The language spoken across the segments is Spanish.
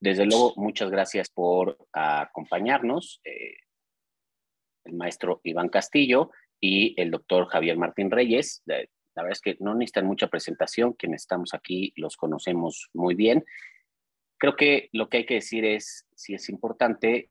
Desde luego, muchas gracias por acompañarnos, eh, el maestro Iván Castillo y el doctor Javier Martín Reyes. Eh, la verdad es que no necesitan mucha presentación, quienes estamos aquí los conocemos muy bien. Creo que lo que hay que decir es, si es importante,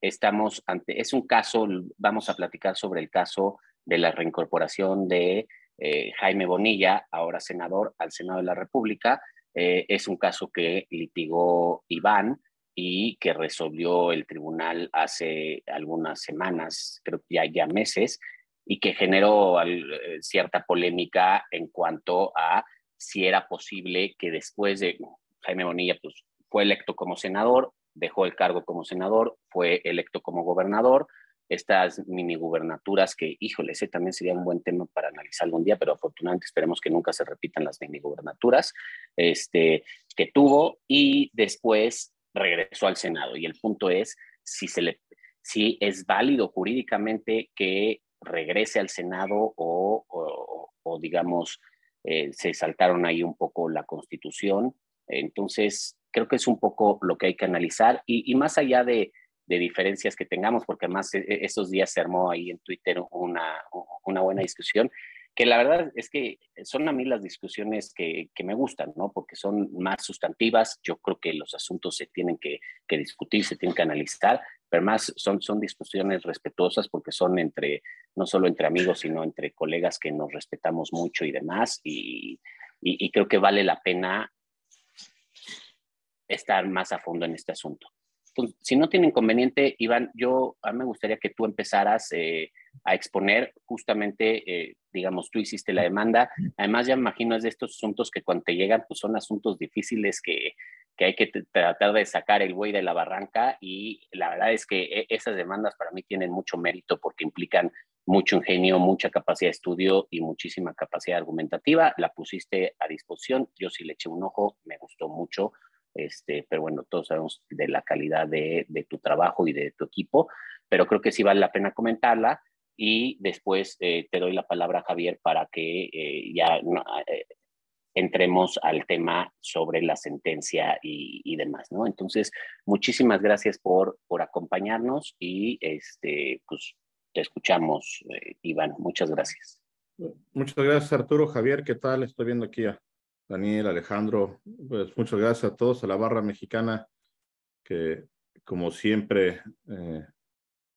estamos ante, es un caso, vamos a platicar sobre el caso de la reincorporación de eh, Jaime Bonilla, ahora senador, al Senado de la República, eh, es un caso que litigó Iván y que resolvió el tribunal hace algunas semanas, creo que ya, meses, y que generó eh, cierta polémica en cuanto a si era posible que después de Jaime Bonilla pues, fue electo como senador, dejó el cargo como senador, fue electo como gobernador, estas mini gubernaturas que, híjole, ese también sería un buen tema para analizar algún día, pero afortunadamente esperemos que nunca se repitan las mini gubernaturas este, que tuvo y después regresó al Senado. Y el punto es si, se le, si es válido jurídicamente que regrese al Senado o, digamos, eh, se saltaron ahí un poco la constitución. Entonces, creo que es un poco lo que hay que analizar y más allá de de diferencias que tengamos, porque además e, e, esos días se armó ahí en Twitter una, una buena discusión, que la verdad es que son a mí las discusiones que, que, me gustan, ¿no? Porque son más sustantivas, yo creo que los asuntos se tienen que, que, discutir, se tienen que analizar, pero más son, son discusiones respetuosas porque son entre, no solo entre amigos, sino entre colegas que nos respetamos mucho y demás, y, y creo que vale la pena estar más a fondo en este asunto. Pues, si no tiene inconveniente, Iván, yo a mí me gustaría que tú empezaras eh, a exponer justamente, eh, digamos, tú hiciste la demanda. Además, ya me imagino es de estos asuntos que cuando te llegan, pues son asuntos difíciles que, que hay que tratar de sacar el buey de la barranca y la verdad es que e-, esas demandas para mí tienen mucho mérito porque implican mucho ingenio, mucha capacidad de estudio y muchísima capacidad argumentativa. La pusiste a disposición, yo sí le eché un ojo, me gustó mucho este, pero bueno, todos sabemos de la calidad de, tu trabajo y de tu equipo, pero creo que sí vale la pena comentarla y después eh, te doy la palabra, Javier, para que eh, ya eh, entremos al tema sobre la sentencia y, demás, ¿no? Entonces, muchísimas gracias por, por acompañarnos y este, pues te escuchamos, Iván. Muchas gracias. Muchas gracias, Arturo. Javier, ¿qué tal? Estoy viendo aquí a Daniel, Alejandro, pues muchas gracias a todos, a la barra mexicana que como siempre eh,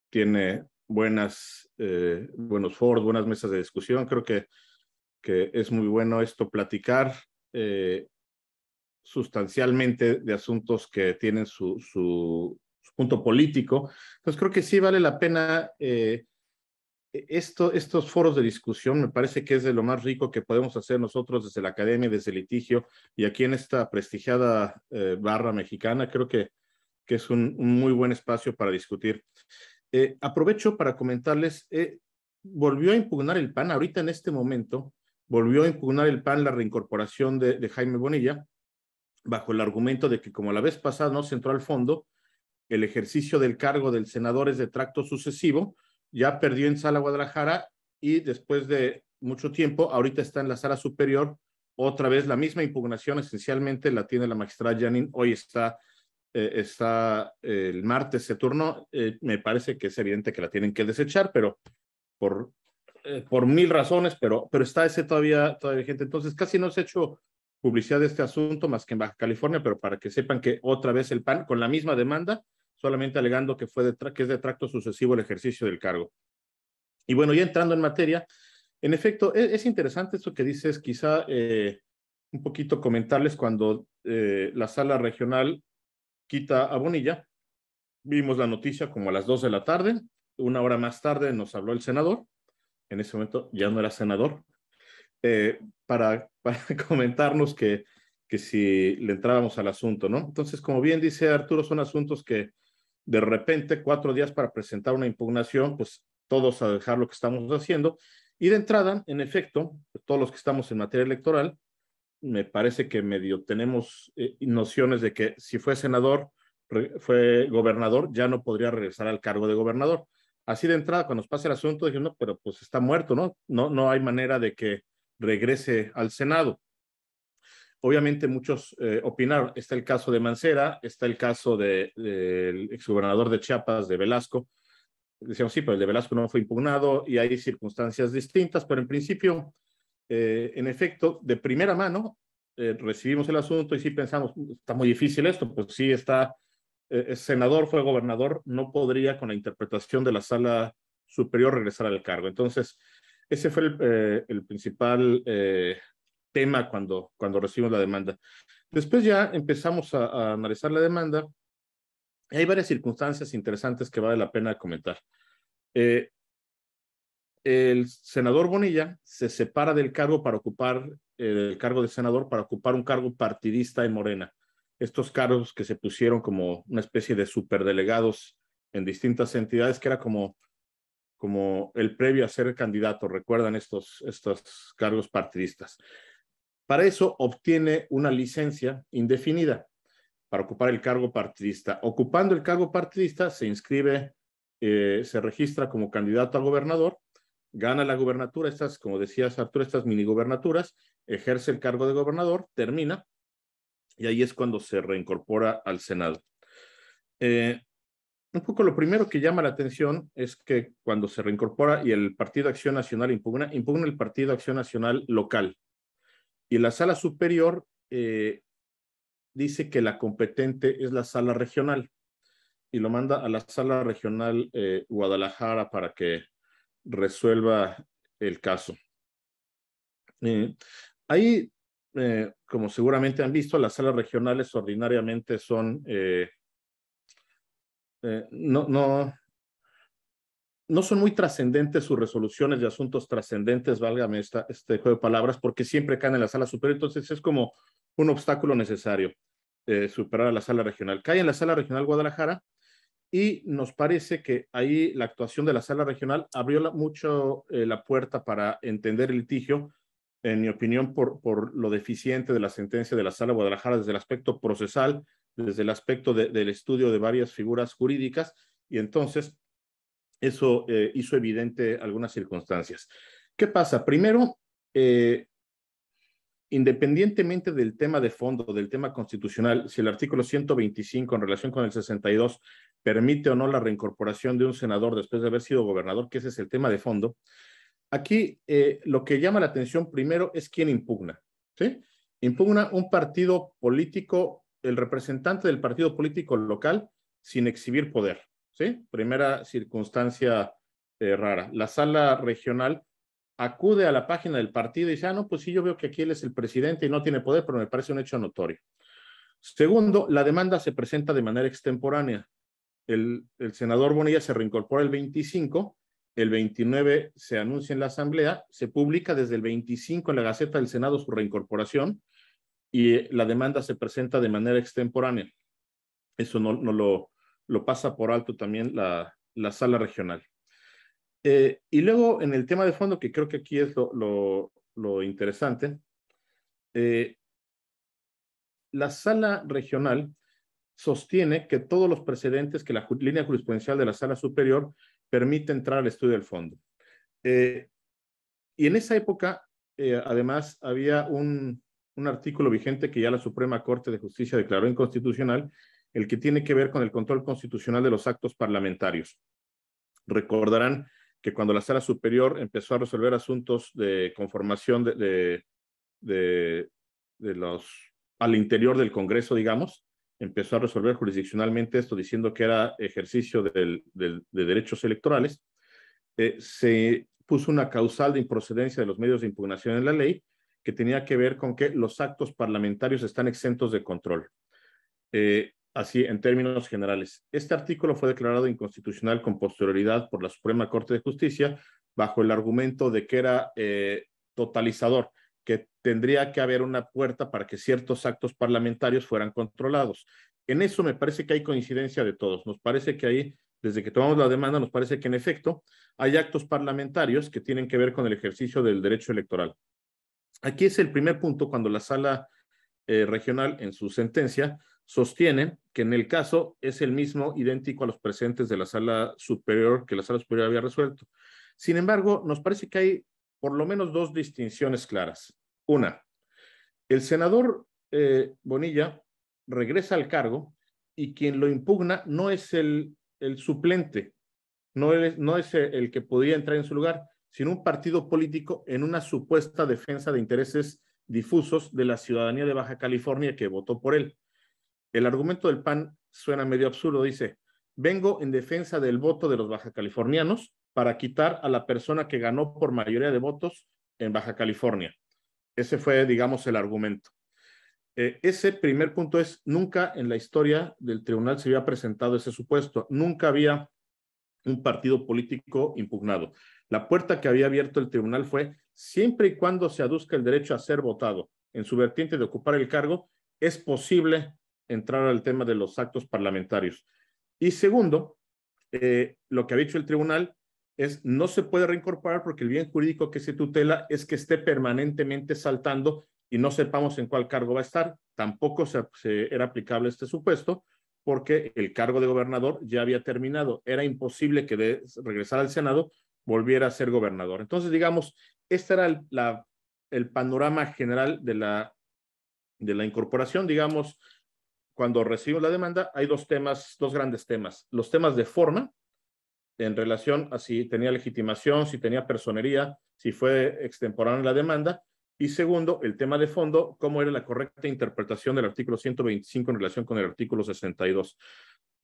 tiene buenas, eh, buenos foros, buenas mesas de discusión. Creo que, que es muy bueno esto platicar eh, sustancialmente de asuntos que tienen su, su, punto político. Entonces creo que sí vale la pena e, estos foros de discusión me parece que es de lo más rico que podemos hacer nosotros desde la academia, desde litigio y aquí en esta prestigiada eh, barra mexicana. Creo que, es un, muy buen espacio para discutir. Eh, aprovecho para comentarles, eh, volvió a impugnar el PAN, ahorita en este momento, volvió a impugnar el PAN la reincorporación de, de Jaime Bonilla, bajo el argumento de que como la vez pasada no se entró al fondo, el ejercicio del cargo del senador es de tracto sucesivo, ya perdió en Sala Guadalajara y después de mucho tiempo, ahorita está en la Sala Superior, otra vez la misma impugnación, esencialmente la tiene la magistrada Janin, hoy está, eh, está eh, el martes se turno, eh, me parece que es evidente que la tienen que desechar, pero por, por mil razones, pero, pero está ese todavía, todavía gente, entonces casi no se ha hecho publicidad de este asunto más que en Baja California, pero para que sepan que otra vez el PAN con la misma demanda solamente alegando que, fue de que es de tracto sucesivo el ejercicio del cargo. Y bueno, ya entrando en materia, en efecto, e, es, interesante esto que dices, quizá eh, un poquito comentarles cuando eh, la sala regional quita a Bonilla. Vimos la noticia como a las dos de la tarde, una hora más tarde nos habló el senador, en ese momento ya no era senador, eh, para, para comentarnos que, que si le entrábamos al asunto, ¿no? Entonces, como bien dice Arturo, son asuntos que de repente cuatro días para presentar una impugnación, pues todos a dejar lo que estamos haciendo. Y de entrada, en efecto, todos los que estamos en materia electoral, me parece que medio tenemos eh, nociones de que si fue senador, fue gobernador, ya no podría regresar al cargo de gobernador. Así de entrada, cuando nos pasa el asunto, dije, no, pero pues está muerto, ¿no? No, no hay manera de que regrese al Senado. Obviamente muchos eh, opinaron, está el caso de Mancera, está el caso del de, de exgobernador de Chiapas, de Velasco. Decíamos, sí, pero el de Velasco no fue impugnado y hay circunstancias distintas, pero en principio, eh, en efecto, de primera mano eh, recibimos el asunto y sí pensamos, está muy difícil esto, pues sí está, el senador, fue gobernador, no podría con la interpretación de la sala superior regresar al cargo. Entonces, ese fue el principal tema cuando, cuando recibimos la demanda. Después ya empezamos a, analizar la demanda. hay varias circunstancias interesantes que vale la pena comentar. Eh, el senador Bonilla se separa del cargo para ocupar eh, el cargo de senador para ocupar un cargo partidista en Morena. Estos cargos que se pusieron como una especie de superdelegados en distintas entidades, que era como, como el previo a ser candidato, recuerdan estos, estos cargos partidistas. Para eso obtiene una licencia indefinida para ocupar el cargo partidista. Ocupando el cargo partidista, se inscribe, eh, se registra como candidato a gobernador, gana la gubernatura, estas, como decías Arturo, estas mini gubernaturas, ejerce el cargo de gobernador, termina, y ahí es cuando se reincorpora al Senado. Eh, un poco lo primero que llama la atención es que cuando se reincorpora y el Partido Acción Nacional impugna, impugna el Partido Acción Nacional local, y la sala superior eh, dice que la competente es la sala regional y lo manda a la sala regional eh, Guadalajara para que resuelva el caso. Eh, ahí, como seguramente han visto, las salas regionales ordinariamente son, no, no, no son muy trascendentes sus resoluciones de asuntos trascendentes, válgame esta, este juego de palabras, porque siempre caen en la sala superior, entonces es como un obstáculo necesario eh, superar a la sala regional. Cae en la sala regional Guadalajara y nos parece que ahí la actuación de la sala regional abrió mucho eh, la puerta para entender el litigio, en mi opinión, por, por lo deficiente de la sentencia de la sala Guadalajara desde el aspecto procesal, desde el aspecto del estudio de varias figuras jurídicas, y entonces eso eh, hizo evidente algunas circunstancias. ¿Qué pasa? Primero, eh, independientemente del tema de fondo, del tema constitucional, si el artículo 125 en relación con el 62 permite o no la reincorporación de un senador después de haber sido gobernador, que ese es el tema de fondo, aquí eh, lo que llama la atención primero es quién impugna. ¿sí? Impugna un partido político, el representante del partido político local, sin exhibir poder. ¿sí? Primera circunstancia eh, rara. La sala regional acude a la página del partido y dice, ah, no, pues sí, yo veo que aquí él es el presidente y no tiene poder, pero me parece un hecho notorio. Segundo, la demanda se presenta de manera extemporánea. El, senador Bonilla se reincorpora el 25, el 29 se anuncia en la Asamblea, se publica desde el 25 en la Gaceta del Senado su reincorporación y eh, la demanda se presenta de manera extemporánea. Eso no, no lo lo pasa por alto también la, sala regional. Eh, y luego, en el tema de fondo, que creo que aquí es lo, interesante, eh, la sala regional sostiene que todos los precedentes que la línea jurisprudencial de la sala superior permite entrar al estudio del fondo. Eh, y en esa época, además, había un, un artículo vigente que ya la Suprema Corte de Justicia declaró inconstitucional, el que tiene que ver con el control constitucional de los actos parlamentarios. Recordarán que cuando la Sala Superior empezó a resolver asuntos de conformación de, de, de, los al interior del Congreso, digamos, empezó a resolver jurisdiccionalmente esto diciendo que era ejercicio del, del, de derechos electorales, eh, se puso una causal de improcedencia de los medios de impugnación en la ley que tenía que ver con que los actos parlamentarios están exentos de control. Eh, Así, en términos generales, este artículo fue declarado inconstitucional con posterioridad por la Suprema Corte de Justicia bajo el argumento de que era eh, totalizador, que tendría que haber una puerta para que ciertos actos parlamentarios fueran controlados. En eso me parece que hay coincidencia de todos. Nos parece que ahí, desde que tomamos la demanda, nos parece que en efecto hay actos parlamentarios que tienen que ver con el ejercicio del derecho electoral. Aquí es el primer punto cuando la sala eh, regional en su sentencia sostienen que en el caso es el mismo idéntico a los presentes de la sala superior que la sala superior había resuelto. Sin embargo, nos parece que hay por lo menos dos distinciones claras. Una, el senador eh, Bonilla regresa al cargo y quien lo impugna no es el, suplente, no es, el, el que podría entrar en su lugar, sino un partido político en una supuesta defensa de intereses difusos de la ciudadanía de Baja California que votó por él. El argumento del PAN suena medio absurdo. Dice, vengo en defensa del voto de los baja californianos para quitar a la persona que ganó por mayoría de votos en Baja California. Ese fue, digamos, el argumento. Eh, ese primer punto es, nunca en la historia del tribunal se había presentado ese supuesto. Nunca había un partido político impugnado. La puerta que había abierto el tribunal fue, siempre y cuando se aduzca el derecho a ser votado en su vertiente de ocupar el cargo, es posible entrar al tema de los actos parlamentarios. Y segundo, eh, lo que ha dicho el tribunal es no se puede reincorporar porque el bien jurídico que se tutela es que esté permanentemente saltando y no sepamos en cuál cargo va a estar. Tampoco se, era aplicable este supuesto porque el cargo de gobernador ya había terminado. Era imposible que de regresar al Senado volviera a ser gobernador. Entonces, digamos, este era el, el panorama general de la, de la incorporación, digamos, cuando recibo la demanda, hay dos temas, dos grandes temas. Los temas de forma, en relación a si tenía legitimación, si tenía personería, si fue extemporánea la demanda. Y segundo, el tema de fondo, cómo era la correcta interpretación del artículo 125 en relación con el artículo 62.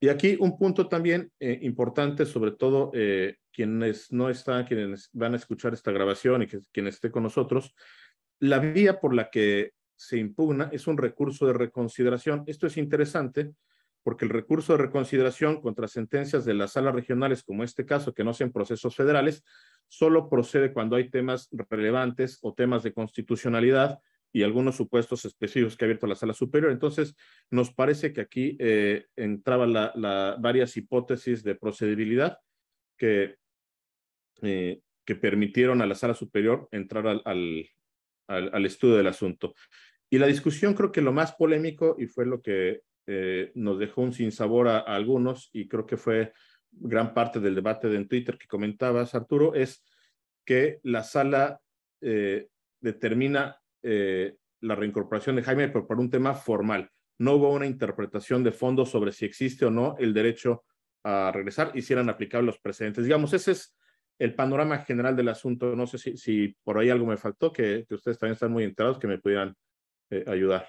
Y aquí un punto también eh, importante, sobre todo eh, quienes no están, quienes van a escuchar esta grabación y que, quien esté con nosotros, la vía por la que se impugna es un recurso de reconsideración. Esto es interesante porque el recurso de reconsideración contra sentencias de las salas regionales, como este caso, que no sean procesos federales, solo procede cuando hay temas relevantes o temas de constitucionalidad y algunos supuestos específicos que ha abierto la sala superior. Entonces, nos parece que aquí eh, entraban la, varias hipótesis de procedibilidad que, eh, que permitieron a la sala superior entrar al, estudio del asunto. Y la discusión creo que lo más polémico y fue lo que eh, nos dejó un sinsabor a, algunos y creo que fue gran parte del debate de en Twitter que comentabas, Arturo, es que la sala eh, determina eh, la reincorporación de Jaime pero por un tema formal. No hubo una interpretación de fondo sobre si existe o no el derecho a regresar y si eran aplicables los precedentes. Digamos, ese es el panorama general del asunto. No sé si, por ahí algo me faltó, que ustedes también están muy enterados, que me pudieran eh, ayudar.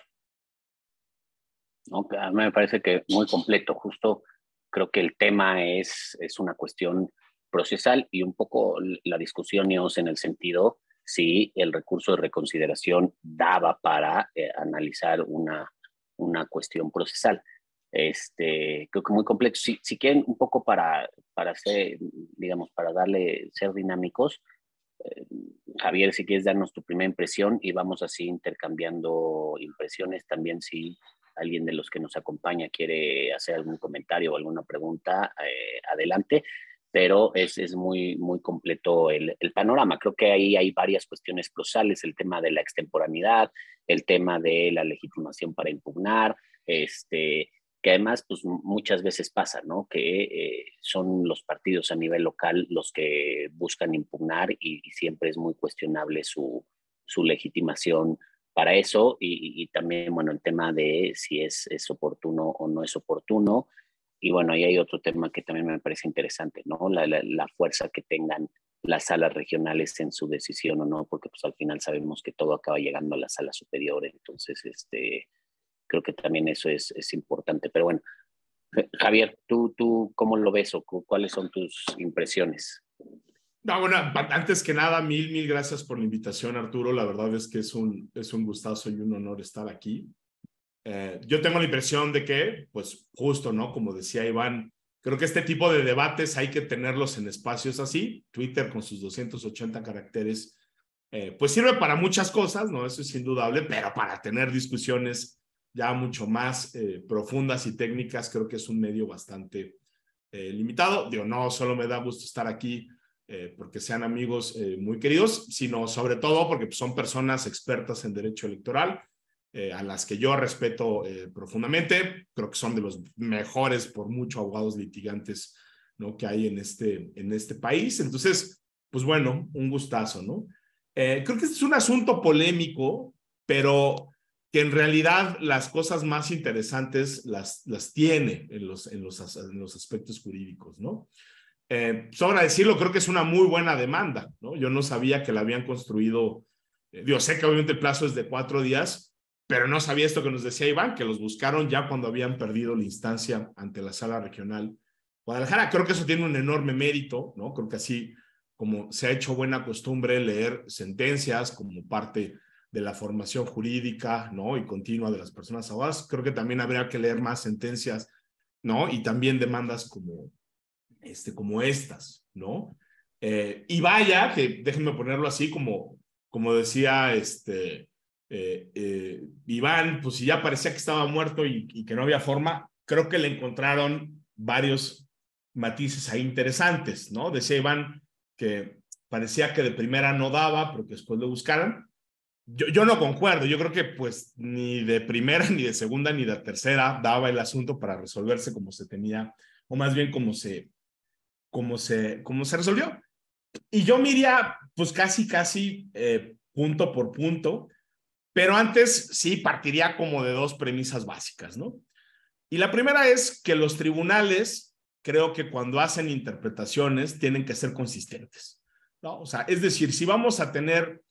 a mí me parece que muy completo, justo creo que el tema es, es una cuestión procesal y un poco la discusión IOS en el sentido si el recurso de reconsideración daba para eh, analizar una, una cuestión procesal. Este, creo que muy complejo. Si, quieren, un poco para, para hacer digamos, para darle, ser dinámicos, Javier, si quieres darnos tu primera impresión y vamos así intercambiando impresiones también si alguien de los que nos acompaña quiere hacer algún comentario o alguna pregunta, eh, adelante, pero es, muy, muy completo el, el, panorama. Creo que ahí hay varias cuestiones prosales, el tema de la extemporaneidad, el tema de la legitimación para impugnar, este, que además pues muchas veces pasa, ¿no? Que eh, son los partidos a nivel local los que buscan impugnar y, siempre es muy cuestionable su, su legitimación para eso y, también, bueno, el tema de si es, es oportuno o no es oportuno. Y bueno, ahí hay otro tema que también me parece interesante, ¿no? La, la fuerza que tengan las salas regionales en su decisión o no, porque pues al final sabemos que todo acaba llegando a la sala superior, entonces, este, creo que también eso es, es importante. Pero bueno, Javier, ¿tú, ¿tú cómo lo ves o cuáles son tus impresiones? No, bueno, antes que nada, mil, mil gracias por la invitación, Arturo. La verdad es que es un, es un gustazo y un honor estar aquí. Eh, yo tengo la impresión de que, pues justo, ¿no? Como decía Iván, creo que este tipo de debates hay que tenerlos en espacios así. Twitter con sus 280 caracteres, eh, pues sirve para muchas cosas, ¿no? Eso es indudable, pero para tener discusiones ya mucho más eh, profundas y técnicas, creo que es un medio bastante eh, limitado. Digo, no solo me da gusto estar aquí eh, porque sean amigos muy queridos, sino sobre todo porque pues, son personas expertas en derecho electoral, a las que yo respeto profundamente. Creo que son de los mejores, por mucho, abogados litigantes ¿no? que hay en este, en este país. Entonces, pues bueno, un gustazo, ¿no? creo que este es un asunto polémico, pero que en realidad las cosas más interesantes las, las tiene en los, en, los, en los aspectos jurídicos, ¿no? Eh, sobra decirlo, creo que es una muy buena demanda, ¿no? Yo no sabía que la habían construido, yo eh, sé que obviamente el plazo es de cuatro días, pero no sabía esto que nos decía Iván, que los buscaron ya cuando habían perdido la instancia ante la sala regional Guadalajara. Creo que eso tiene un enorme mérito, ¿no? Creo que así como se ha hecho buena costumbre leer sentencias como parte de la formación jurídica, ¿no? Y continua de las personas abogadas. Creo que también habría que leer más sentencias, ¿no? Y también demandas como, este, como estas, ¿no? Eh, y vaya, que déjenme ponerlo así, como, como decía este, eh, eh, Iván, pues si ya parecía que estaba muerto y, y que no había forma, creo que le encontraron varios matices ahí interesantes, ¿no? Decía Iván que parecía que de primera no daba, pero que después lo buscaran yo, no concuerdo, yo creo que pues ni de primera, ni de segunda, ni de tercera daba el asunto para resolverse como se tenía, o más bien como se, como se, como se resolvió. Y yo miría pues casi, casi eh, punto por punto, pero antes sí partiría como de dos premisas básicas, ¿no? Y la primera es que los tribunales, creo que cuando hacen interpretaciones, tienen que ser consistentes, ¿no? O sea, es decir, si vamos a tener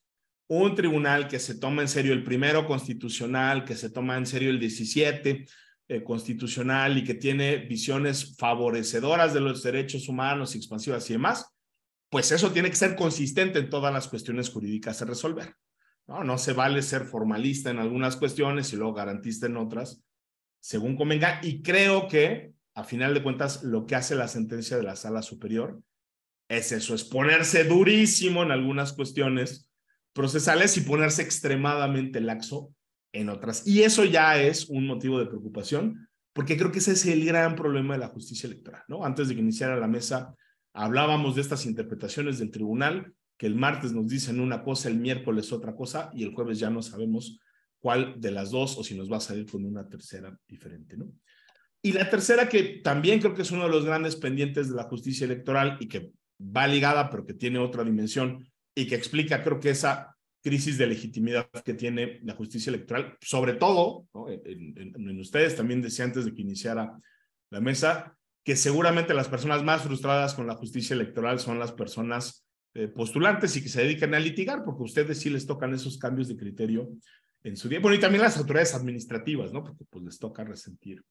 un tribunal que se toma en serio el primero constitucional, que se toma en serio el 17 eh, constitucional y que tiene visiones favorecedoras de los derechos humanos, expansivas y demás, pues eso tiene que ser consistente en todas las cuestiones jurídicas a resolver. No, no se vale ser formalista en algunas cuestiones y luego garantista en otras, según convenga. Y creo que, a final de cuentas, lo que hace la sentencia de la sala superior es eso, es ponerse durísimo en algunas cuestiones procesales y ponerse extremadamente laxo en otras. Y eso ya es un motivo de preocupación, porque creo que ese es el gran problema de la justicia electoral, ¿no? Antes de que iniciara la mesa, hablábamos de estas interpretaciones del tribunal, que el martes nos dicen una cosa, el miércoles otra cosa, y el jueves ya no sabemos cuál de las dos o si nos va a salir con una tercera diferente, ¿no? Y la tercera, que también creo que es uno de los grandes pendientes de la justicia electoral y que va ligada, pero que tiene otra dimensión y que explica, creo que esa crisis de legitimidad que tiene la justicia electoral, sobre todo, en, ustedes también decía antes de que iniciara la mesa, que seguramente las personas más frustradas con la justicia electoral son las personas eh, postulantes y que se dedican a litigar, porque a ustedes sí les tocan esos cambios de criterio en su día. Bueno, y también las autoridades administrativas, ¿no? Porque pues les toca resentir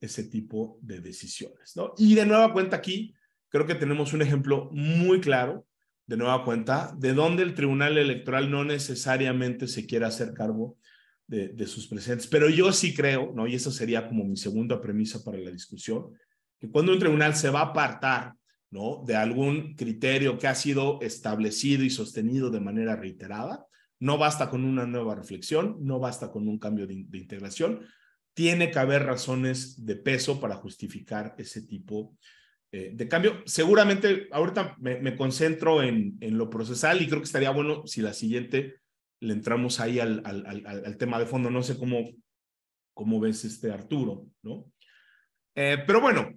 ese tipo de decisiones, ¿no? Y de nueva cuenta aquí, creo que tenemos un ejemplo muy claro de nueva cuenta, de donde el Tribunal Electoral no necesariamente se quiera hacer cargo de, sus presentes. Pero yo sí creo, ¿no? y esa sería como mi segunda premisa para la discusión, que cuando un tribunal se va a apartar ¿no? de algún criterio que ha sido establecido y sostenido de manera reiterada, no basta con una nueva reflexión, no basta con un cambio de, de integración, tiene que haber razones de peso para justificar ese tipo de eh, de cambio. Seguramente ahorita me, concentro en, en, lo procesal y creo que estaría bueno si la siguiente le entramos ahí al, al, tema de fondo. No sé cómo, cómo ves este Arturo, ¿no? Eh, pero bueno,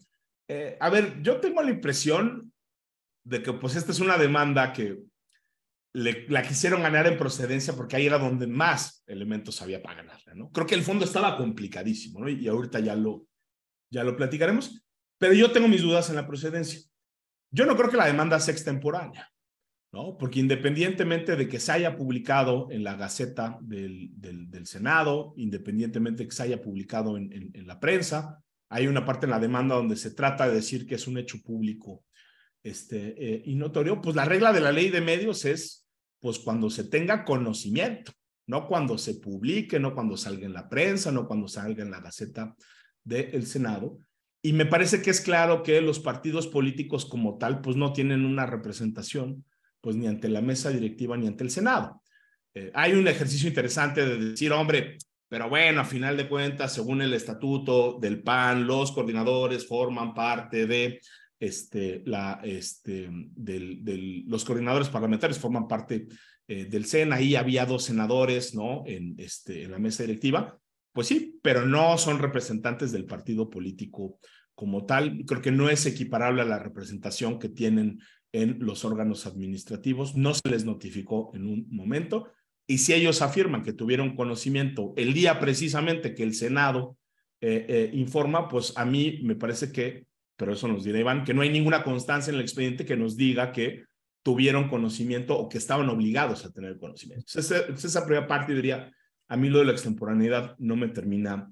eh, a ver, yo tengo la impresión de que pues esta es una demanda que la quisieron ganar en procedencia porque ahí era donde más elementos había para ganarla, ¿no? Creo que el fondo estaba complicadísimo, ¿no? Y, y ahorita ya lo, ya lo platicaremos. Pero yo tengo mis dudas en la procedencia. Yo no creo que la demanda sea extemporánea, ¿no? Porque independientemente de que se haya publicado en la Gaceta del, Senado, independientemente de que se haya publicado en, la prensa, hay una parte en la demanda donde se trata de decir que es un hecho público este, eh, y notorio. Pues la regla de la ley de medios es, pues cuando se tenga conocimiento, no cuando se publique, no cuando salga en la prensa, no cuando salga en la Gaceta del Senado. Y me parece que es claro que los partidos políticos como tal, pues no tienen una representación, pues ni ante la mesa directiva ni ante el Senado. Eh, hay un ejercicio interesante de decir, hombre, pero bueno, a final de cuentas, según el estatuto del PAN, los coordinadores forman parte de este, la, este, del, los coordinadores parlamentarios forman parte eh, del Sena Ahí había dos senadores, ¿no? En, este, en la mesa directiva. Pues sí, pero no son representantes del partido político como tal. Creo que no es equiparable a la representación que tienen en los órganos administrativos. No se les notificó en un momento. Y si ellos afirman que tuvieron conocimiento el día precisamente que el Senado eh, eh, informa, pues a mí me parece que, pero eso nos dirá Iván, que no hay ninguna constancia en el expediente que nos diga que tuvieron conocimiento o que estaban obligados a tener conocimiento. esa, esa primera parte diría, a mí lo de la extemporaneidad no me termina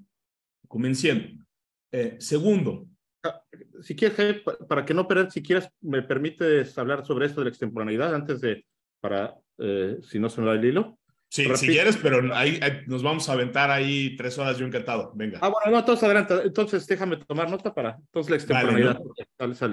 convenciendo. Eh, segundo. Ah, si quieres, para que no perder, si quieres, me permites hablar sobre esto de la extemporaneidad antes de, para, eh, si no se me va el hilo. Sí, si quieres, pero ahí, nos vamos a aventar ahí tres horas yo encantado. Venga. Ah, bueno, no, entonces adelante. Entonces déjame tomar nota para. Entonces la extemporaneidad.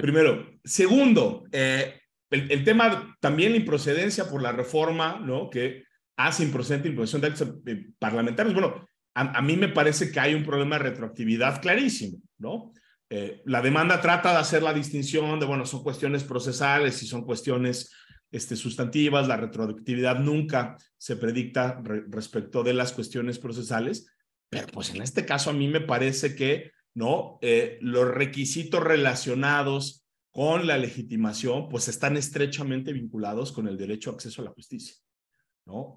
Primero. Segundo, eh, el, el, tema también la improcedencia por la reforma, ¿no? Que a 100% de de actos eh, parlamentarios. Bueno, a, mí me parece que hay un problema de retroactividad clarísimo, ¿no? Eh, la demanda trata de hacer la distinción de, bueno, son cuestiones procesales y son cuestiones este, sustantivas, la retroactividad nunca se predicta respecto de las cuestiones procesales, pero pues en este caso a mí me parece que, ¿no? Eh, los requisitos relacionados con la legitimación, pues están estrechamente vinculados con el derecho a acceso a la justicia.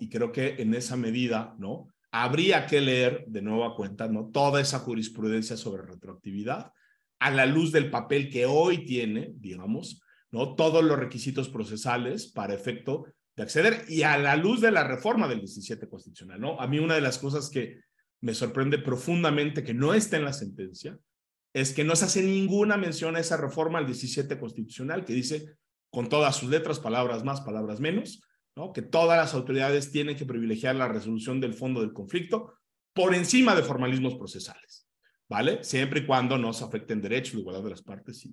Y creo que en esa medida, ¿no? Habría que leer de nueva cuenta, ¿no? Toda esa jurisprudencia sobre retroactividad a la luz del papel que hoy tiene, digamos, ¿no? Todos los requisitos procesales para efecto de acceder y a la luz de la reforma del 17 constitucional, ¿no? A mí una de las cosas que me sorprende profundamente que no está en la sentencia es que no se hace ninguna mención a esa reforma al 17 constitucional que dice con todas sus letras, palabras más, palabras menos, que todas las autoridades tienen que privilegiar la resolución del fondo del conflicto por encima de formalismos procesales, ¿vale? Siempre y cuando no se afecten derechos, la igualdad de las partes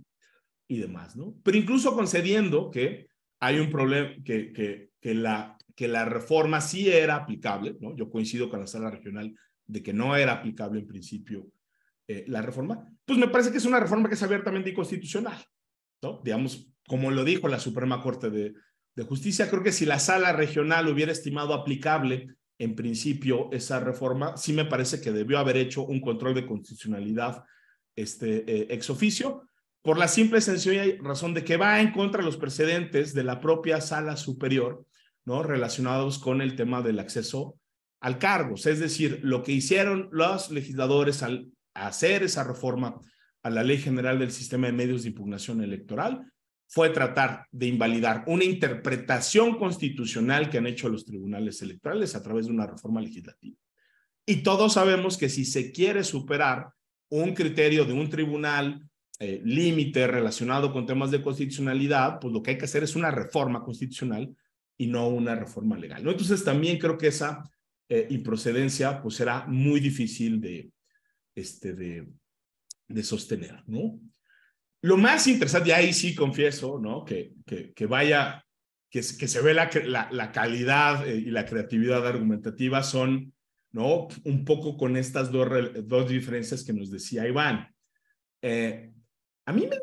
y, demás, ¿no? Pero incluso concediendo que hay un problema, que, que, la, que la reforma sí era aplicable, ¿no? Yo coincido con la sala regional de que no era aplicable en principio eh, la reforma, pues me parece que es una reforma que es abiertamente inconstitucional, ¿no? Digamos, como lo dijo la Suprema Corte de, de Justicia, creo que si la sala regional hubiera estimado aplicable en principio esa reforma, sí me parece que debió haber hecho un control de constitucionalidad este, eh, ex oficio, por la simple y razón de que va en contra de los precedentes de la propia sala superior, ¿no? Relacionados con el tema del acceso al cargo. Es decir, lo que hicieron los legisladores al hacer esa reforma a la Ley General del Sistema de Medios de Impugnación Electoral fue tratar de invalidar una interpretación constitucional que han hecho los tribunales electorales a través de una reforma legislativa. Y todos sabemos que si se quiere superar un criterio de un tribunal eh, límite relacionado con temas de constitucionalidad, pues lo que hay que hacer es una reforma constitucional y no una reforma legal. Entonces también creo que esa eh, improcedencia pues será muy difícil de, este, de, de sostener, ¿no? Lo más interesante, y ahí sí confieso, ¿no? Que, que, que vaya, que, que, se ve la, la, la, calidad eh, y la creatividad argumentativa son, ¿no? Un poco con estas dos, dos diferencias que nos decía Iván. Eh, a mí me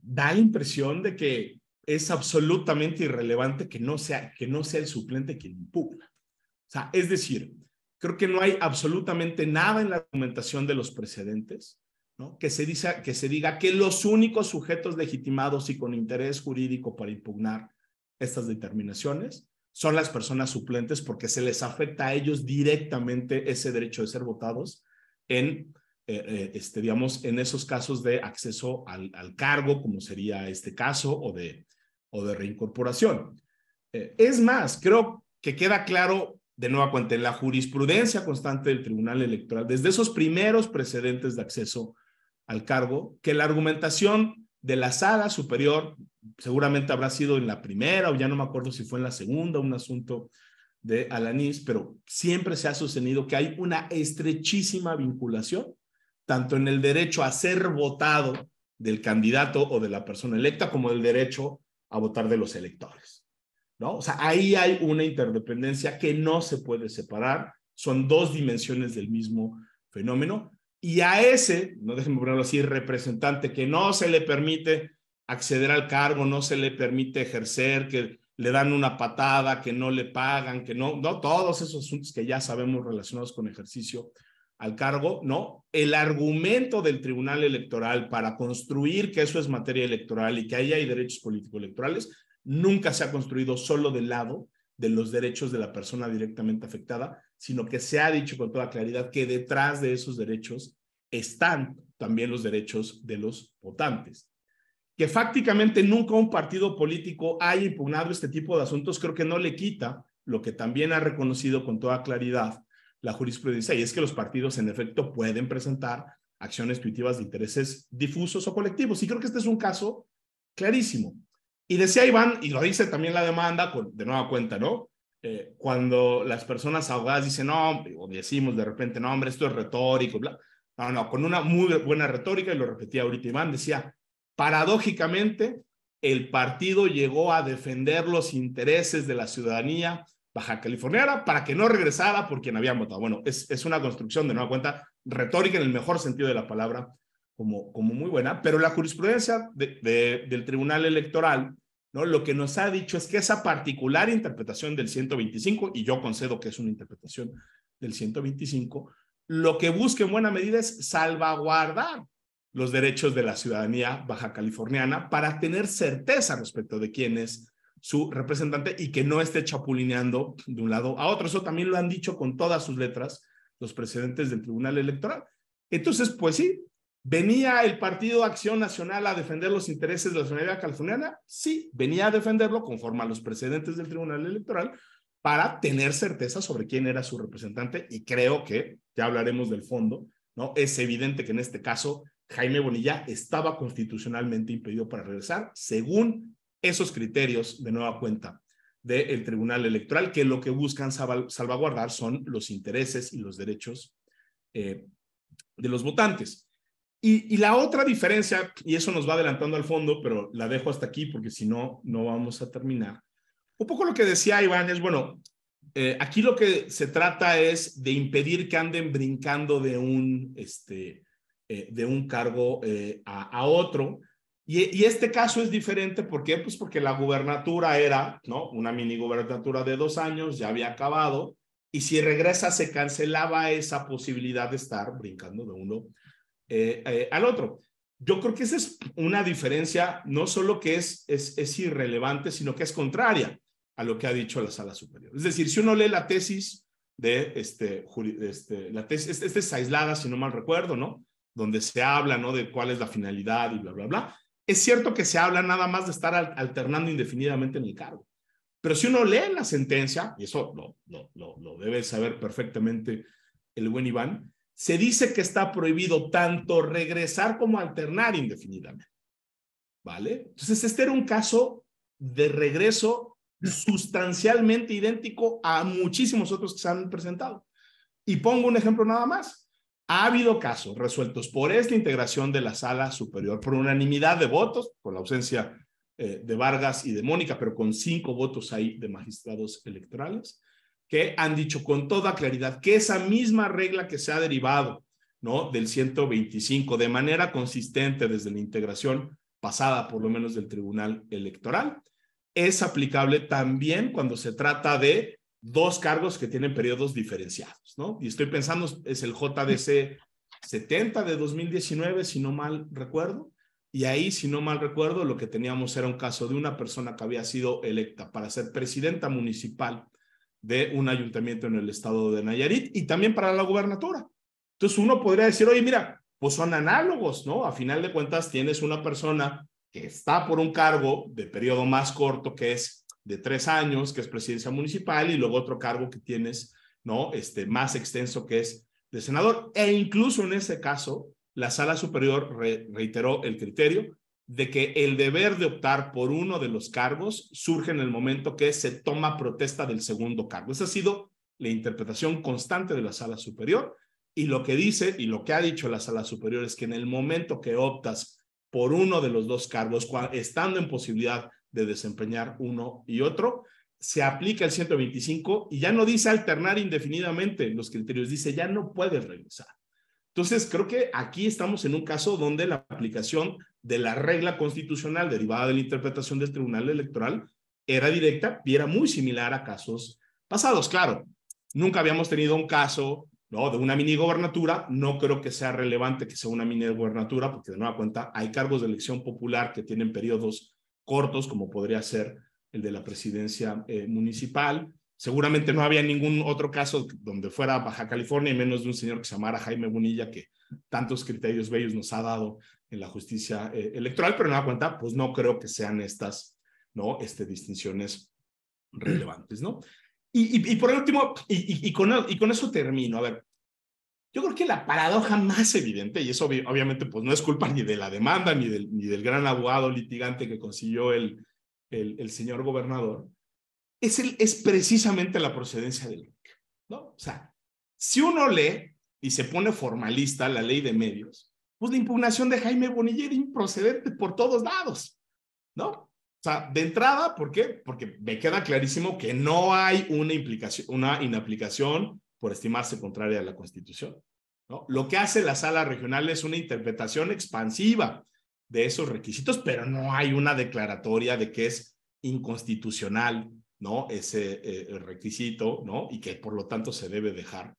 da la impresión de que es absolutamente irrelevante que no sea, que no sea el suplente quien impugna. O sea, es decir, creo que no hay absolutamente nada en la argumentación de los precedentes que, se dice, que se diga que los únicos sujetos legitimados y con interés jurídico para impugnar estas determinaciones son las personas suplentes porque se les afecta a ellos directamente ese derecho de ser votados en, eh, eh, este, digamos, en esos casos de acceso al, cargo, como sería este caso, o de, o de reincorporación. Eh, es más, creo que queda claro de nueva cuenta en la jurisprudencia constante del Tribunal Electoral, desde esos primeros precedentes de acceso al cargo, que la argumentación de la sala superior seguramente habrá sido en la primera o ya no me acuerdo si fue en la segunda, un asunto de Alanis, pero siempre se ha sostenido que hay una estrechísima vinculación, tanto en el derecho a ser votado del candidato o de la persona electa, como el derecho a votar de los electores. ¿no? O sea, ahí hay una interdependencia que no se puede separar, son dos dimensiones del mismo fenómeno y a ese, no déjenme ponerlo así, representante que no se le permite acceder al cargo, no se le permite ejercer, que le dan una patada, que no le pagan, que no, no, todos esos asuntos que ya sabemos relacionados con ejercicio al cargo, ¿no? El argumento del Tribunal Electoral para construir que eso es materia electoral y que ahí hay derechos políticos electorales nunca se ha construido solo del lado de los derechos de la persona directamente afectada, sino que se ha dicho con toda claridad que detrás de esos derechos están también los derechos de los votantes. Que fácticamente nunca un partido político ha impugnado este tipo de asuntos, creo que no le quita lo que también ha reconocido con toda claridad la jurisprudencia, y es que los partidos en efecto pueden presentar acciones colectivas de intereses difusos o colectivos. Y creo que este es un caso clarísimo. Y decía Iván, y lo dice también la demanda, de nueva cuenta, ¿no? Eh, cuando las personas ahogadas dicen, no, o decimos de repente, no, hombre, esto es retórico, bla. No, no, con una muy buena retórica, y lo repetía ahorita Iván, decía, paradójicamente, el partido llegó a defender los intereses de la ciudadanía baja californiana para que no regresara por quien había votado. Bueno, es, es una construcción de nueva cuenta retórica en el mejor sentido de la palabra, como, como muy buena, pero la jurisprudencia del Tribunal Electoral lo que nos ha dicho es que esa particular interpretación del 125, y yo concedo que es una interpretación del 125, lo que busca en buena medida es salvaguardar los derechos de la ciudadanía baja californiana para tener certeza respecto de quién es su representante y que no esté chapulineando de un lado a otro. Eso también lo han dicho con todas sus letras los presidentes del Tribunal Electoral. Entonces, pues sí, ¿Venía el Partido Acción Nacional a defender los intereses de la ciudadanía californiana? Sí, venía a defenderlo conforme a los precedentes del Tribunal Electoral para tener certeza sobre quién era su representante y creo que, ya hablaremos del fondo, ¿no? Es evidente que en este caso Jaime Bonilla estaba constitucionalmente impedido para regresar según esos criterios de nueva cuenta del Tribunal Electoral, que lo que buscan salvaguardar son los intereses y los derechos eh, de los votantes. Y, la otra diferencia, y eso nos va adelantando al fondo, pero la dejo hasta aquí porque si no, no vamos a terminar. Un poco lo que decía Iván es, bueno, eh, aquí lo que se trata es de impedir que anden brincando de un, este, eh, de un cargo eh, a, otro. Y, este caso es diferente, ¿por qué? Pues porque la gubernatura era, ¿no? Una mini gubernatura de dos años, ya había acabado, y si regresa se cancelaba esa posibilidad de estar brincando de uno eh, eh, al otro. Yo creo que esa es una diferencia, no solo que es, es, irrelevante, sino que es contraria a lo que ha dicho la sala superior. Es decir, si uno lee la tesis de, este, este la tesis, esta es aislada, si no mal recuerdo, ¿no? Donde se habla, ¿no? De cuál es la finalidad y bla, bla, bla. Es cierto que se habla nada más de estar alternando indefinidamente en el cargo. Pero si uno lee la sentencia, y eso lo, lo, lo debe saber perfectamente el buen Iván, se dice que está prohibido tanto regresar como alternar indefinidamente. ¿Vale? Entonces, este era un caso de regreso sustancialmente idéntico a muchísimos otros que se han presentado. Y pongo un ejemplo nada más. Ha habido casos resueltos por esta integración de la sala superior por unanimidad de votos, con la ausencia eh, de Vargas y de Mónica, pero con cinco votos ahí de magistrados electorales que han dicho con toda claridad que esa misma regla que se ha derivado ¿no? del 125 de manera consistente desde la integración pasada, por lo menos del Tribunal Electoral, es aplicable también cuando se trata de dos cargos que tienen periodos diferenciados, ¿no? Y estoy pensando, es el JDC 70 de 2019, si no mal recuerdo, y ahí, si no mal recuerdo, lo que teníamos era un caso de una persona que había sido electa para ser presidenta municipal de un ayuntamiento en el estado de Nayarit y también para la gubernatura. Entonces uno podría decir, oye, mira, pues son análogos, ¿no? A final de cuentas tienes una persona que está por un cargo de periodo más corto, que es de tres años, que es presidencia municipal, y luego otro cargo que tienes, ¿no? Este más extenso que es de senador. E incluso en ese caso, la sala superior reiteró el criterio de que el deber de optar por uno de los cargos surge en el momento que se toma protesta del segundo cargo. Esa ha sido la interpretación constante de la sala superior y lo que dice y lo que ha dicho la sala superior es que en el momento que optas por uno de los dos cargos, estando en posibilidad de desempeñar uno y otro, se aplica el 125 y ya no dice alternar indefinidamente los criterios, dice ya no puedes regresar. Entonces, creo que aquí estamos en un caso donde la aplicación de la regla constitucional derivada de la interpretación del Tribunal Electoral era directa y era muy similar a casos pasados. Claro, nunca habíamos tenido un caso ¿no? de una mini gobernatura. No creo que sea relevante que sea una mini gobernatura, porque de nueva cuenta hay cargos de elección popular que tienen periodos cortos, como podría ser el de la presidencia eh, municipal. Seguramente no había ningún otro caso donde fuera Baja California, y menos de un señor que se llamara Jaime Bonilla, que tantos criterios bellos nos ha dado en la justicia eh, electoral, pero en la cuenta, pues no creo que sean estas, ¿no? Este, distinciones relevantes, ¿no? Y, y, por último, y, y, con, y con eso termino, a ver, yo creo que la paradoja más evidente, y eso obviamente pues no es culpa ni de la demanda, ni del, ni del gran abogado litigante que consiguió el, el señor gobernador, es, es precisamente la procedencia del RIC. ¿no? O sea, si uno lee y se pone formalista la ley de medios, pues la impugnación de Jaime Bonilla es improcedente por todos lados, ¿no? O sea, de entrada, ¿por qué? Porque me queda clarísimo que no hay una, implicación, una inaplicación por estimarse contraria a la Constitución. ¿no? Lo que hace la sala regional es una interpretación expansiva de esos requisitos, pero no hay una declaratoria de que es inconstitucional ¿no? ese eh, requisito ¿no? y que por lo tanto se debe dejar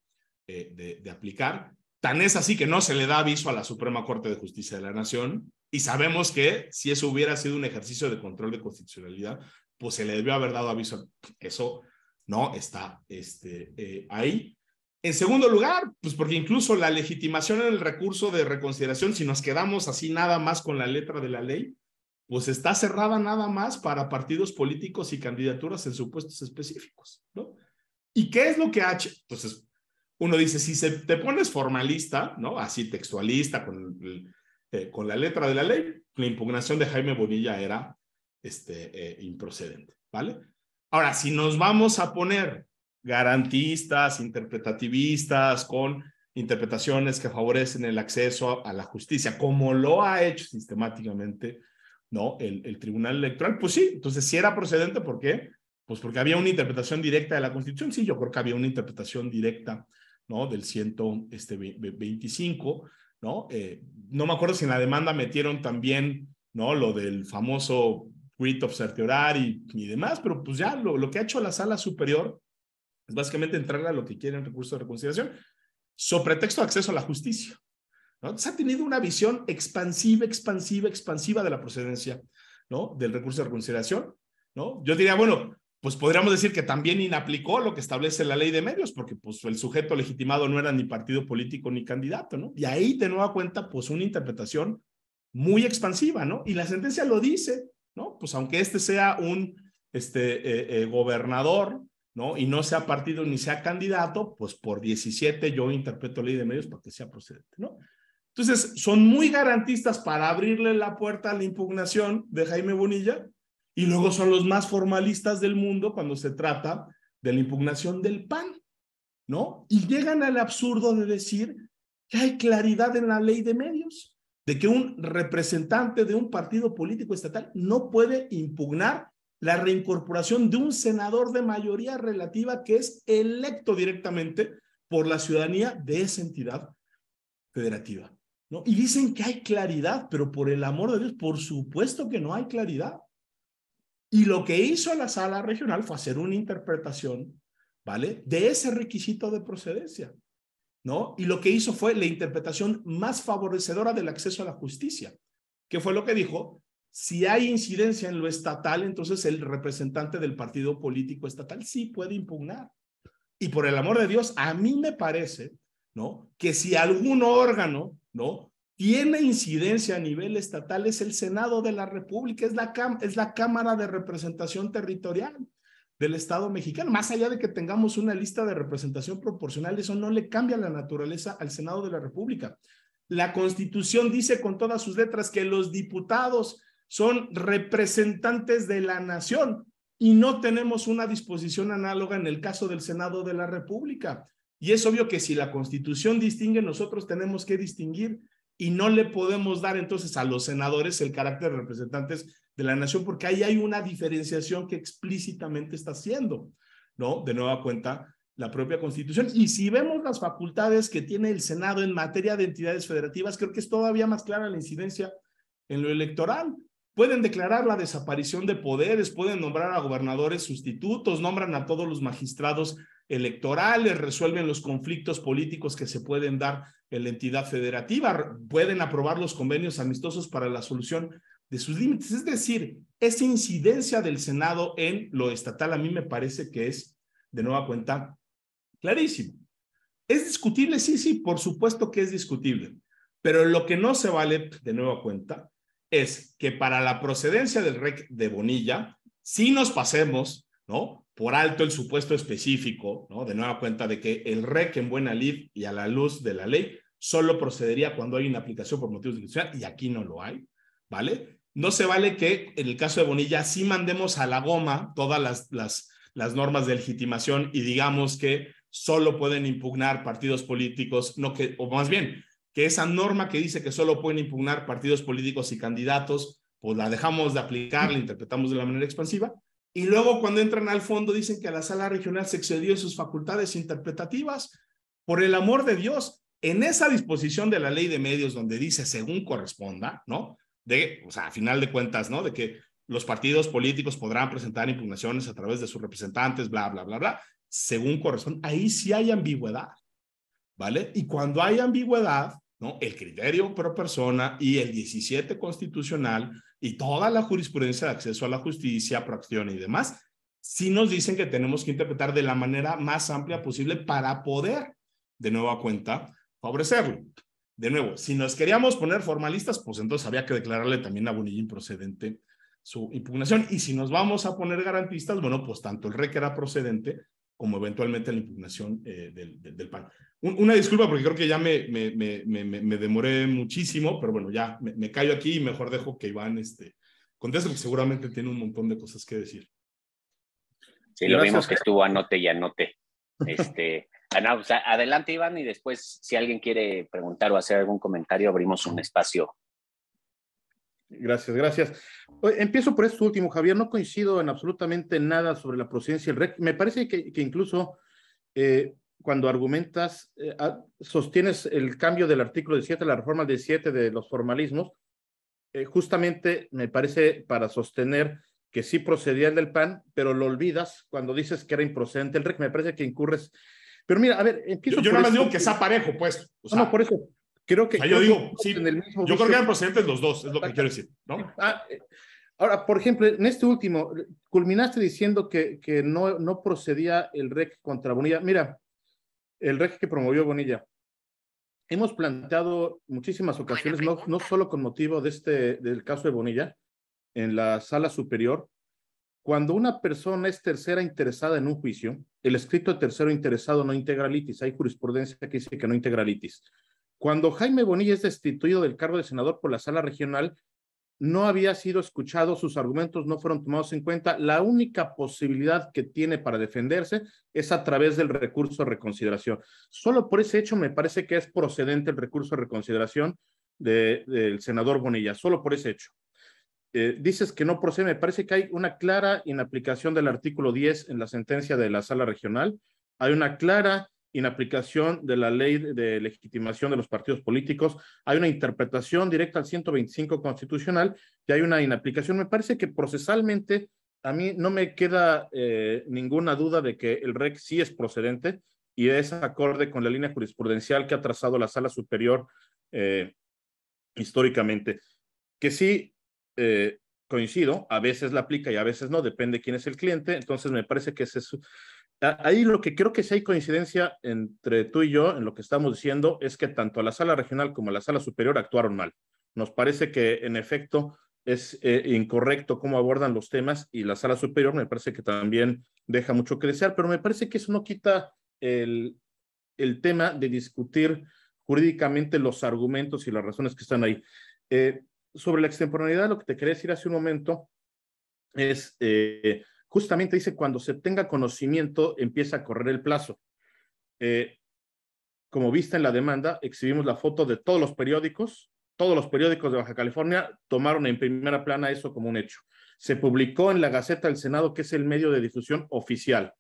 eh, de, aplicar. Tan es así que no se le da aviso a la Suprema Corte de Justicia de la Nación y sabemos que si eso hubiera sido un ejercicio de control de constitucionalidad, pues se le debió haber dado aviso. Eso no está este, eh, ahí. En segundo lugar, pues porque incluso la legitimación en el recurso de reconsideración, si nos quedamos así nada más con la letra de la ley, pues está cerrada nada más para partidos políticos y candidaturas en supuestos específicos, ¿no? ¿Y qué es lo que hace Entonces, pues uno dice, si se, te pones formalista, ¿no? Así textualista, con, eh, con la letra de la ley, la impugnación de Jaime Bonilla era este, eh, improcedente, ¿vale? Ahora, si nos vamos a poner garantistas, interpretativistas, con interpretaciones que favorecen el acceso a la justicia, como lo ha hecho sistemáticamente ¿no? El, Tribunal Electoral, pues sí, entonces sí era procedente, ¿por qué? Pues porque había una interpretación directa de la Constitución, sí, yo creo que había una interpretación directa, ¿no? Del 125, este, ¿no? Eh, no me acuerdo si en la demanda metieron también, ¿no? Lo del famoso quit of certiorari y, y demás, pero pues ya lo, que ha hecho la sala superior es básicamente entrarle a lo que quieren recurso de reconciliación, sobre pretexto de acceso a la justicia, ¿no? Entonces ha tenido una visión expansiva, expansiva, expansiva de la procedencia, ¿no? Del recurso de reconsideración, ¿no? Yo diría, bueno, pues podríamos decir que también inaplicó lo que establece la ley de medios, porque pues el sujeto legitimado no era ni partido político ni candidato, ¿no? Y ahí de nueva cuenta, pues una interpretación muy expansiva, ¿no? Y la sentencia lo dice, ¿no? Pues aunque este sea un este, eh, eh, gobernador, ¿no? Y no sea partido ni sea candidato, pues por 17 yo interpreto ley de medios para que sea procedente, ¿no? Entonces, son muy garantistas para abrirle la puerta a la impugnación de Jaime Bonilla y luego son los más formalistas del mundo cuando se trata de la impugnación del PAN, ¿no? Y llegan al absurdo de decir que hay claridad en la ley de medios, de que un representante de un partido político estatal no puede impugnar la reincorporación de un senador de mayoría relativa que es electo directamente por la ciudadanía de esa entidad federativa. Y dicen que hay claridad, pero por el amor de Dios, por supuesto que no hay claridad. Y lo que hizo la sala regional fue hacer una interpretación, ¿vale? De ese requisito de procedencia, ¿no? Y lo que hizo fue la interpretación más favorecedora del acceso a la justicia, que fue lo que dijo, si hay incidencia en lo estatal, entonces el representante del partido político estatal sí puede impugnar. Y por el amor de Dios, a mí me parece que si algún órgano, ¿no? Tiene incidencia a nivel estatal, es el Senado de la República, es la, es la Cámara de Representación Territorial del Estado mexicano. Más allá de que tengamos una lista de representación proporcional, eso no le cambia la naturaleza al Senado de la República. La Constitución dice con todas sus letras que los diputados son representantes de la nación y no tenemos una disposición análoga en el caso del Senado de la República. Y es obvio que si la constitución distingue, nosotros tenemos que distinguir y no le podemos dar entonces a los senadores el carácter de representantes de la nación, porque ahí hay una diferenciación que explícitamente está haciendo, ¿no? De nueva cuenta, la propia constitución. Y si vemos las facultades que tiene el Senado en materia de entidades federativas, creo que es todavía más clara la incidencia en lo electoral. Pueden declarar la desaparición de poderes, pueden nombrar a gobernadores sustitutos, nombran a todos los magistrados electorales, resuelven los conflictos políticos que se pueden dar en la entidad federativa, pueden aprobar los convenios amistosos para la solución de sus límites. Es decir, esa incidencia del Senado en lo estatal a mí me parece que es, de nueva cuenta, clarísimo. ¿Es discutible? Sí, sí, por supuesto que es discutible. Pero lo que no se vale, de nueva cuenta, es que para la procedencia del REC de Bonilla, si nos pasemos, ¿no? por alto el supuesto específico, ¿no? de nueva cuenta, de que el REC en buena lid y a la luz de la ley solo procedería cuando hay una aplicación por motivos de y aquí no lo hay, ¿vale? No se vale que en el caso de Bonilla sí mandemos a la goma todas las, las normas de legitimación y digamos que solo pueden impugnar partidos políticos, no que, o más bien, que esa norma que dice que solo pueden impugnar partidos políticos y candidatos, pues la dejamos de aplicar, la interpretamos de la manera expansiva y luego cuando entran al fondo dicen que a la sala regional se excedió en sus facultades interpretativas. Por el amor de Dios, en esa disposición de la ley de medios donde dice según corresponda, ¿no? De, o sea, a final de cuentas, ¿no? De que los partidos políticos podrán presentar impugnaciones a través de sus representantes, bla, bla, bla, bla, según corresponda. Ahí sí hay ambigüedad, ¿vale? Y cuando hay ambigüedad, ¿no? El criterio pro persona y el 17 constitucional y toda la jurisprudencia de acceso a la justicia, proacción y demás, sí nos dicen que tenemos que interpretar de la manera más amplia posible para poder, de nueva cuenta, favorecerlo. De nuevo, si nos queríamos poner formalistas, pues entonces había que declararle también a Bonilla procedente su impugnación. Y si nos vamos a poner garantistas, bueno, pues tanto el REC era procedente como eventualmente la impugnación eh, del PAN una disculpa porque creo que ya me, me, demoré muchísimo, pero bueno, ya me, callo aquí y mejor dejo que Iván este, conteste porque seguramente tiene un montón de cosas que decir. Sí, lo vimos que estuvo anote y anote. Este, ah, adelante Iván y después si alguien quiere preguntar o hacer algún comentario abrimos un espacio Gracias, gracias. Empiezo por esto último, Javier. No coincido en absolutamente nada sobre la procedencia del REC. Me parece que, incluso eh, cuando argumentas, eh, ah, sostienes el cambio del artículo 17, la reforma 17 de los formalismos, eh, justamente me parece para sostener que sí procedía el del PAN, pero lo olvidas cuando dices que era improcedente el REC, me parece que incurres. Pero mira, a ver, empiezo. Yo, yo no más digo que sea parejo, pues. no, por eso. Creo que. yo, digo, sí. yo creo que eran procedentes los dos, es lo que quiero decir, ¿no? Ah, eh, Ahora, por ejemplo, en este último, culminaste diciendo que, que no, no procedía el REC contra Bonilla. Mira, el régimen que promovió Bonilla. Hemos planteado muchísimas ocasiones, no, solo con motivo de este, del caso de Bonilla, en la sala superior, cuando una persona es tercera interesada en un juicio, el escrito de tercero interesado no integra litis. Hay jurisprudencia que dice que no integra litis. Cuando Jaime Bonilla es destituido del cargo de senador por la sala regional, no había sido escuchado, sus argumentos no fueron tomados en cuenta. La única posibilidad que tiene para defenderse es a través del recurso de reconsideración. Solo por ese hecho me parece que es procedente el recurso de reconsideración del senador Bonilla, solo por ese hecho. Eh, dices que no procede, me parece que hay una clara inaplicación del artículo 10 en la sentencia de la sala regional, hay una clara inaplicación de la ley de legitimación de los partidos políticos, hay una interpretación directa al 125 constitucional y hay una inaplicación. Me parece que procesalmente a mí no me queda eh, ninguna duda de que el REC sí es procedente y es acorde con la línea jurisprudencial que ha trazado la sala superior eh, históricamente. Que sí eh, coincido, a veces la aplica y a veces no, depende quién es el cliente. Entonces me parece que ese es Ahí lo que creo que sí hay coincidencia entre tú y yo en lo que estamos diciendo es que tanto la sala regional como la sala superior actuaron mal. Nos parece que en efecto es eh, incorrecto cómo abordan los temas y la sala superior me parece que también deja mucho que desear, pero me parece que eso no quita el, tema de discutir jurídicamente los argumentos y las razones que están ahí. Eh, sobre la extemporaneidad, lo que te quería decir hace un momento es... Eh, justamente dice, cuando se tenga conocimiento, empieza a correr el plazo. Eh, como vista en la demanda, exhibimos la foto de todos los periódicos. Todos los periódicos de Baja California tomaron en primera plana eso como un hecho. Se publicó en la Gaceta del Senado, que es el medio de difusión oficial.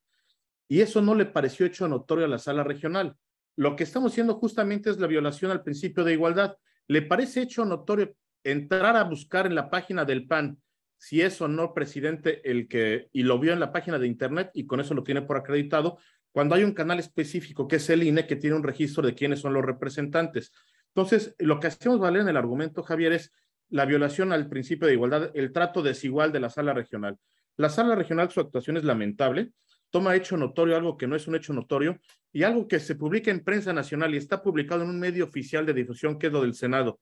Y eso no le pareció hecho notorio a la sala regional. Lo que estamos haciendo justamente es la violación al principio de igualdad. ¿Le parece hecho notorio entrar a buscar en la página del PAN si es o no presidente el que, y lo vio en la página de internet y con eso lo tiene por acreditado, cuando hay un canal específico que es el INE que tiene un registro de quiénes son los representantes. Entonces, lo que hacemos valer en el argumento, Javier, es la violación al principio de igualdad, el trato desigual de la sala regional. La sala regional, su actuación es lamentable, toma hecho notorio algo que no es un hecho notorio y algo que se publica en prensa nacional y está publicado en un medio oficial de difusión que es lo del Senado,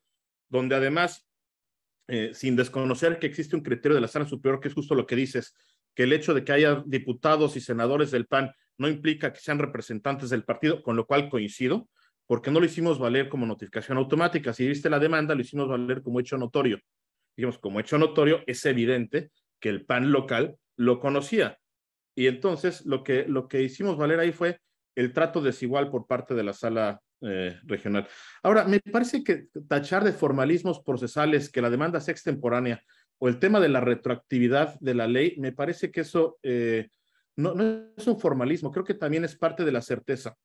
donde además eh, sin desconocer que existe un criterio de la sala superior, que es justo lo que dices, que el hecho de que haya diputados y senadores del PAN no implica que sean representantes del partido, con lo cual coincido, porque no lo hicimos valer como notificación automática. Si viste la demanda, lo hicimos valer como hecho notorio. Dijimos, como hecho notorio, es evidente que el PAN local lo conocía. Y entonces lo que, lo que hicimos valer ahí fue el trato desigual por parte de la sala eh, regional. Ahora, me parece que tachar de formalismos procesales que la demanda sea extemporánea o el tema de la retroactividad de la ley, me parece que eso eh, no, no, es un formalismo, creo que también es parte de la certeza.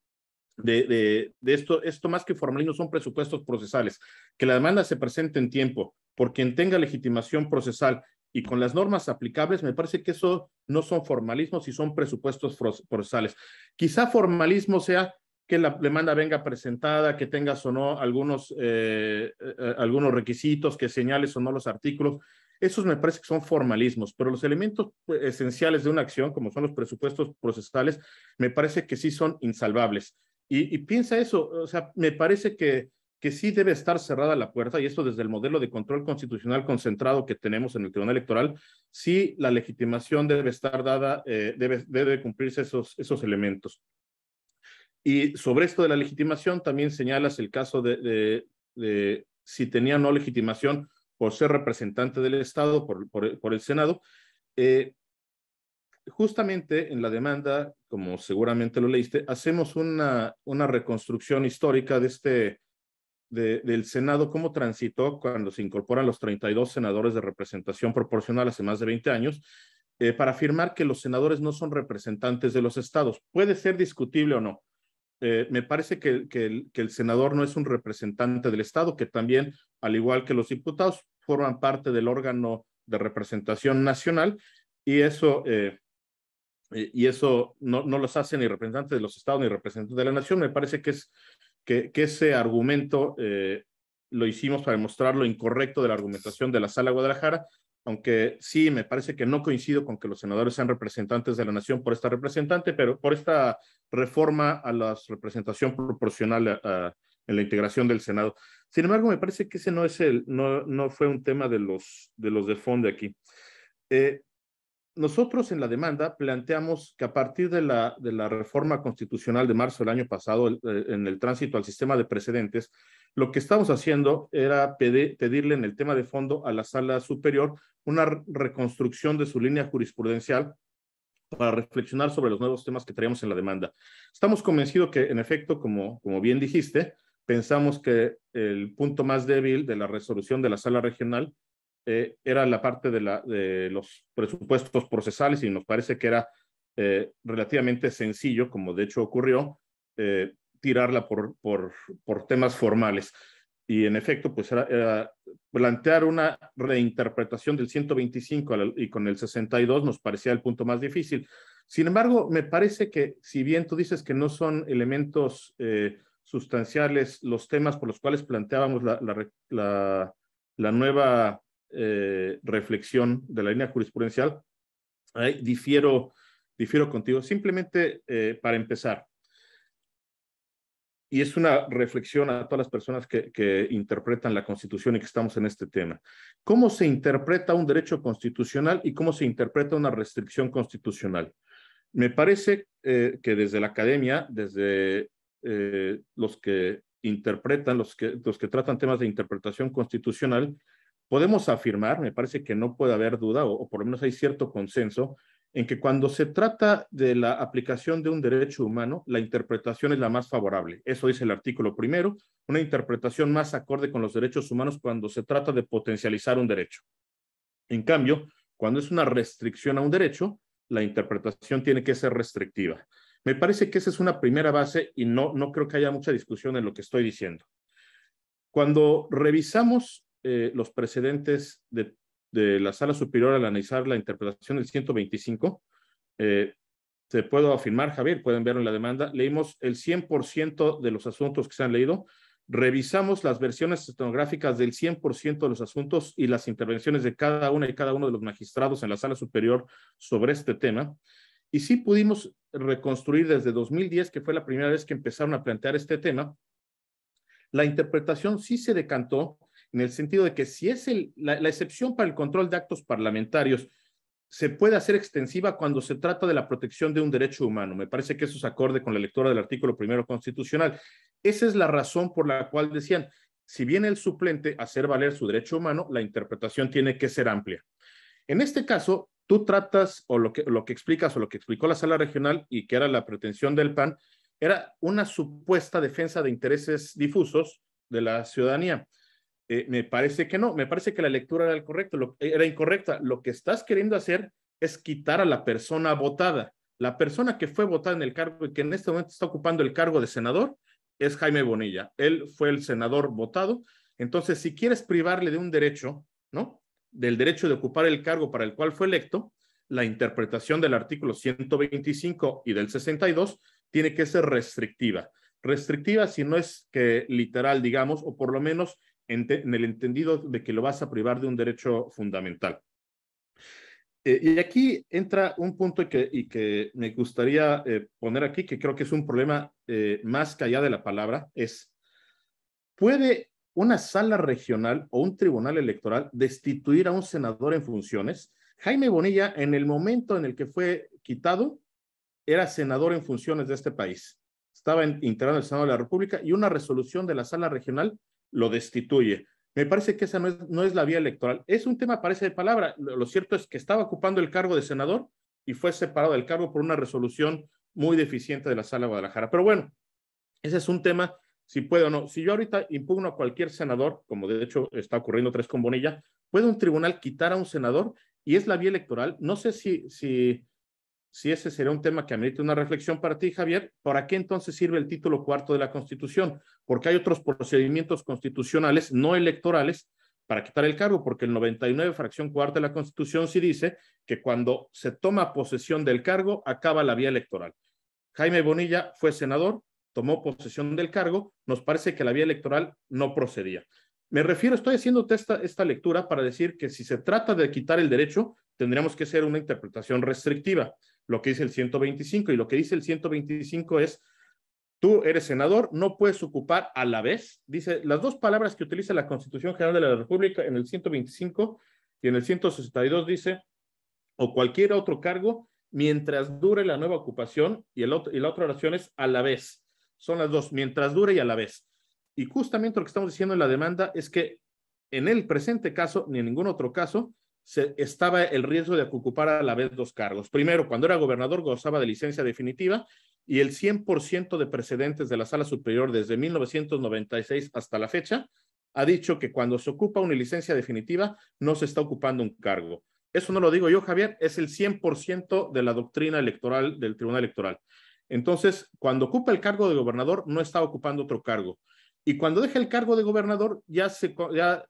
De, de, de, esto, esto más que formalismo son presupuestos procesales, que la demanda se presente en tiempo por quien tenga legitimación procesal y con las normas aplicables, me parece que eso no son formalismos y son presupuestos procesales. Quizá formalismo sea que la demanda venga presentada, que tengas o no algunos, eh, eh, eh, algunos requisitos, que señales o no los artículos. Esos me parece que son formalismos, pero los elementos pues, esenciales de una acción, como son los presupuestos procesales, me parece que sí son insalvables. Y, piensa eso, o sea, me parece que, que sí debe estar cerrada la puerta, y esto desde el modelo de control constitucional concentrado que tenemos en el Tribunal Electoral, sí la legitimación debe estar dada, debe, debe cumplirse esos, esos elementos. Y sobre esto de la legitimación, también señalas el caso de, si tenía no legitimación por ser representante del Estado, por, el Senado. Eh, justamente en la demanda, como seguramente lo leíste, hacemos una, reconstrucción histórica de este, del Senado, cómo transitó cuando se incorporan los 32 senadores de representación proporcional hace más de 20 años, eh, para afirmar que los senadores no son representantes de los estados. Puede ser discutible o no, eh, me parece que, que, el, senador no es un representante del Estado, que también, al igual que los diputados, forman parte del órgano de representación nacional y eso, eh, eh, y eso no, los hace ni representantes de los Estados ni representantes de la nación. Me parece que, es, que, ese argumento lo hicimos para demostrar lo incorrecto de la argumentación de la Sala Guadalajara aunque sí me parece que no coincido con que los senadores sean representantes de la nación por esta representante, pero por esta reforma a la representación proporcional en la integración del Senado. Sin embargo, me parece que ese no es el, no, no fue un tema de los de los de fondo aquí. Eh, nosotros en la demanda planteamos que a partir de la, de la reforma constitucional de marzo del año pasado, eh, en el tránsito al sistema de precedentes, lo que estamos haciendo era pedirle en el tema de fondo a la sala superior una reconstrucción de su línea jurisprudencial para reflexionar sobre los nuevos temas que traíamos en la demanda. Estamos convencidos que, en efecto, como bien dijiste, pensamos que el punto más débil de la resolución de la sala regional eh, era la parte de, la, de, los presupuestos procesales y nos parece que era eh, relativamente sencillo, como de hecho ocurrió, eh, tirarla por, por, por, temas formales. Y en efecto, pues era, plantear una reinterpretación del 125 y con el 62 nos parecía el punto más difícil. Sin embargo, me parece que si bien tú dices que no son elementos sustanciales los temas por los cuales planteábamos la, la nueva eh, reflexión de la línea jurisprudencial. Ahí difiero, contigo, simplemente eh, para empezar. Y es una reflexión a todas las personas que, interpretan la Constitución y que estamos en este tema. ¿Cómo se interpreta un derecho constitucional y cómo se interpreta una restricción constitucional? Me parece eh, que desde la academia, desde los que interpretan, los que, los que tratan temas de interpretación constitucional, podemos afirmar, me parece que no puede haber duda, o, por lo menos hay cierto consenso, en que cuando se trata de la aplicación de un derecho humano, la interpretación es la más favorable. Eso dice el artículo primero, una interpretación más acorde con los derechos humanos cuando se trata de potencializar un derecho. En cambio, cuando es una restricción a un derecho, la interpretación tiene que ser restrictiva. Me parece que esa es una primera base y no, no creo que haya mucha discusión en lo que estoy diciendo. Cuando revisamos eh, los precedentes de, de, la sala superior al analizar la interpretación del 125. Eh, te puedo afirmar, Javier, pueden ver en la demanda, leímos el 100% de los asuntos que se han leído, revisamos las versiones estenográficas del 100% de los asuntos y las intervenciones de cada uno y cada uno de los magistrados en la sala superior sobre este tema. Y sí pudimos reconstruir desde 2010, que fue la primera vez que empezaron a plantear este tema, la interpretación sí se decantó en el sentido de que si es la, excepción para el control de actos parlamentarios, se puede hacer extensiva cuando se trata de la protección de un derecho humano. Me parece que eso se acorde con la lectura del artículo primero constitucional. Esa es la razón por la cual decían, si viene el suplente a hacer valer su derecho humano, la interpretación tiene que ser amplia. En este caso, tú tratas, o lo que, lo que explicas, o lo que explicó la sala regional, y que era la pretensión del PAN, era una supuesta defensa de intereses difusos de la ciudadanía. Eh, me parece que no, me parece que la lectura era, correcto, era incorrecta. Lo que estás queriendo hacer es quitar a la persona votada. La persona que fue votada en el cargo y que en este momento está ocupando el cargo de senador es Jaime Bonilla. Él fue el senador votado. Entonces, si quieres privarle de un derecho, ¿no? Del derecho de ocupar el cargo para el cual fue electo, la interpretación del artículo 125 y del 62 tiene que ser restrictiva. Restrictiva si no es que literal, digamos, o por lo menos en el entendido de que lo vas a privar de un derecho fundamental. Eh, y aquí entra un punto que, y que me gustaría eh, poner aquí, que creo que es un problema eh, más que allá de la palabra, es, ¿puede una sala regional o un tribunal electoral destituir a un senador en funciones? Jaime Bonilla, en el momento en el que fue quitado, era senador en funciones de este país. Estaba integrando en el Senado de la República y una resolución de la sala regional lo destituye. Me parece que esa no es, la vía electoral. Es un tema, parece de palabra. Lo cierto es que estaba ocupando el cargo de senador y fue separado del cargo por una resolución muy deficiente de la sala Guadalajara. Pero bueno, ese es un tema, si puedo o no. Si yo ahorita impugno a cualquier senador, como de hecho está ocurriendo tres con Bonilla, ¿puede un tribunal quitar a un senador? Y es la vía electoral. No sé si, si si ese sería un tema que amerita una reflexión para ti, Javier, ¿para qué entonces sirve el título cuarto de la Constitución? Porque hay otros procedimientos constitucionales no electorales para quitar el cargo, porque el 99, fracción cuarta de la Constitución, sí dice que cuando se toma posesión del cargo, acaba la vía electoral. Jaime Bonilla fue senador, tomó posesión del cargo, nos parece que la vía electoral no procedía. Me refiero, estoy haciéndote esta, esta lectura para decir que si se trata de quitar el derecho, tendríamos que hacer una interpretación restrictiva lo que dice el 125 y lo que dice el 125 es, tú eres senador, no puedes ocupar a la vez, dice, las dos palabras que utiliza la Constitución General de la República en el 125 y en el 162 dice, o cualquier otro cargo mientras dure la nueva ocupación y, el otro, y la otra oración es a la vez. Son las dos, mientras dure y a la vez. Y justamente lo que estamos diciendo en la demanda es que en el presente caso ni en ningún otro caso estaba el riesgo de ocupar a la vez dos cargos. Primero, cuando era gobernador gozaba de licencia definitiva y el 100% de precedentes de la Sala Superior desde 1996 hasta la fecha ha dicho que cuando se ocupa una licencia definitiva no se está ocupando un cargo. Eso no lo digo yo, Javier, es el 100% de la doctrina electoral del Tribunal Electoral. Entonces, cuando ocupa el cargo de gobernador, no está ocupando otro cargo. Y cuando deja el cargo de gobernador, ya,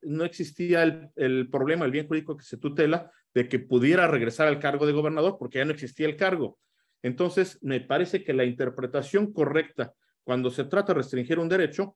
no existía el, problema, el bien jurídico que se tutela, de que pudiera regresar al cargo de gobernador, porque ya no existía el cargo. Entonces, me parece que la interpretación correcta cuando se trata de restringir un derecho,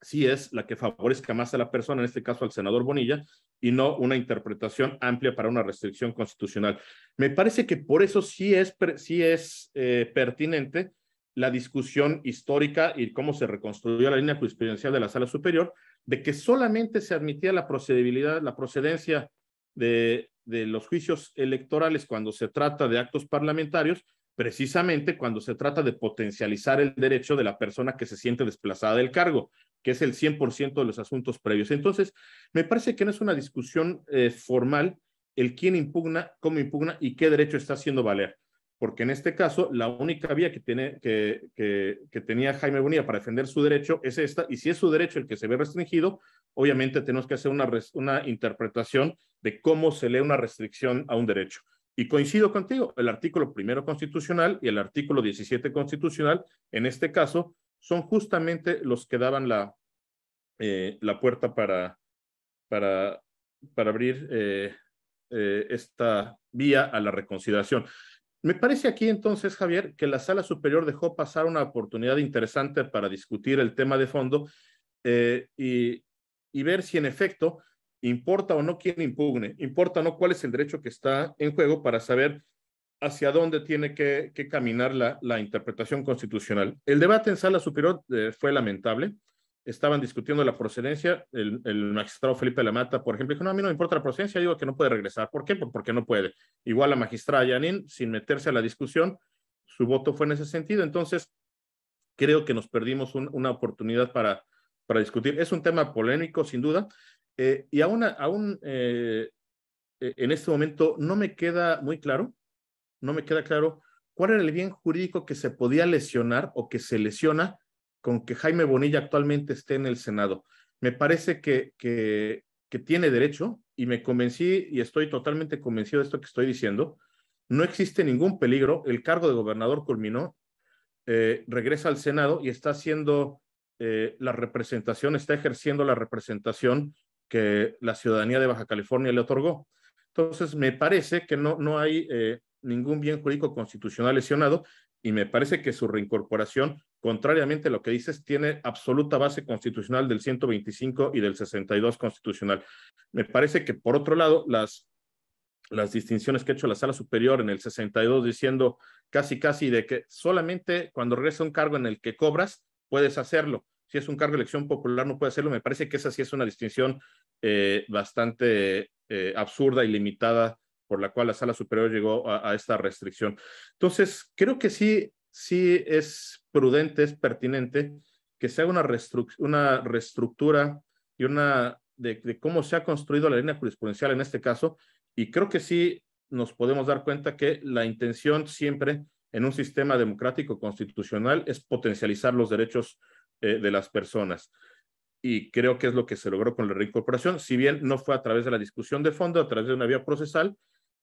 sí es la que favorezca más a la persona, en este caso al senador Bonilla, y no una interpretación amplia para una restricción constitucional. Me parece que por eso sí es, es eh, pertinente la discusión histórica y cómo se reconstruyó la línea jurisprudencial de la Sala Superior, de que solamente se admitía la procedibilidad, la procedencia de, los juicios electorales cuando se trata de actos parlamentarios, precisamente cuando se trata de potencializar el derecho de la persona que se siente desplazada del cargo, que es el 100% de los asuntos previos. Entonces, me parece que no es una discusión eh, formal el quién impugna, cómo impugna y qué derecho está haciendo valer porque en este caso la única vía que, tiene, que, que, que, tenía Jaime Bonilla para defender su derecho es esta, y si es su derecho el que se ve restringido, obviamente tenemos que hacer una, una interpretación de cómo se lee una restricción a un derecho. Y coincido contigo, el artículo primero constitucional y el artículo 17 constitucional, en este caso, son justamente los que daban la, eh, la puerta para, para, para abrir eh, eh, esta vía a la reconsideración. Me parece aquí entonces, Javier, que la sala superior dejó pasar una oportunidad interesante para discutir el tema de fondo eh, y, ver si en efecto importa o no quién impugne, importa o no cuál es el derecho que está en juego para saber hacia dónde tiene que, caminar la, interpretación constitucional. El debate en sala superior eh, fue lamentable estaban discutiendo la procedencia, el, magistrado Felipe de la Mata, por ejemplo, dijo, no, a mí no me importa la procedencia, digo que no puede regresar. ¿Por qué? Porque no puede. Igual la magistrada Yanin, sin meterse a la discusión, su voto fue en ese sentido. Entonces, creo que nos perdimos una oportunidad para, para discutir. Es un tema polémico, sin duda, eh, y aún, aún eh, en este momento no me queda muy claro, no me queda claro cuál era el bien jurídico que se podía lesionar o que se lesiona con que Jaime Bonilla actualmente esté en el Senado. Me parece que, que, tiene derecho y me convencí y estoy totalmente convencido de esto que estoy diciendo. No existe ningún peligro. El cargo de gobernador culminó, eh, regresa al Senado y está haciendo eh, la representación, está ejerciendo la representación que la ciudadanía de Baja California le otorgó. Entonces, me parece que no, no hay eh, ningún bien jurídico constitucional lesionado y me parece que su reincorporación, contrariamente a lo que dices, tiene absoluta base constitucional del 125 y del 62 constitucional. Me parece que, por otro lado, las, las distinciones que ha hecho la Sala Superior en el 62, diciendo casi, casi de que solamente cuando regresa un cargo en el que cobras, puedes hacerlo. Si es un cargo de elección popular, no puedes hacerlo. Me parece que esa sí es una distinción eh, bastante eh, absurda y limitada por la cual la sala superior llegó a, esta restricción. Entonces, creo que sí, sí es prudente, es pertinente que se haga una, reestructura y una de, cómo se ha construido la línea jurisprudencial en este caso, y creo que sí nos podemos dar cuenta que la intención siempre en un sistema democrático constitucional es potencializar los derechos eh, de las personas. Y creo que es lo que se logró con la reincorporación, si bien no fue a través de la discusión de fondo, a través de una vía procesal,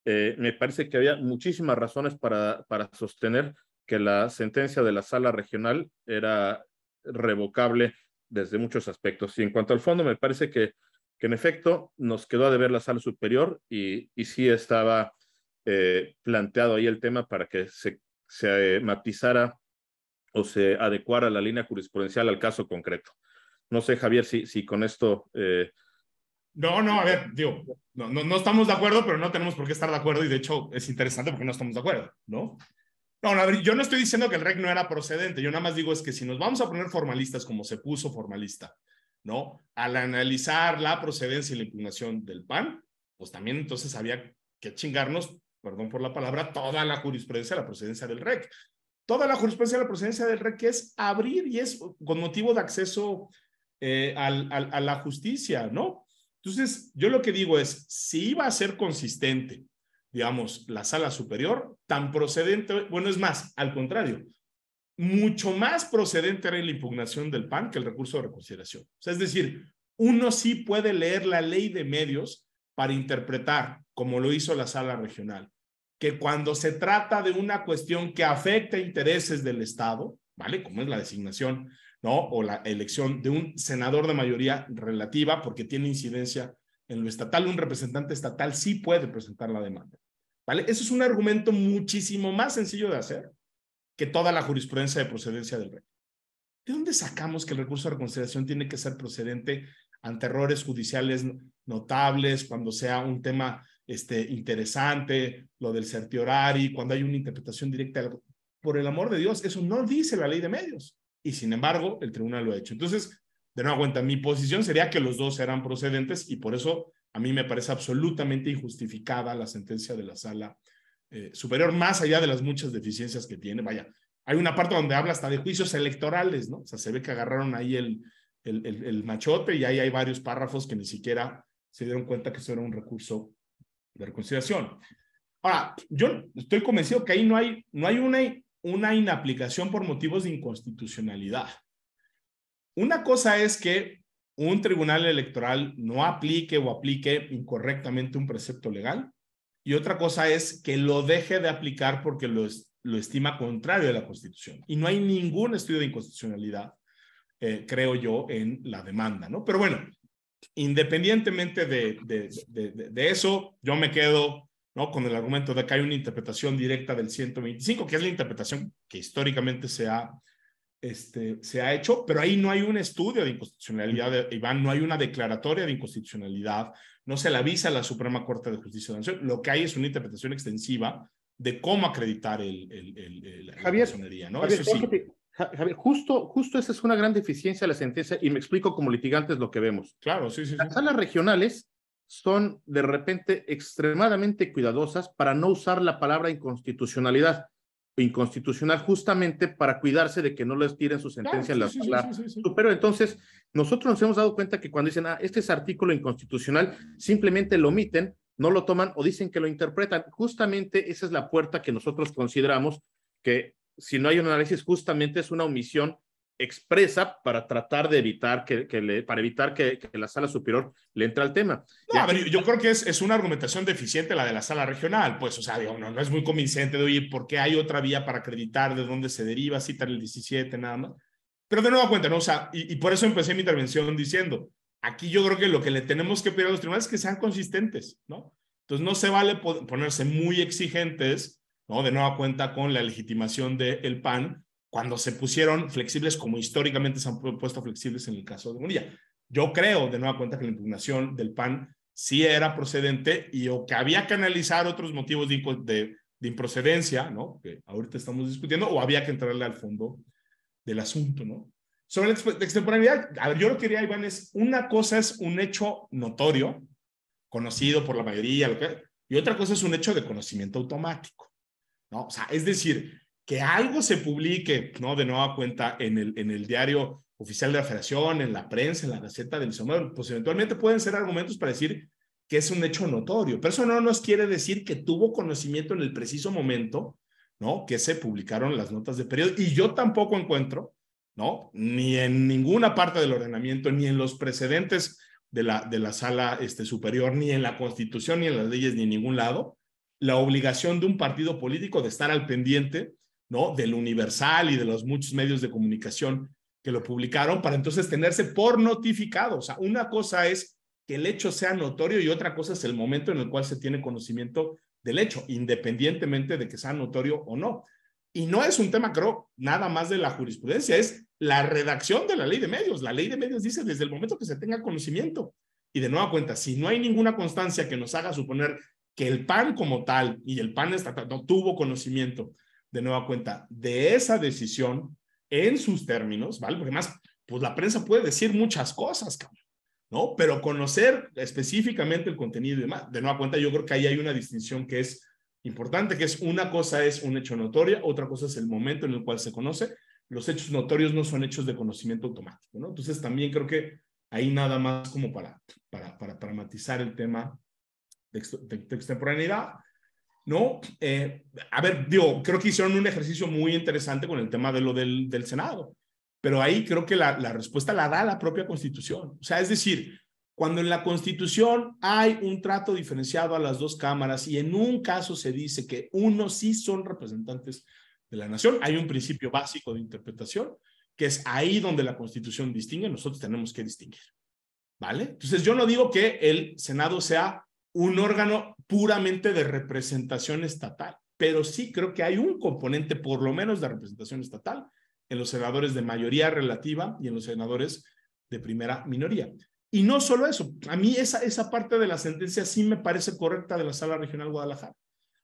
eh, me parece que había muchísimas razones para, para sostener que la sentencia de la sala regional era revocable desde muchos aspectos. Y en cuanto al fondo, me parece que, que en efecto nos quedó a deber la sala superior y, y sí estaba eh, planteado ahí el tema para que se, se matizara o se adecuara la línea jurisprudencial al caso concreto. No sé, Javier, si, si con esto eh, no, no, a ver, digo, no, no, estamos de acuerdo, pero no tenemos por qué estar de acuerdo y de hecho es interesante porque no estamos de acuerdo, ¿no? No, a ver, yo no estoy diciendo que el REC no era procedente, yo nada más digo es que si nos vamos a poner formalistas como se puso formalista, ¿no? Al analizar la procedencia y la impugnación del PAN, pues también entonces había que chingarnos, perdón por la palabra, toda la jurisprudencia de la procedencia del REC. Toda la jurisprudencia de la procedencia del REC es abrir y es con motivo de acceso eh, a la justicia, ¿no? Entonces, yo lo que digo es, si iba a ser consistente, digamos, la sala superior, tan procedente, bueno, es más, al contrario, mucho más procedente era la impugnación del PAN que el recurso de reconsideración. O sea, es decir, uno sí puede leer la ley de medios para interpretar, como lo hizo la sala regional, que cuando se trata de una cuestión que afecta intereses del Estado, ¿vale? Como es la designación ¿no? O la elección de un senador de mayoría relativa porque tiene incidencia en lo estatal, un representante estatal sí puede presentar la demanda. ¿Vale? Eso es un argumento muchísimo más sencillo de hacer que toda la jurisprudencia de procedencia del rey. ¿De dónde sacamos que el recurso de reconsideración tiene que ser procedente ante errores judiciales notables, cuando sea un tema este, interesante, lo del certiorari, cuando hay una interpretación directa? Por el amor de Dios, eso no dice la ley de medios y sin embargo el tribunal lo ha hecho. Entonces, de no cuenta, mi posición sería que los dos eran procedentes y por eso a mí me parece absolutamente injustificada la sentencia de la sala eh, superior, más allá de las muchas deficiencias que tiene. Vaya, hay una parte donde habla hasta de juicios electorales, ¿no? O sea, se ve que agarraron ahí el, el, el, machote y ahí hay varios párrafos que ni siquiera se dieron cuenta que eso era un recurso de reconciliación. Ahora, yo estoy convencido que ahí no hay, no hay una una inaplicación por motivos de inconstitucionalidad. Una cosa es que un tribunal electoral no aplique o aplique incorrectamente un precepto legal y otra cosa es que lo deje de aplicar porque lo, estima contrario a la Constitución. Y no hay ningún estudio de inconstitucionalidad, eh, creo yo, en la demanda, ¿no? Pero bueno, independientemente de eso, yo me quedo ¿no? Con el argumento de que hay una interpretación directa del 125, que es la interpretación que históricamente se ha, este, se ha hecho, pero ahí no hay un estudio de inconstitucionalidad, Iván, no hay una declaratoria de inconstitucionalidad, no se la avisa a la Suprema Corte de Justicia de la Nación, lo que hay es una interpretación extensiva de cómo acreditar el, Javier, la ¿no? Javier, justo, justo esa es una gran deficiencia de la sentencia y me explico como litigantes lo que vemos. Claro, sí, sí. Las salas regionales son de repente extremadamente cuidadosas para no usar la palabra inconstitucionalidad inconstitucional justamente para cuidarse de que no les tiren su sentencia en la, Pero entonces, nosotros nos hemos dado cuenta que cuando dicen, ah, este es artículo inconstitucional, simplemente lo omiten, no lo toman o dicen que lo interpretan. Justamente esa es la puerta que nosotros consideramos que si no hay un análisis, justamente es una omisión expresa para tratar de evitar que, le, para evitar que, la sala superior le entre al tema. yo creo que es, es, una argumentación deficiente la de la sala regional, pues, o sea, no, no es muy convincente de, oír ¿por qué hay otra vía para acreditar de dónde se deriva, citar el 17, nada más? Pero de nueva cuenta, ¿no? O sea, y, por eso empecé mi intervención diciendo, aquí yo creo que lo que le tenemos que pedir a los tribunales es que sean consistentes, ¿no? Entonces, no se vale ponerse muy exigentes, ¿no? De nueva cuenta con la legitimación del el PAN, cuando se pusieron flexibles como históricamente se han puesto flexibles en el caso de Bonilla. Yo creo, de nueva cuenta, que la impugnación del PAN sí era procedente y o que había que analizar otros motivos de, de, improcedencia, ¿no? Que ahorita estamos discutiendo, o había que entrarle al fondo del asunto, ¿no? Sobre la extemporaneidad, a ver, yo lo que diría, Iván, es una cosa es un hecho notorio, conocido por la mayoría, y otra cosa es un hecho de conocimiento automático, ¿no? O sea, es decir, que algo se publique, ¿no? De nueva cuenta en el, en el diario oficial de la federación, en la prensa, en la receta del Sombrero, pues eventualmente pueden ser argumentos para decir que es un hecho notorio, pero eso no nos quiere decir que tuvo conocimiento en el preciso momento, ¿no? Que se publicaron las notas de periodo y yo tampoco encuentro, ¿no? Ni en ninguna parte del ordenamiento, ni en los precedentes de la, de la sala este, superior, ni en la constitución, ni en las leyes, ni en ningún lado, la obligación de un partido político de estar al pendiente ¿no? Del Universal y de los muchos medios de comunicación que lo publicaron para entonces tenerse por notificado. O sea, una cosa es que el hecho sea notorio y otra cosa es el momento en el cual se tiene conocimiento del hecho, independientemente de que sea notorio o no. Y no es un tema, creo, nada más de la jurisprudencia, es la redacción de la ley de medios. La ley de medios dice desde el momento que se tenga conocimiento. Y de nueva cuenta, si no hay ninguna constancia que nos haga suponer que el PAN como tal y el PAN estatal no tuvo conocimiento de nueva cuenta de esa decisión en sus términos, ¿vale? Porque más, pues la prensa puede decir muchas cosas, ¿no? Pero conocer específicamente el contenido y demás, de nueva cuenta, yo creo que ahí hay una distinción que es importante, que es una cosa es un hecho notorio, otra cosa es el momento en el cual se conoce. Los hechos notorios no son hechos de conocimiento automático, ¿no? Entonces también creo que ahí nada más como para, para, para, matizar el tema de, de, de extemporaneidad. ¿no? Eh, a ver, digo, creo que hicieron un ejercicio muy interesante con el tema de lo del, Senado, pero ahí creo que la, la, respuesta la da la propia Constitución. O sea, es decir, cuando en la Constitución hay un trato diferenciado a las dos cámaras y en un caso se dice que unos sí son representantes de la nación, hay un principio básico de interpretación, que es ahí donde la Constitución distingue, nosotros tenemos que distinguir. ¿Vale? Entonces, yo no digo que el Senado sea un órgano puramente de representación estatal, pero sí creo que hay un componente, por lo menos, de representación estatal en los senadores de mayoría relativa y en los senadores de primera minoría. Y no solo eso, a mí esa, esa parte de la sentencia sí me parece correcta de la Sala Regional Guadalajara.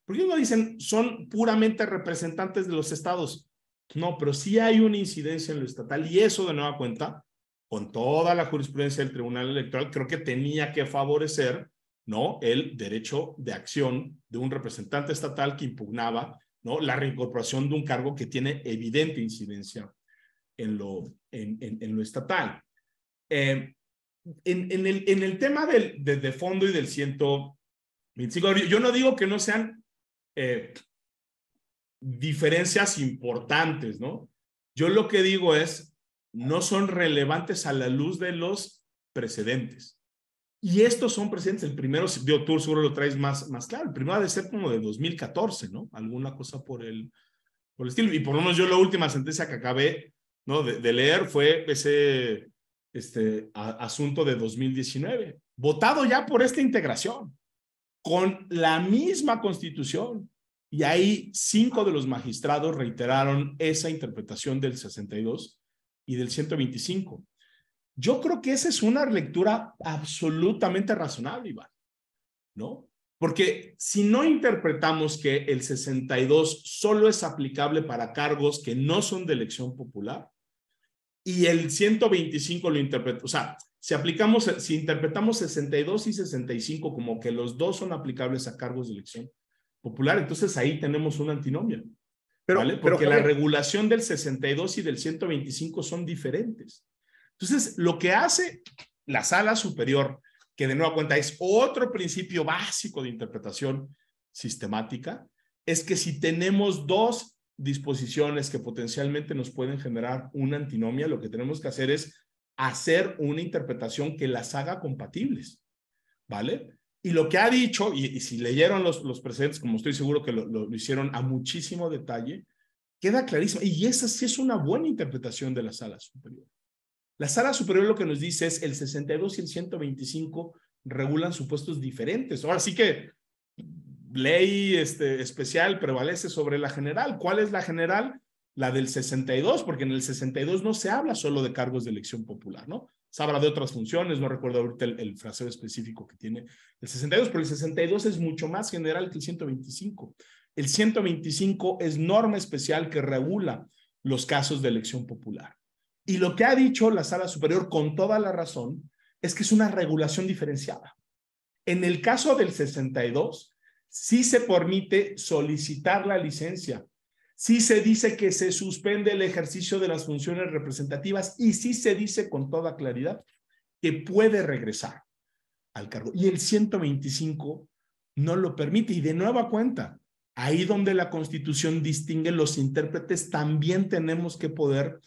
Porque no dicen, son puramente representantes de los estados. No, pero sí hay una incidencia en lo estatal y eso de nueva cuenta, con toda la jurisprudencia del Tribunal Electoral, creo que tenía que favorecer ¿no? El derecho de acción de un representante estatal que impugnaba, ¿no? La reincorporación de un cargo que tiene evidente incidencia en lo, en, lo estatal. Eh, en, el, en el tema del, de, fondo y del 125, yo no digo que no sean eh, diferencias importantes, ¿no? Yo lo que digo es, no son relevantes a la luz de los precedentes. Y estos son presentes, el primero, de Tour seguro lo traes más, más claro, el primero de ser como de 2014, ¿no? Alguna cosa por el, por el estilo. Y por lo menos yo la última sentencia que acabé ¿no? de, leer fue ese este, asunto de 2019, votado ya por esta integración, con la misma constitución. Y ahí cinco de los magistrados reiteraron esa interpretación del 62 y del 125. Yo creo que esa es una lectura absolutamente razonable, Iván, ¿no? Porque si no interpretamos que el 62 solo es aplicable para cargos que no son de elección popular y el 125 lo interpreta, o sea, si aplicamos, si interpretamos 62 y 65 como que los dos son aplicables a cargos de elección popular, entonces ahí tenemos una antinomia. Pero, ¿vale? Porque la regulación del 62 y del 125 son diferentes. Entonces, lo que hace la sala superior, que de nueva cuenta es otro principio básico de interpretación sistemática, es que si tenemos dos disposiciones que potencialmente nos pueden generar una antinomia, lo que tenemos que hacer es hacer una interpretación que las haga compatibles, ¿vale? Y lo que ha dicho, y, si leyeron los, presentes, como estoy seguro que lo, hicieron a muchísimo detalle, queda clarísimo. Y esa sí es una buena interpretación de la sala superior. La sala superior lo que nos dice es el 62 y el 125 regulan supuestos diferentes. Ahora sí que ley este, especial prevalece sobre la general. ¿Cuál es la general? La del 62, porque en el 62 no se habla solo de cargos de elección popular, ¿no? Se habla de otras funciones, no recuerdo ahorita el, el fraseo específico que tiene el 62, pero el 62 es mucho más general que el 125. El 125 es norma especial que regula los casos de elección popular. Y lo que ha dicho la sala superior con toda la razón es que es una regulación diferenciada. En el caso del 62, sí se permite solicitar la licencia, sí se dice que se suspende el ejercicio de las funciones representativas y sí se dice con toda claridad que puede regresar al cargo. Y el 125 no lo permite. Y de nueva cuenta, ahí donde la Constitución distingue los intérpretes, también tenemos que poder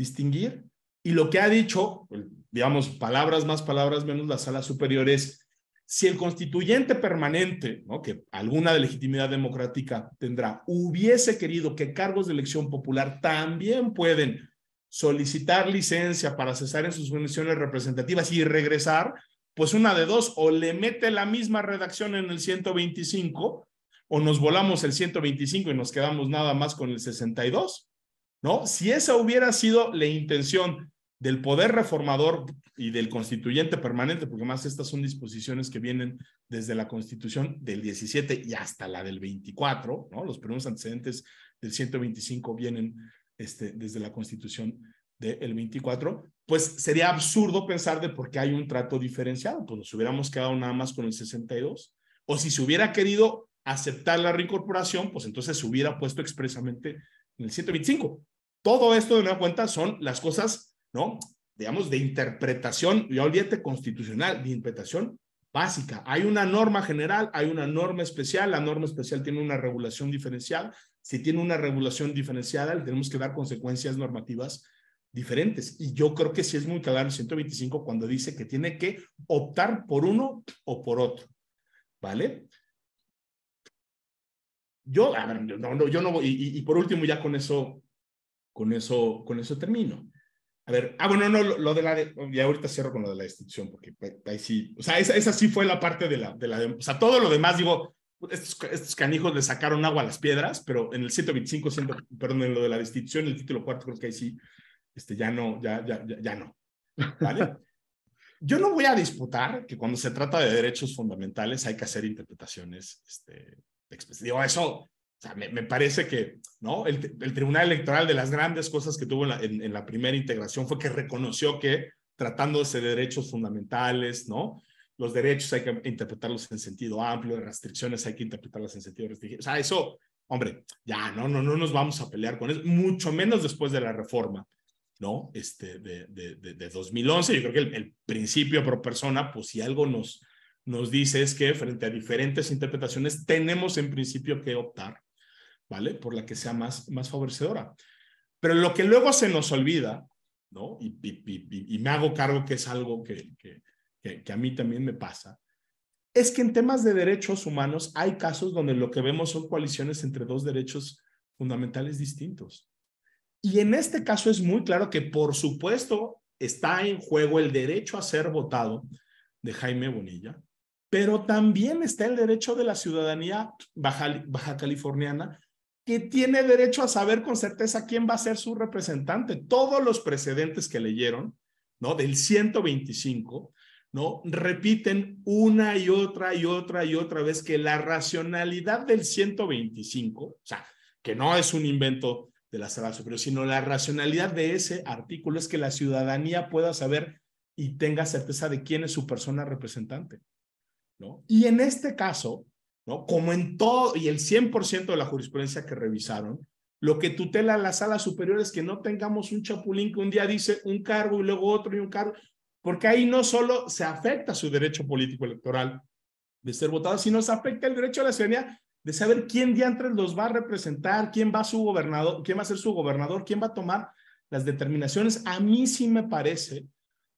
distinguir. Y lo que ha dicho, digamos, palabras más, palabras menos, la sala superior es, si el constituyente permanente, ¿no? que alguna de legitimidad democrática tendrá, hubiese querido que cargos de elección popular también pueden solicitar licencia para cesar en sus funciones representativas y regresar, pues una de dos, o le mete la misma redacción en el 125, o nos volamos el 125 y nos quedamos nada más con el 62. ¿no? Si esa hubiera sido la intención del poder reformador y del constituyente permanente, porque más estas son disposiciones que vienen desde la constitución del 17 y hasta la del 24, ¿no? Los primeros antecedentes del 125 vienen este, desde la constitución del 24, pues sería absurdo pensar de por qué hay un trato diferenciado, pues nos hubiéramos quedado nada más con el 62, o si se hubiera querido aceptar la reincorporación, pues entonces se hubiera puesto expresamente en el 125, todo esto de una cuenta son las cosas, ¿no? Digamos, de interpretación, ya olvídate constitucional, de interpretación básica. Hay una norma general, hay una norma especial, la norma especial tiene una regulación diferencial. Si tiene una regulación diferenciada, le tenemos que dar consecuencias normativas diferentes. Y yo creo que sí es muy claro el 125 cuando dice que tiene que optar por uno o por otro. ¿Vale? Yo, a ver, no, yo no voy, y, por último, ya con eso con eso, con eso termino. A ver, ah, bueno, no, lo, de la, de, ahorita cierro con lo de la destitución, porque pues, ahí sí, o sea, esa, esa sí fue la parte de la, de la, o sea, todo lo demás, digo, estos, estos, canijos le sacaron agua a las piedras, pero en el 125, 100, perdón, en lo de la destitución, el título cuarto, creo que ahí sí, este, ya no, ya, ya, ya, no. ¿Vale? Yo no voy a disputar que cuando se trata de derechos fundamentales hay que hacer interpretaciones. Este, digo, eso o sea, me, parece que ¿no? El, Tribunal Electoral de las grandes cosas que tuvo en la, primera integración fue que reconoció que tratándose de derechos fundamentales, ¿no? los derechos hay que interpretarlos en sentido amplio, las restricciones hay que interpretarlas en sentido restringido. O sea, eso, hombre, ya no, no, no nos vamos a pelear con eso, mucho menos después de la reforma. ¿no? Este, de, 2011, yo creo que el, principio pro persona, pues si algo nos, nos dice es que frente a diferentes interpretaciones tenemos en principio que optar ¿vale? Por la que sea más, más favorecedora. Pero lo que luego se nos olvida, ¿no? Y, y, y me hago cargo que es algo que, que, que, que a mí también me pasa, es que en temas de derechos humanos hay casos donde lo que vemos son coaliciones entre dos derechos fundamentales distintos. Y en este caso es muy claro que, por supuesto, está en juego el derecho a ser votado de Jaime Bonilla, pero también está el derecho de la ciudadanía baja, baja californiana que tiene derecho a saber con certeza quién va a ser su representante. Todos los precedentes que leyeron, ¿no? Del 125, ¿no? Repiten una y otra y otra y otra vez que la racionalidad del 125, o sea, que no es un invento de la sala superior, sino la racionalidad de ese artículo es que la ciudadanía pueda saber y tenga certeza de quién es su persona representante, ¿no? Y en este caso, como en todo y el 100% de la jurisprudencia que revisaron, lo que tutela la sala superior es que no tengamos un chapulín que un día dice un cargo y luego otro y un cargo, porque ahí no solo se afecta su derecho político electoral de ser votado, sino se afecta el derecho a la ciudadanía de saber quién diantres los va a representar, quién va a su gobernador, quién va a ser su gobernador, quién va a tomar las determinaciones. A mí sí me parece,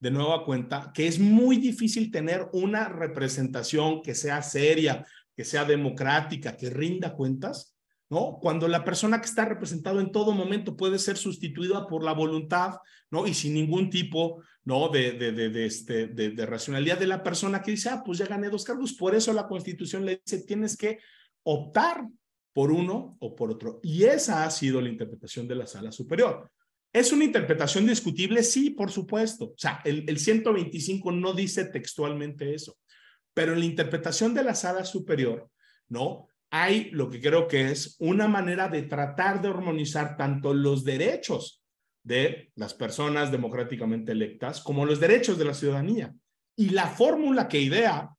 de nueva cuenta, que es muy difícil tener una representación que sea seria, que sea democrática, que rinda cuentas, ¿no? Cuando la persona que está representado en todo momento puede ser sustituida por la voluntad, ¿no? Y sin ningún tipo, ¿no? De, de, de, este, de, racionalidad de la persona que dice, ah, pues ya gané dos cargos. Por eso la constitución le dice, tienes que optar por uno o por otro. Y esa ha sido la interpretación de la sala superior. ¿Es una interpretación discutible? Sí, por supuesto. O sea, el 125 no dice textualmente eso. Pero en la interpretación de la sala superior, ¿no? Hay lo que creo que es una manera de tratar de armonizar tanto los derechos de las personas democráticamente electas como los derechos de la ciudadanía. Y la fórmula que idea,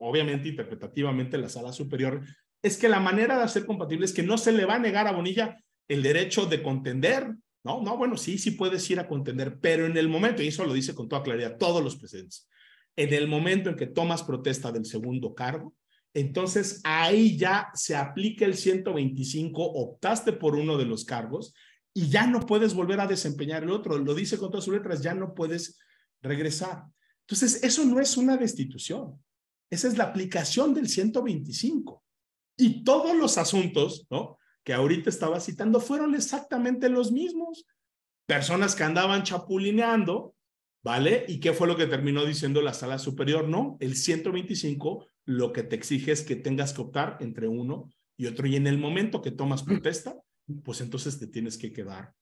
obviamente interpretativamente, la sala superior, es que la manera de hacer compatible es que no se le va a negar a Bonilla el derecho de contender. No, no, bueno, sí, sí puedes ir a contender, pero en el momento, y eso lo dice con toda claridad todos los presentes, en el momento en que tomas protesta del segundo cargo, entonces ahí ya se aplica el 125, optaste por uno de los cargos y ya no puedes volver a desempeñar el otro. Lo dice con todas sus letras, ya no puedes regresar. Entonces, eso no es una destitución. Esa es la aplicación del 125. Y todos los asuntos, ¿no? Que ahorita estaba citando fueron exactamente los mismos. Personas que andaban chapulineando, ¿vale? ¿Y qué fue lo que terminó diciendo la sala superior? No, el 125 lo que te exige es que tengas que optar entre uno y otro. Y en el momento que tomas protesta, pues entonces te tienes que quedar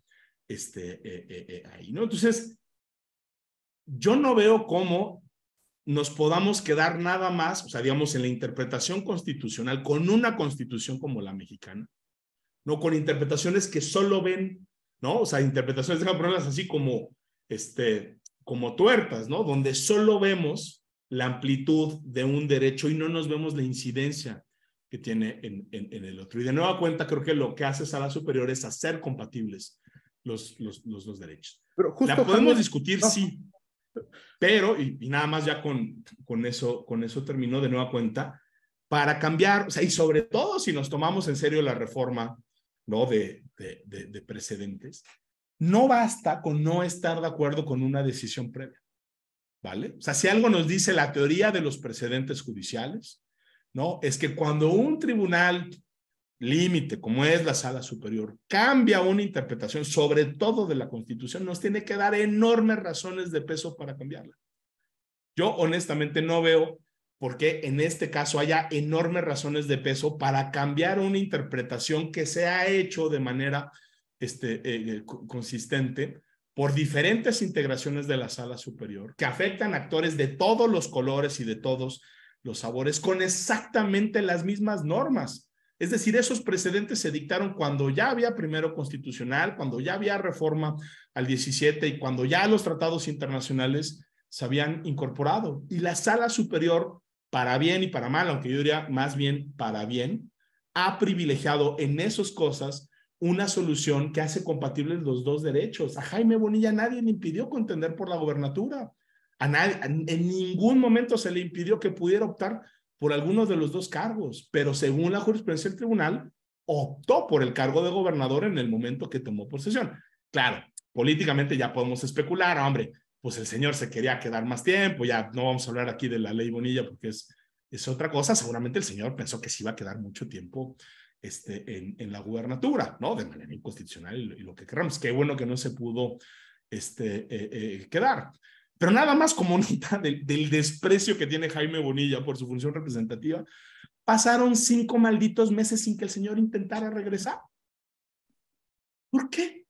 este, eh, eh, eh, ahí, ¿no? Entonces, yo no veo cómo nos podamos quedar nada más, o sea, digamos, en la interpretación constitucional, con una constitución como la mexicana, no con interpretaciones que solo ven, ¿no? O sea, interpretaciones, dejan ponerlas así como, este, como tuertas, ¿no? Donde solo vemos la amplitud de un derecho y no nos vemos la incidencia que tiene en, el otro. Y de nueva cuenta, creo que lo que hace Sala Superior es hacer compatibles los, dos derechos. Pero justo, la podemos discutir, sí, pero, y, nada más ya con, eso, con eso terminó de nueva cuenta, para cambiar, o sea, y sobre todo si nos tomamos en serio la reforma, ¿no? de precedentes, no basta con no estar de acuerdo con una decisión previa. ¿Vale? O sea, si algo nos dice la teoría de los precedentes judiciales, ¿no? Es que cuando un tribunal límite, como es la sala superior, cambia una interpretación, sobre todo de la Constitución, nos tiene que dar enormes razones de peso para cambiarla. Yo honestamente no veo por qué en este caso haya enormes razones de peso para cambiar una interpretación que se ha hecho de manera este, eh, eh, consistente por diferentes integraciones de la sala superior que afectan actores de todos los colores y de todos los sabores con exactamente las mismas normas. Es decir, esos precedentes se dictaron cuando ya había primero constitucional, cuando ya había reforma al 17 y cuando ya los tratados internacionales se habían incorporado. Y la sala superior, para bien y para mal, aunque yo diría más bien para bien, ha privilegiado en esas cosas una solución que hace compatibles los dos derechos. A Jaime Bonilla nadie le impidió contender por la gobernatura. A nadie, en ningún momento se le impidió que pudiera optar por alguno de los dos cargos, pero según la jurisprudencia del tribunal, optó por el cargo de gobernador en el momento que tomó posesión. Claro, políticamente ya podemos especular, hombre, pues el señor se quería quedar más tiempo, ya no vamos a hablar aquí de la ley Bonilla porque es, es otra cosa, seguramente el señor pensó que se iba a quedar mucho tiempo este, en, en, la gubernatura, ¿no? De manera inconstitucional y, lo que queramos. Qué bueno que no se pudo este, eh, eh, quedar. Pero nada más como del, desprecio que tiene Jaime Bonilla por su función representativa, pasaron cinco malditos meses sin que el señor intentara regresar. ¿Por qué?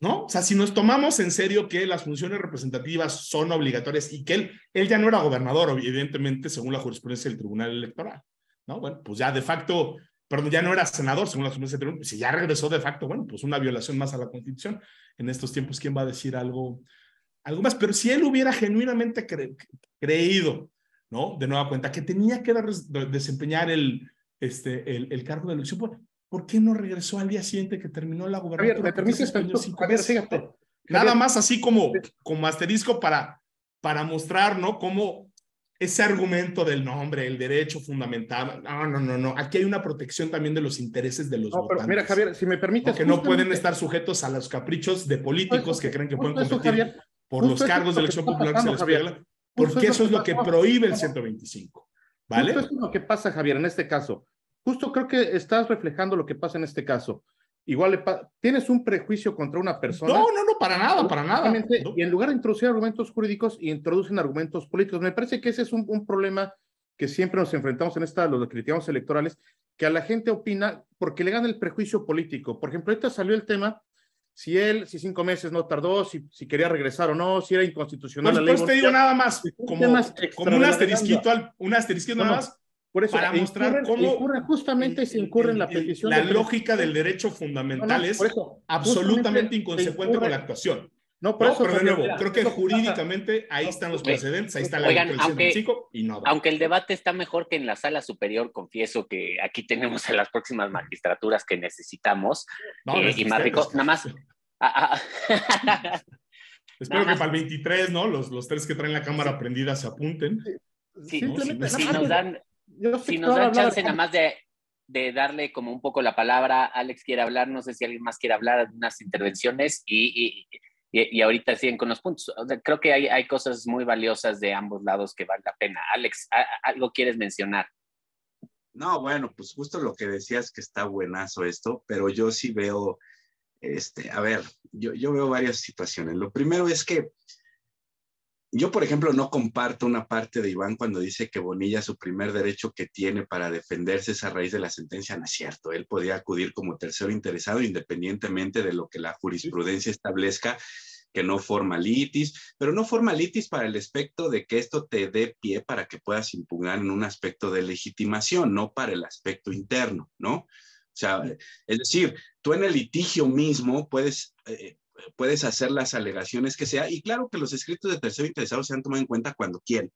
¿No? O sea, si nos tomamos en serio que las funciones representativas son obligatorias y que él, él ya no era gobernador, evidentemente, según la jurisprudencia del Tribunal Electoral, ¿no? Bueno, pues ya de facto perdón, ya no era senador, según la sentencia de Tribunal, si ya regresó de facto, bueno, pues una violación más a la Constitución. En estos tiempos, ¿quién va a decir algo, algo más? Pero si él hubiera genuinamente creído, ¿no? De nueva cuenta, que tenía que desempeñar el, este, el, cargo de elección, ¿por qué no regresó al día siguiente que terminó la gobernatura? Nada más así como, como asterisco para, para mostrar, ¿no? Cómo ese argumento del nombre, el derecho fundamental. No, no, no, no. Aquí hay una protección también de los intereses de los votantes. mira, Javier, si me permites. Que no pueden estar sujetos a los caprichos de políticos que creen que pueden competir por los cargos de elección popular que se les pierda porque eso es lo que prohíbe el 125. ¿Vale? Entonces es lo que pasa, Javier, en este caso. Justo creo que estás reflejando lo que pasa en este caso. Igual tienes un prejuicio contra una persona. No, no, no, para nada, para nada. Y en lugar de introducir argumentos jurídicos, introducen argumentos políticos. Me parece que ese es un, problema que siempre nos enfrentamos en esta, los criticamos electorales, que a la gente opina porque le gana el prejuicio político. Por ejemplo, ahorita salió el tema si él, si cinco meses no tardó, si, si quería regresar o no, si era inconstitucional. Pues, la te digo nada más, como, como un asterisquito, al, un asterisquito nada más, para e mostrar e cómo. justamente en la petición. La lógica del derecho fundamental es absolutamente inconsecuente con la actuación. No, por pero de nuevo, creo que jurídicamente ahí están los precedentes, ahí está la Oigan, aunque, chico y no. Aunque el debate está mejor que en la sala superior, confieso que aquí tenemos a las próximas magistraturas que necesitamos. Eh, y más rico, nada más. Ah, ah, ah. Espero que para el 23, ¿no? Los, los tres que traen la cámara prendida se apunten. Sí, Simplemente, nos dan, si nos dan chance nada más de, darle como un poco la palabra, Alex quiere hablar, no sé si alguien más quiere hablar, algunas intervenciones y, ahorita siguen con los puntos. creo que hay, cosas muy valiosas de ambos lados que vale la pena. Alex, ¿algo quieres mencionar? No, bueno, pues justo lo que decías que está buenazo esto, pero yo sí veo, este, a ver, yo, yo veo varias situaciones. Lo primero es que yo, por ejemplo, no comparto una parte de Iván cuando dice que Bonilla su primer derecho que tiene para defenderse es a raíz de la sentencia. No es cierto, él podía acudir como tercero interesado independientemente de lo que la jurisprudencia establezca que no forma litis, pero no forma litis para el aspecto de que esto te dé pie para que puedas impugnar en un aspecto de legitimación, no para el aspecto interno, ¿no? O sea, es decir, tú en el litigio mismo puedes eh, puedes hacer las alegaciones que sea, y claro que los escritos de tercero interesado se han tomado en cuenta cuando quieren,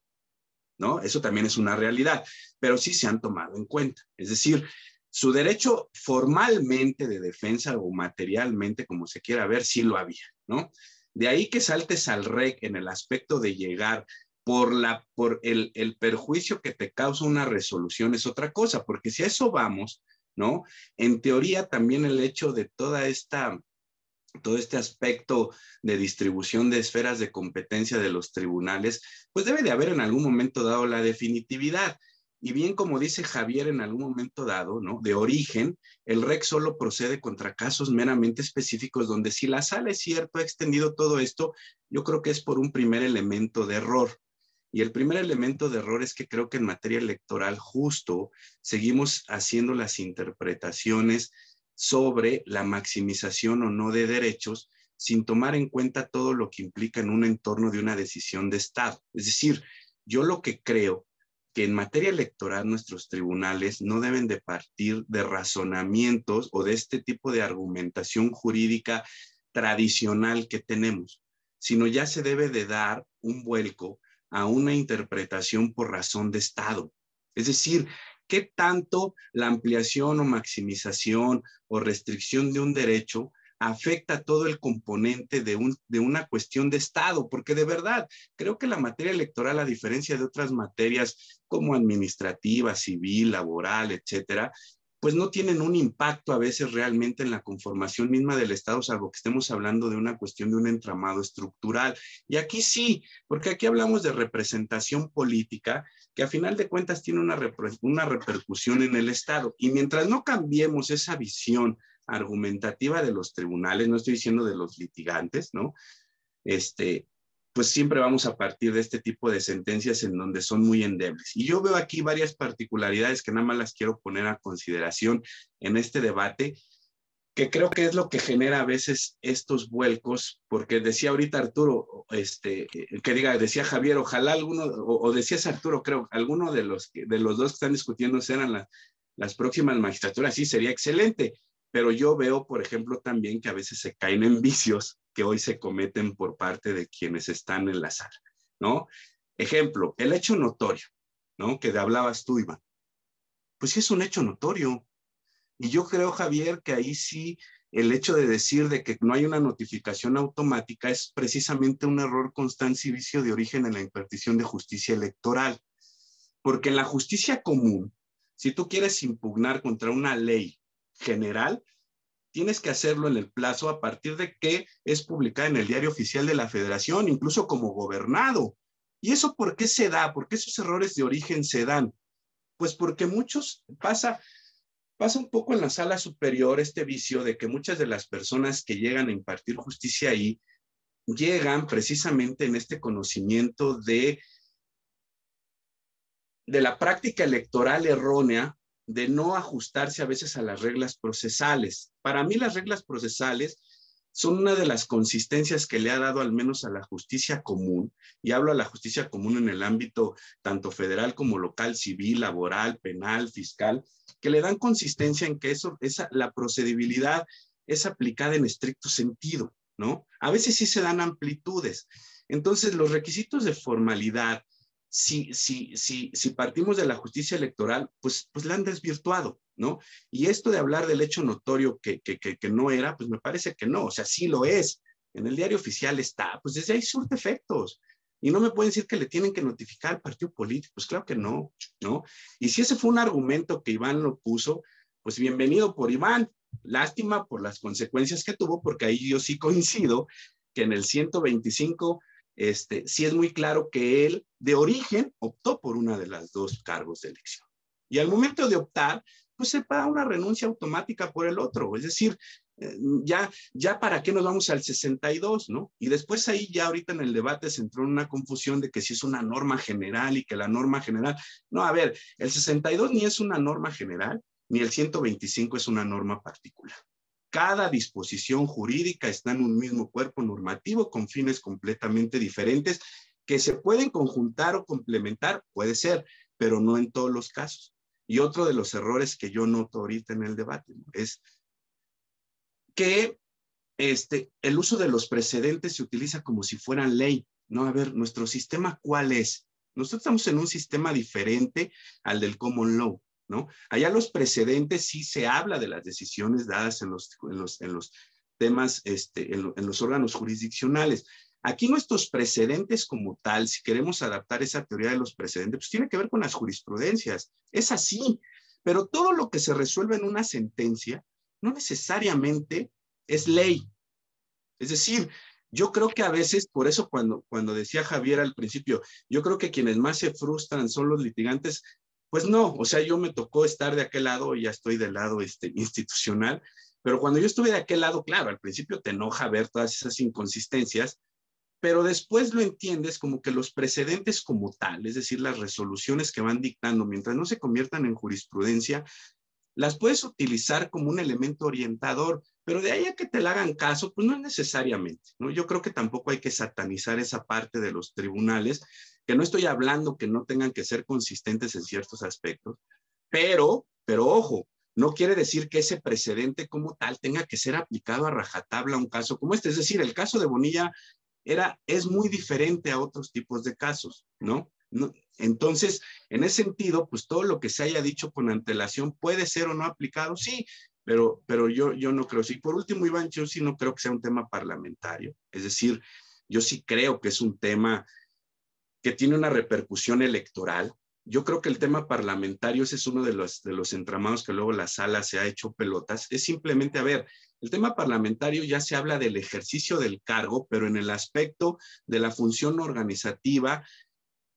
¿no? Eso también es una realidad, pero sí se han tomado en cuenta. Es decir, su derecho formalmente de defensa o materialmente, como se quiera ver, sí lo había, ¿no? De ahí que saltes al REC en el aspecto de llegar por, la, por el, el perjuicio que te causa una resolución es otra cosa, porque si a eso vamos, ¿no? En teoría también el hecho de toda esta todo este aspecto de distribución de esferas de competencia de los tribunales, pues debe de haber en algún momento dado la definitividad. Y bien como dice Javier en algún momento dado, ¿no? De origen, el REC solo procede contra casos meramente específicos donde si la sala es cierto, ha extendido todo esto, yo creo que es por un primer elemento de error. Y el primer elemento de error es que creo que en materia electoral justo seguimos haciendo las interpretaciones sobre la maximización o no de derechos sin tomar en cuenta todo lo que implica en un entorno de una decisión de Estado. Es decir, yo lo que creo que en materia electoral nuestros tribunales no deben de partir de razonamientos o de este tipo de argumentación jurídica tradicional que tenemos, sino ya se debe de dar un vuelco a una interpretación por razón de Estado. Es decir, qué tanto la ampliación o maximización o restricción de un derecho afecta todo el componente de, de, una cuestión de Estado, porque de verdad creo que la materia electoral, a diferencia de otras materias como administrativa, civil, laboral, etcétera, pues no tienen un impacto a veces realmente en la conformación misma del Estado, salvo que estemos hablando de una cuestión de un entramado estructural. Y aquí sí, porque aquí hablamos de representación política que a final de cuentas tiene una, una repercusión en el Estado. Y mientras no cambiemos esa visión argumentativa de los tribunales, no estoy diciendo de los litigantes, ¿no? Este, pues siempre vamos a partir de este tipo de sentencias en donde son muy endebles. Y yo veo aquí varias particularidades que nada más las quiero poner a consideración en este debate que creo que es lo que genera a veces estos vuelcos, porque decía ahorita Arturo, este, que diga, decía Javier, ojalá alguno, o, decías Arturo, creo, alguno de los, de los dos que están discutiendo serán las próximas magistraturas, sí, sería excelente, pero yo veo, por ejemplo, también que a veces se caen en vicios que hoy se cometen por parte de quienes están en la sala, ¿no? Ejemplo, el hecho notorio, ¿no? Que hablabas tú, Iván. Pues sí es un hecho notorio, y yo creo, Javier, que ahí sí el hecho de decir de que no hay una notificación automática es precisamente un error constante y vicio de origen en la impartición de justicia electoral. Porque en la justicia común, si tú quieres impugnar contra una ley general, tienes que hacerlo en el plazo a partir de que es publicada en el diario oficial de la federación, incluso como gobernado. ¿Y eso por qué se da? ¿Por qué esos errores de origen se dan? Pues porque muchos pasa, Pasa un poco en la sala superior este vicio de que muchas de las personas que llegan a impartir justicia ahí llegan precisamente en este conocimiento de, de la práctica electoral errónea de no ajustarse a veces a las reglas procesales. Para mí las reglas procesales son una de las consistencias que le ha dado al menos a la justicia común, y hablo a la justicia común en el ámbito tanto federal como local, civil, laboral, penal, fiscal, que le dan consistencia en que eso, esa, la procedibilidad es aplicada en estricto sentido, ¿no? A veces sí se dan amplitudes. Entonces, los requisitos de formalidad, si, si, si, si partimos de la justicia electoral, pues, pues la han desvirtuado. ¿no? Y esto de hablar del hecho notorio que, no era, pues me parece que no, o sea, sí lo es. En el diario oficial está, pues desde ahí surte efectos. Y no me pueden decir que le tienen que notificar al partido político, pues claro que no, ¿no? Y si ese fue un argumento que Iván lo puso, pues bienvenido por Iván, lástima por las consecuencias que tuvo, porque ahí yo sí coincido que en el 125, este, sí es muy claro que él de origen optó por una de las dos cargos de elección. Y al momento de optar, pues se una renuncia automática por el otro. Es decir, eh, ya, ya para qué nos vamos al 62, ¿no? Y después ahí ya ahorita en el debate se entró en una confusión de que si es una norma general y que la norma general, no, a ver, el 62 ni es una norma general, ni el 125 es una norma particular. Cada disposición jurídica está en un mismo cuerpo normativo con fines completamente diferentes que se pueden conjuntar o complementar, puede ser, pero no en todos los casos. Y otro de los errores que yo noto ahorita en el debate es que este, el uso de los precedentes se utiliza como si fueran ley. No, a ver, nuestro sistema, ¿cuál es? Nosotros estamos en un sistema diferente al del common law. ¿no? Allá los precedentes sí se habla de las decisiones dadas en los, en los, en los temas, este, en, los órganos jurisdiccionales. Aquí nuestros precedentes como tal, si queremos adaptar esa teoría de los precedentes, pues tiene que ver con las jurisprudencias. Es así, pero todo lo que se resuelve en una sentencia no necesariamente es ley. Es decir, yo creo que a veces, por eso cuando, cuando decía Javier al principio, yo creo que quienes más se frustran son los litigantes, pues no, o sea, yo me tocó estar de aquel lado y ya estoy del lado este, institucional, pero cuando yo estuve de aquel lado, claro, al principio te enoja ver todas esas inconsistencias, pero después lo entiendes como que los precedentes como tal, es decir, las resoluciones que van dictando, mientras no se conviertan en jurisprudencia, las puedes utilizar como un elemento orientador, pero de ahí a que te la hagan caso, pues no necesariamente, ¿no? Yo creo que tampoco hay que satanizar esa parte de los tribunales, que no estoy hablando que no tengan que ser consistentes en ciertos aspectos, pero, pero ojo, no quiere decir que ese precedente como tal tenga que ser aplicado a rajatabla a un caso como este. Es decir, el caso de Bonilla es muy diferente a otros tipos de casos, ¿no? Entonces, en ese sentido, pues todo lo que se haya dicho con antelación puede ser o no aplicado, sí, pero, pero yo, yo no creo. Sí, por último, Iván, yo sí no creo que sea un tema parlamentario, es decir, yo sí creo que es un tema que tiene una repercusión electoral, yo creo que el tema parlamentario, ese es uno de los, entramados que luego la sala se ha hecho pelotas, es simplemente, a ver, el tema parlamentario ya se habla del ejercicio del cargo, pero en el aspecto de la función organizativa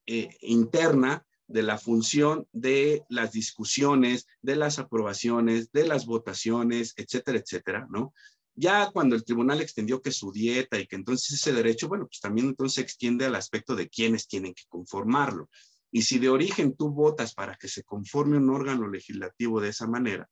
eh, interna, de la función de las discusiones, de las aprobaciones, de las votaciones, etcétera, etcétera, ¿no? Ya cuando el tribunal extendió que su dieta y que entonces ese derecho, bueno, pues también entonces se extiende al aspecto de quiénes tienen que conformarlo. Y si de origen tú votas para que se conforme un órgano legislativo de esa manera,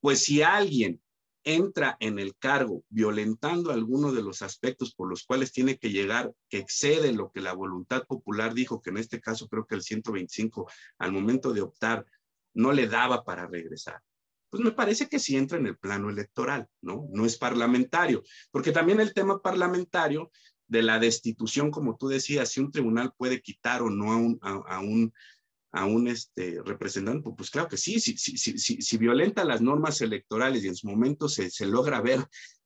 pues si alguien entra en el cargo violentando alguno de los aspectos por los cuales tiene que llegar, que excede lo que la voluntad popular dijo, que en este caso creo que el 125 al momento de optar no le daba para regresar. Pues me parece que si entra en el plano electoral, ¿no? No es parlamentario, porque también el tema parlamentario de la destitución, como tú decías, si un tribunal puede quitar o no a un, a, un, a un este, representante, pues, pues claro que sí, si, violenta las normas electorales y en su momento se, logra ver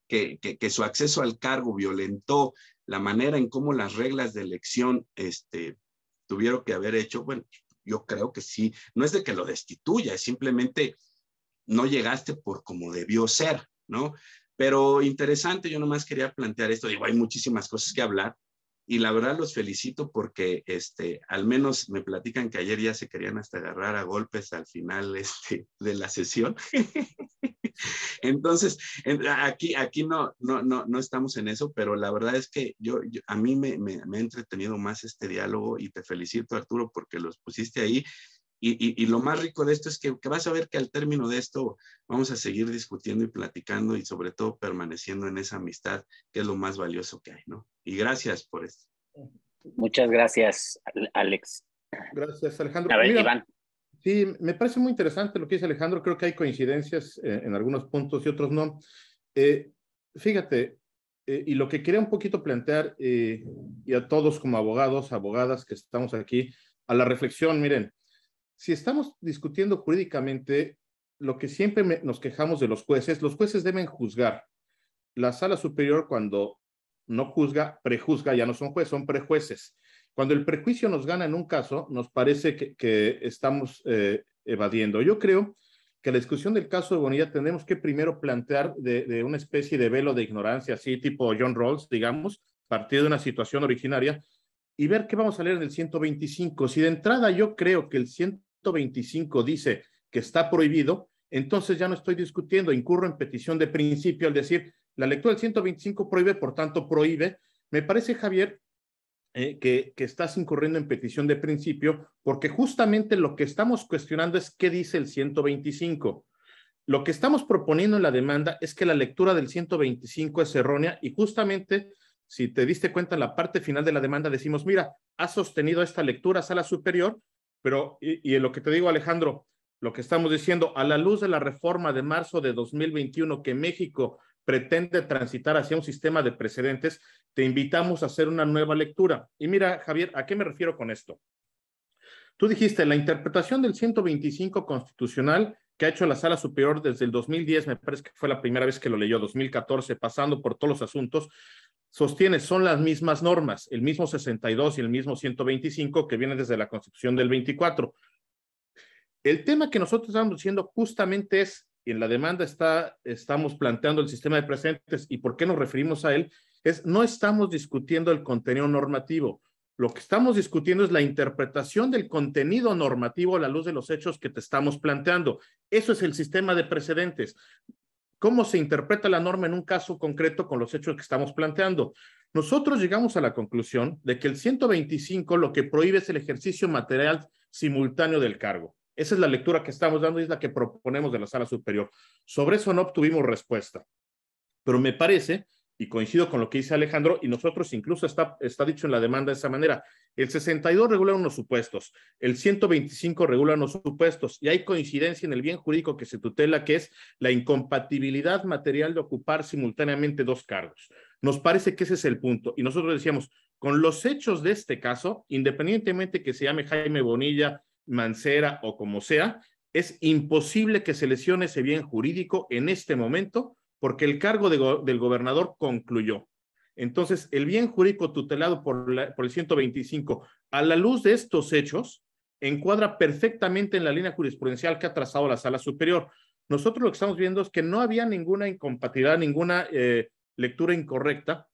que, su acceso al cargo violentó la manera en cómo las reglas de elección este, tuvieron que haber hecho, bueno, yo creo que sí, no es de que lo destituya, es simplemente no llegaste por como debió ser, ¿no? Pero interesante, yo nomás quería plantear esto, digo, hay muchísimas cosas que hablar y la verdad los felicito porque este, al menos me platican que ayer ya se querían hasta agarrar a golpes al final este, de la sesión. Entonces, aquí, aquí no, no, no, estamos en eso, pero la verdad es que yo, a mí me, me, me ha entretenido más este diálogo y te felicito Arturo porque los pusiste ahí y, lo más rico de esto es que, vas a ver que al término de esto vamos a seguir discutiendo y platicando y sobre todo permaneciendo en esa amistad, que es lo más valioso que hay, ¿no? Y gracias por esto. Muchas gracias, Alex. Gracias, Alejandro. A ver, Iván. Sí, me parece muy interesante lo que dice Alejandro. Creo que hay coincidencias eh, en, algunos puntos y otros no. Eh, fíjate, eh, y lo que quería un poquito plantear, y a todos como abogados, abogadas que estamos aquí, a la reflexión, miren, si estamos discutiendo jurídicamente, lo que siempre nos quejamos de los jueces, los jueces deben juzgar. La sala superior cuando no juzga, prejuzga, ya no son jueces, son prejueces. Cuando el prejuicio nos gana en un caso, nos parece que, estamos eh, evadiendo. Yo creo que la discusión del caso de Bonilla tenemos que primero plantear de, una especie de velo de ignorancia, así tipo John Rawls, digamos, partir de una situación originaria, y ver qué vamos a leer en el 125. Si de entrada yo creo que el 125 dice que está prohibido, entonces ya no estoy discutiendo, incurro en petición de principio al decir, la lectura del 125 prohíbe, por tanto prohíbe. Me parece, Javier, eh, que, que estás incurriendo en petición de principio, porque justamente lo que estamos cuestionando es qué dice el 125. Lo que estamos proponiendo en la demanda es que la lectura del 125 es errónea y justamente si te diste cuenta, en la parte final de la demanda decimos, mira, ha sostenido esta lectura sala superior, pero, y, en lo que te digo, Alejandro, lo que estamos diciendo, a la luz de la reforma de marzo de 2021 que México pretende transitar hacia un sistema de precedentes, te invitamos a hacer una nueva lectura. Y mira, Javier, ¿a qué me refiero con esto? Tú dijiste, la interpretación del 125 constitucional que ha hecho la Sala Superior desde el 2010, me parece que fue la primera vez que lo leyó, 2014, pasando por todos los asuntos, sostiene son las mismas normas, el mismo 62 y el mismo 125 que viene desde la Constitución del 24. El tema que nosotros estamos diciendo justamente es, y en la demanda está, estamos planteando el sistema de precedentes y por qué nos referimos a él, es no estamos discutiendo el contenido normativo. Lo que estamos discutiendo es la interpretación del contenido normativo a la luz de los hechos que te estamos planteando. Eso es el sistema de precedentes cómo se interpreta la norma en un caso concreto con los hechos que estamos planteando. Nosotros llegamos a la conclusión de que el 125 lo que prohíbe es el ejercicio material simultáneo del cargo. Esa es la lectura que estamos dando y es la que proponemos de la sala superior. Sobre eso no obtuvimos respuesta, pero me parece y coincido con lo que dice Alejandro, y nosotros incluso está, está dicho en la demanda de esa manera. El 62 regula unos supuestos, el 125 regula los supuestos, y hay coincidencia en el bien jurídico que se tutela, que es la incompatibilidad material de ocupar simultáneamente dos cargos. Nos parece que ese es el punto, y nosotros decíamos, con los hechos de este caso, independientemente que se llame Jaime Bonilla, Mancera o como sea, es imposible que se lesione ese bien jurídico en este momento porque el cargo del gobernador concluyó. Entonces, el bien jurídico tutelado por, por el 125, a la luz de estos hechos, encuadra perfectamente en la línea jurisprudencial que ha trazado la sala superior. Nosotros lo que estamos viendo es que no había ninguna incompatibilidad, ninguna eh, lectura incorrecta,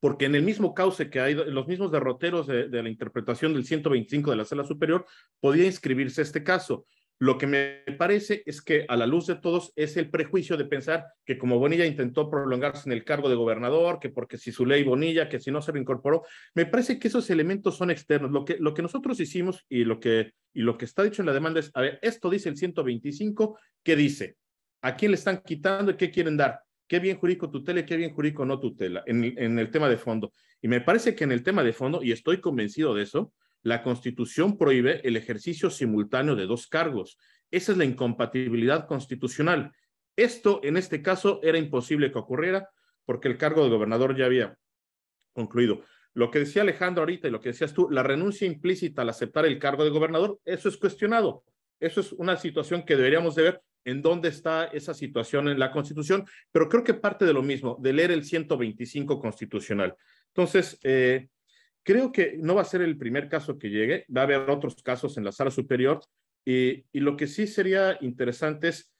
porque en el mismo cauce que hay, los mismos derroteros de, de, la interpretación del 125 de la sala superior, podía inscribirse este caso. Lo que me parece es que a la luz de todos es el prejuicio de pensar que como Bonilla intentó prolongarse en el cargo de gobernador, que porque si su ley Bonilla, que si no se reincorporó, me parece que esos elementos son externos. Lo que, lo que nosotros hicimos y lo que, y lo que está dicho en la demanda es, a ver, esto dice el 125, ¿qué dice? ¿A quién le están quitando y qué quieren dar? ¿Qué bien jurídico tutela y qué bien jurídico no tutela en el tema de fondo? Y me parece que en el tema de fondo, y estoy convencido de eso, la Constitución prohíbe el ejercicio simultáneo de dos cargos. Esa es la incompatibilidad constitucional. Esto, en este caso, era imposible que ocurriera porque el cargo de gobernador ya había concluido. Lo que decía Alejandro ahorita y lo que decías tú, la renuncia implícita al aceptar el cargo de gobernador, eso es cuestionado. Eso es una situación que deberíamos de ver en dónde está esa situación en la Constitución, pero creo que parte de lo mismo, de leer el 125 constitucional. Entonces, eh, Creo que no va a ser el primer caso que llegue, va a haber otros casos en la sala superior y, lo que sí sería interesante es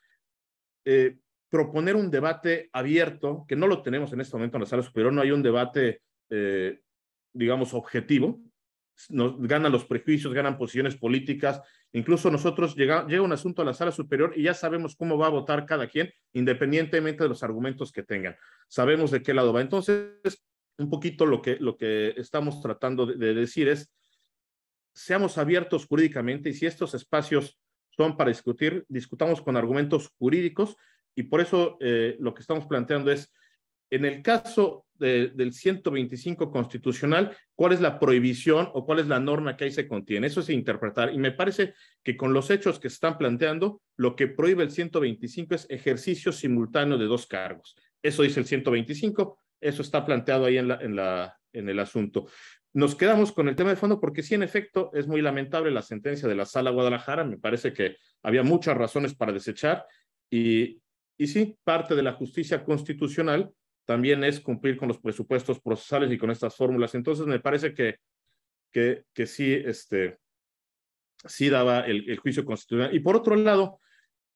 eh, proponer un debate abierto, que no lo tenemos en este momento en la sala superior, no hay un debate, eh, digamos, objetivo. Nos, ganan los prejuicios, ganan posiciones políticas. Incluso nosotros llega, llega un asunto a la sala superior y ya sabemos cómo va a votar cada quien, independientemente de los argumentos que tengan. Sabemos de qué lado va. Entonces, un poquito lo que, lo que estamos tratando de, decir es, seamos abiertos jurídicamente y si estos espacios son para discutir, discutamos con argumentos jurídicos y por eso eh, lo que estamos planteando es, en el caso de, del 125 constitucional, cuál es la prohibición o cuál es la norma que ahí se contiene. Eso es interpretar. Y me parece que con los hechos que están planteando, lo que prohíbe el 125 es ejercicio simultáneo de dos cargos. Eso dice el 125, eso está planteado ahí en, la, en, la, en el asunto. Nos quedamos con el tema de fondo porque sí, en efecto, es muy lamentable la sentencia de la Sala Guadalajara. Me parece que había muchas razones para desechar y, y sí, parte de la justicia constitucional también es cumplir con los presupuestos procesales y con estas fórmulas. Entonces, me parece que, que, que sí, este, sí daba el, el, juicio constitucional. Y por otro lado,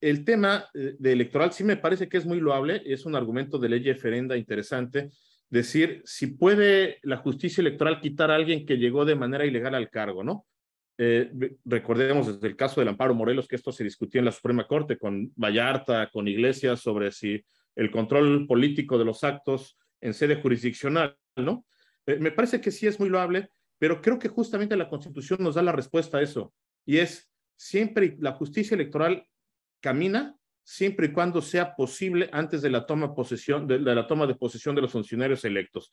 el tema eh, de electoral sí me parece que es muy loable, es un argumento de ley eferenda interesante, decir si puede la justicia electoral quitar a alguien que llegó de manera ilegal al cargo, ¿no? Eh, recordemos desde el caso del Amparo Morelos que esto se discutió en la Suprema Corte con Vallarta, con Iglesias, sobre si el control político de los actos en sede jurisdiccional, ¿no? Eh, me parece que sí es muy loable, pero creo que justamente la Constitución nos da la respuesta a eso, y es siempre la justicia electoral camina siempre y cuando sea posible antes de la toma, posesión, de, la toma de posesión de los funcionarios electos.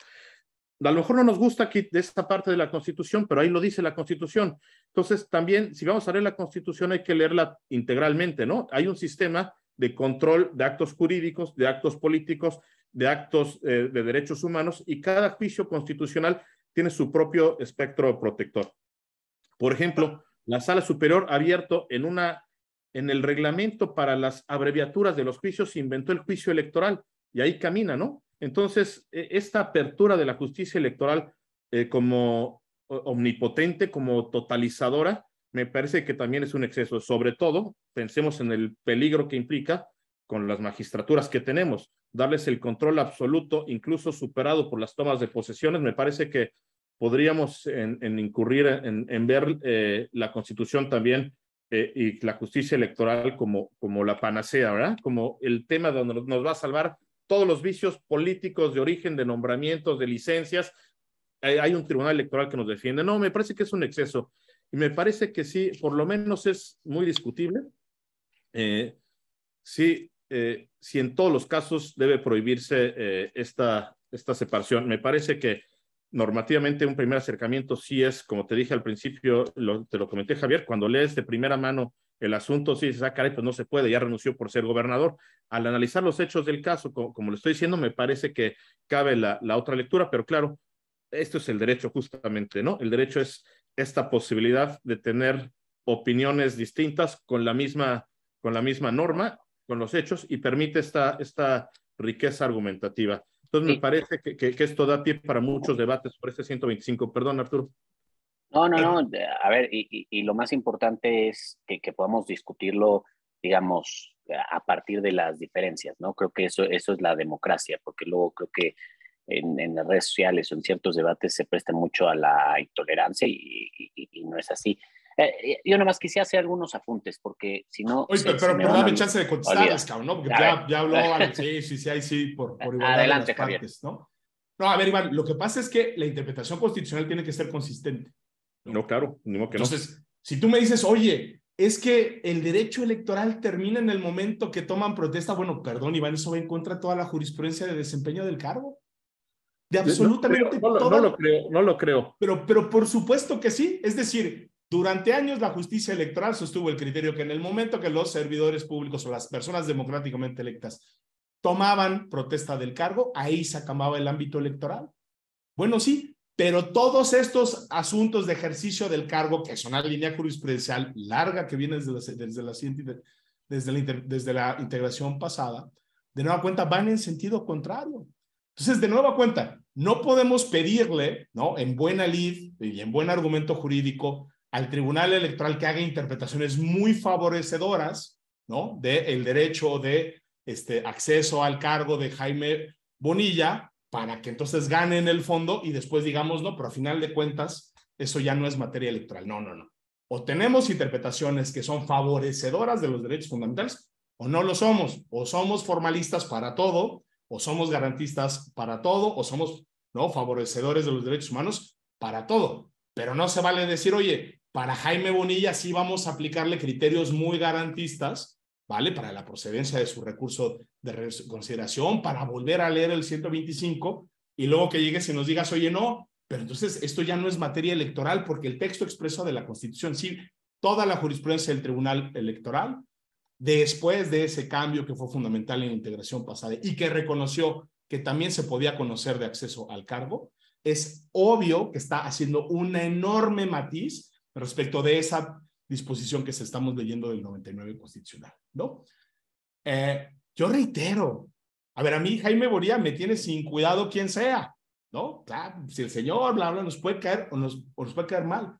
A lo mejor no nos gusta aquí de esta parte de la Constitución, pero ahí lo dice la Constitución. Entonces, también, si vamos a leer la Constitución, hay que leerla integralmente, ¿no? Hay un sistema de control de actos jurídicos, de actos políticos, de actos eh, de derechos humanos, y cada juicio constitucional tiene su propio espectro protector. Por ejemplo, la sala superior ha abierto en una en el reglamento para las abreviaturas de los juicios se inventó el juicio electoral y ahí camina, ¿no? Entonces, e, esta apertura de la justicia electoral eh, como omnipotente, como totalizadora, me parece que también es un exceso. Sobre todo, pensemos en el peligro que implica con las magistraturas que tenemos, darles el control absoluto, incluso superado por las tomas de posesiones, me parece que podríamos incurrir en, ver eh, la constitución también eh, y la justicia electoral como, como la panacea, ¿verdad? Como el tema donde nos va a salvar todos los vicios políticos de origen, de nombramientos, de licencias. Hay, un tribunal electoral que nos defiende. No, me parece que es un exceso. Y me parece que sí, por lo menos es muy discutible. Eh, sí, eh, si en todos los casos debe prohibirse eh, esta, esta separación. Me parece que normativamente un primer acercamiento sí es, como te dije al principio, te lo comenté Javier, cuando lees de primera mano el asunto, sí se ah, caray, pues no se puede, ya renunció por ser gobernador. Al analizar los hechos del caso, como, lo estoy diciendo, me parece que cabe la, otra lectura, pero claro, esto es el derecho justamente, ¿no? El derecho es esta posibilidad de tener opiniones distintas con la misma, con la misma norma, con los hechos, y permite esta, esta riqueza argumentativa. Entonces, me parece que, que, esto da pie para muchos debates por este 125. Perdón, Arturo. No, no, no. A ver, y, lo más importante es que, podamos discutirlo, digamos, a partir de las diferencias, ¿no? Creo que eso, eso es la democracia, porque luego creo que en, las redes sociales o en ciertos debates se presta mucho a la intolerancia y no es así. Eh, yo nomás quisiera hacer algunos apuntes, porque si no. Oye, pero, dame chance de contestarles, ¿no? Porque ya, habló, sí, sí, sí, sí, por, por Adelante, ¿no? No, a ver, Iván, lo que pasa es que la interpretación constitucional tiene que ser consistente. No, claro, ni que Entonces, si tú me dices, oye, es que el derecho electoral termina en el momento que toman protesta, bueno, perdón, Iván, eso va en contra de toda la jurisprudencia de desempeño del cargo. De absolutamente no, todo. No lo creo, no lo creo. Pero, pero por supuesto que sí. Es decir, durante años la justicia electoral sostuvo el criterio que en el momento que los servidores públicos o las personas democráticamente electas tomaban protesta del cargo, ahí se acababa el ámbito electoral. Bueno, sí, pero todos estos asuntos de ejercicio del cargo, que son una línea jurisprudencial larga que viene desde la, desde la, desde desde la integración pasada, de nueva cuenta van en sentido contrario. Entonces, de nueva cuenta, no podemos pedirle, ¿no? En buena lid y en buen argumento jurídico al Tribunal Electoral que haga interpretaciones muy favorecedoras, ¿no? De el derecho de este, acceso al cargo de Jaime Bonilla, para que entonces gane en el fondo y después digamos, no, pero a final de cuentas, eso ya no es materia electoral. No, no, no. O tenemos interpretaciones que son favorecedoras de los derechos fundamentales, o no lo somos, o somos formalistas para todo, o somos garantistas para todo, o somos, ¿no? Favorecedores de los derechos humanos para todo. Pero no se vale decir, oye, para Jaime Bonilla sí vamos a aplicarle criterios muy garantistas, ¿vale? Para la procedencia de su recurso de reconsideración, para volver a leer el 125 y luego que llegues y nos digas, oye, no, pero entonces esto ya no es materia electoral porque el texto expreso de la Constitución, sí, toda la jurisprudencia del Tribunal Electoral, después de ese cambio que fue fundamental en la integración pasada y que reconoció que también se podía conocer de acceso al cargo, es obvio que está haciendo un enorme matiz respecto de esa disposición que se estamos leyendo del 99 constitucional, ¿no? Eh, yo reitero, a ver, a mí Jaime Boría me tiene sin cuidado quien sea, ¿no? Claro, si el señor, bla, bla, nos puede caer o nos, o nos puede caer mal.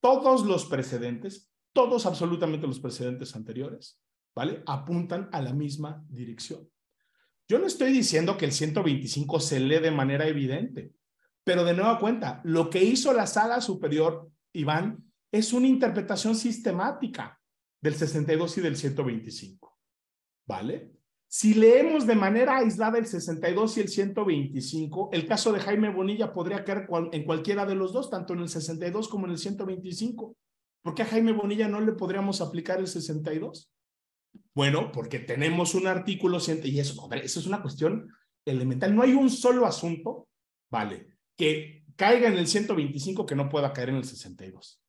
Todos los precedentes, todos absolutamente los precedentes anteriores, ¿vale? Apuntan a la misma dirección. Yo no estoy diciendo que el 125 se lee de manera evidente. Pero de nueva cuenta, lo que hizo la sala superior, Iván, es una interpretación sistemática del 62 y del 125. ¿Vale? Si leemos de manera aislada el 62 y el 125, el caso de Jaime Bonilla podría caer en cualquiera de los dos, tanto en el 62 como en el 125. ¿Por qué a Jaime Bonilla no le podríamos aplicar el 62? Bueno, porque tenemos un artículo, y eso, eso es una cuestión elemental. No hay un solo asunto, vale, que caiga en el 125 que no pueda caer en el 62.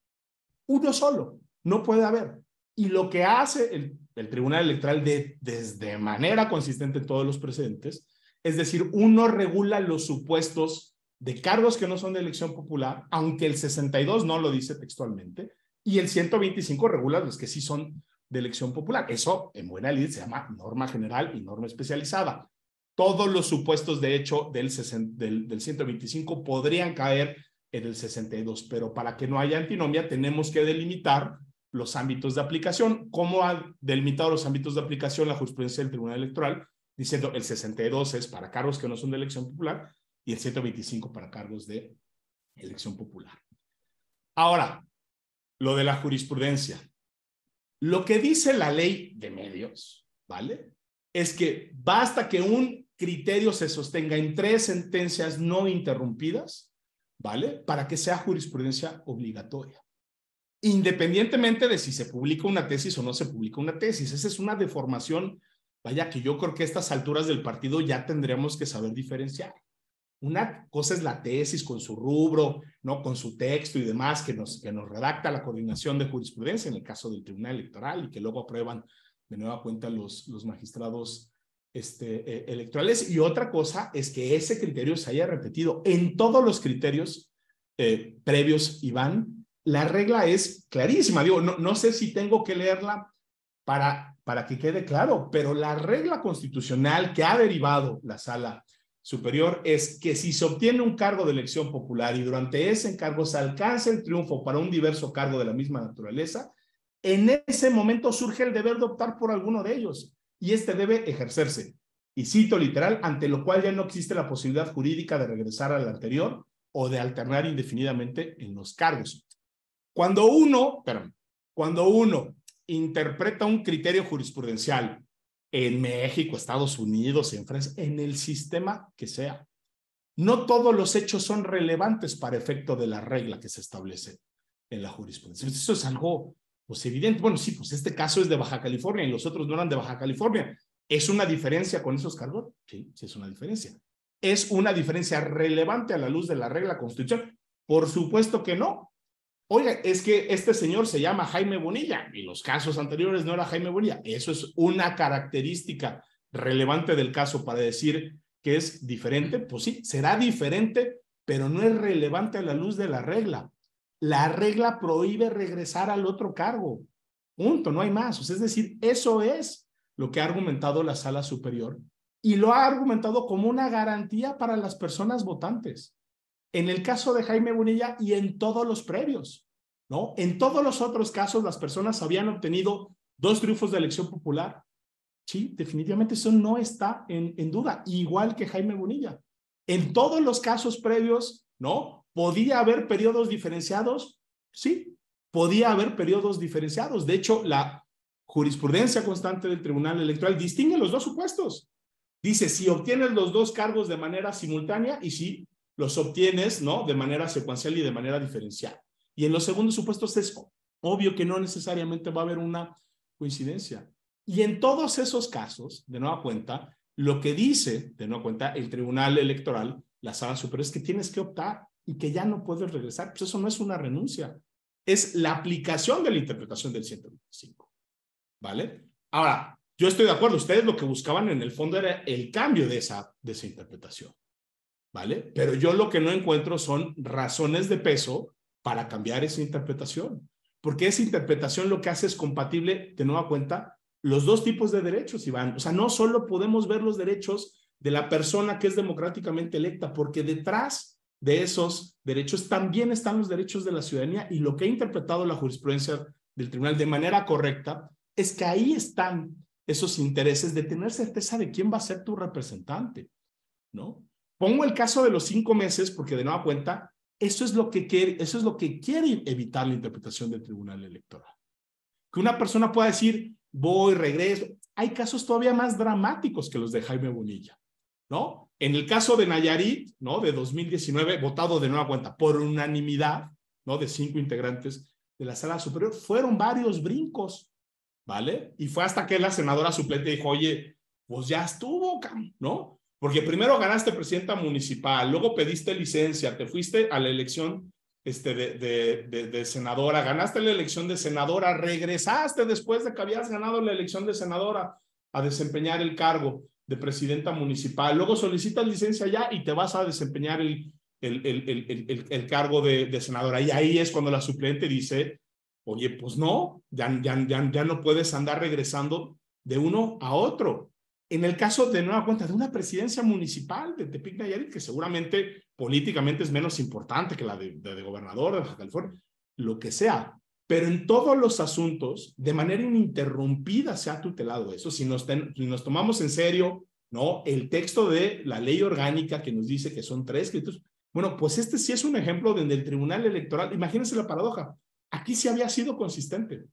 Uno solo, no puede haber. Y lo que hace el, Tribunal Electoral de, desde manera consistente en todos los precedentes, es decir, uno regula los supuestos de cargos que no son de elección popular, aunque el 62 no lo dice textualmente, y el 125 regula los que sí son de elección popular. Eso, en buena ley, se llama norma general y norma especializada todos los supuestos de hecho del, 125 podrían caer en el 62, pero para que no haya antinomia tenemos que delimitar los ámbitos de aplicación. como ha delimitado los ámbitos de aplicación la jurisprudencia del Tribunal Electoral? Diciendo el 62 es para cargos que no son de elección popular y el 125 para cargos de elección popular. Ahora, lo de la jurisprudencia. Lo que dice la ley de medios, ¿vale? Es que basta que un criterio se sostenga en tres sentencias no interrumpidas, ¿vale? Para que sea jurisprudencia obligatoria. Independientemente de si se publica una tesis o no se publica una tesis, esa es una deformación, vaya que yo creo que a estas alturas del partido ya tendremos que saber diferenciar. Una cosa es la tesis con su rubro, ¿no? con su texto y demás que nos, que nos redacta la coordinación de jurisprudencia en el caso del Tribunal Electoral y que luego aprueban de nueva cuenta los, los magistrados este, eh, electorales. Y otra cosa es que ese criterio se haya repetido en todos los criterios eh, previos, Iván. La regla es clarísima. Digo, no, no, sé si tengo que leerla para, para que quede claro, pero la regla constitucional que ha derivado la sala superior es que si se obtiene un cargo de elección popular y durante ese encargo se alcanza el triunfo para un diverso cargo de la misma naturaleza, en ese momento surge el deber de optar por alguno de ellos y este debe ejercerse, y cito literal, ante lo cual ya no existe la posibilidad jurídica de regresar al anterior o de alternar indefinidamente en los cargos. Cuando uno, cuando uno interpreta un criterio jurisprudencial en México, Estados Unidos, en Francia, en el sistema que sea, no todos los hechos son relevantes para efecto de la regla que se establece en la jurisprudencia. Eso es algo pues evidente, bueno, sí, pues este caso es de Baja California y los otros no eran de Baja California. ¿Es una diferencia con esos cargos? Sí, sí es una diferencia. ¿Es una diferencia relevante a la luz de la regla constitucional? Por supuesto que no. Oiga, es que este señor se llama Jaime Bonilla y los casos anteriores no era Jaime Bonilla. Eso es una característica relevante del caso para decir que es diferente. Pues sí, será diferente, pero no es relevante a la luz de la regla. La regla prohíbe regresar al otro cargo. Punto, no hay más. es decir, eso es lo que ha argumentado la sala superior y lo ha argumentado como una garantía para las personas votantes. En el caso de Jaime Bonilla y en todos los previos, ¿no? En todos los otros casos las personas habían obtenido dos triunfos de elección popular. Sí, definitivamente eso no está en, en duda, igual que Jaime Bonilla. En todos los casos previos, ¿no? ¿Podía haber periodos diferenciados? Sí, podía haber periodos diferenciados. De hecho, la jurisprudencia constante del Tribunal Electoral distingue los dos supuestos. Dice, si obtienes los dos cargos de manera simultánea y si los obtienes, ¿no? De manera secuencial y de manera diferencial. Y en los segundos supuestos es obvio que no necesariamente va a haber una coincidencia. Y en todos esos casos, de nueva cuenta, lo que dice, de nueva cuenta, el Tribunal Electoral, la Sala Superior, es que tienes que optar y que ya no puedes regresar, pues eso no es una renuncia, es la aplicación de la interpretación del 125. ¿Vale? Ahora, yo estoy de acuerdo, ustedes lo que buscaban en el fondo era el cambio de esa, de esa interpretación. ¿Vale? Pero yo lo que no encuentro son razones de peso para cambiar esa interpretación, porque esa interpretación lo que hace es compatible, de nueva cuenta, los dos tipos de derechos, Iván. O sea, no solo podemos ver los derechos de la persona que es democráticamente electa, porque detrás de esos derechos también están los derechos de la ciudadanía y lo que ha interpretado la jurisprudencia del tribunal de manera correcta es que ahí están esos intereses de tener certeza de quién va a ser tu representante, ¿no? Pongo el caso de los cinco meses porque de nueva cuenta, eso es lo que quiere, eso es lo que quiere evitar la interpretación del tribunal electoral. Que una persona pueda decir, voy, regreso. Hay casos todavía más dramáticos que los de Jaime Bonilla, ¿no? En el caso de Nayarit, ¿no? De 2019, votado de nueva cuenta por unanimidad, ¿no? De cinco integrantes de la sala superior, fueron varios brincos, ¿vale? Y fue hasta que la senadora suplente dijo, oye, pues ya estuvo, ¿no? Porque primero ganaste presidenta municipal, luego pediste licencia, te fuiste a la elección este, de, de, de, de, senadora, ganaste la elección de senadora, regresaste después de que habías ganado la elección de senadora a desempeñar el cargo presidenta municipal, luego solicitas licencia ya y te vas a desempeñar el, el, el, el cargo de, senador, senadora. Y ahí es cuando la suplente dice, oye, pues no, ya, ya, no puedes andar regresando de uno a otro. En el caso de nueva cuenta de una presidencia municipal de Tepic Nayarit, que seguramente políticamente es menos importante que la de, gobernador de California, lo que sea, pero en todos los asuntos, de manera ininterrumpida se ha tutelado eso. Si nos, tomamos en serio, ¿no? El texto de la ley orgánica que nos dice que son tres escritos. Bueno, pues este sí es un ejemplo donde el Tribunal Electoral, imagínense la paradoja, aquí sí había sido consistente.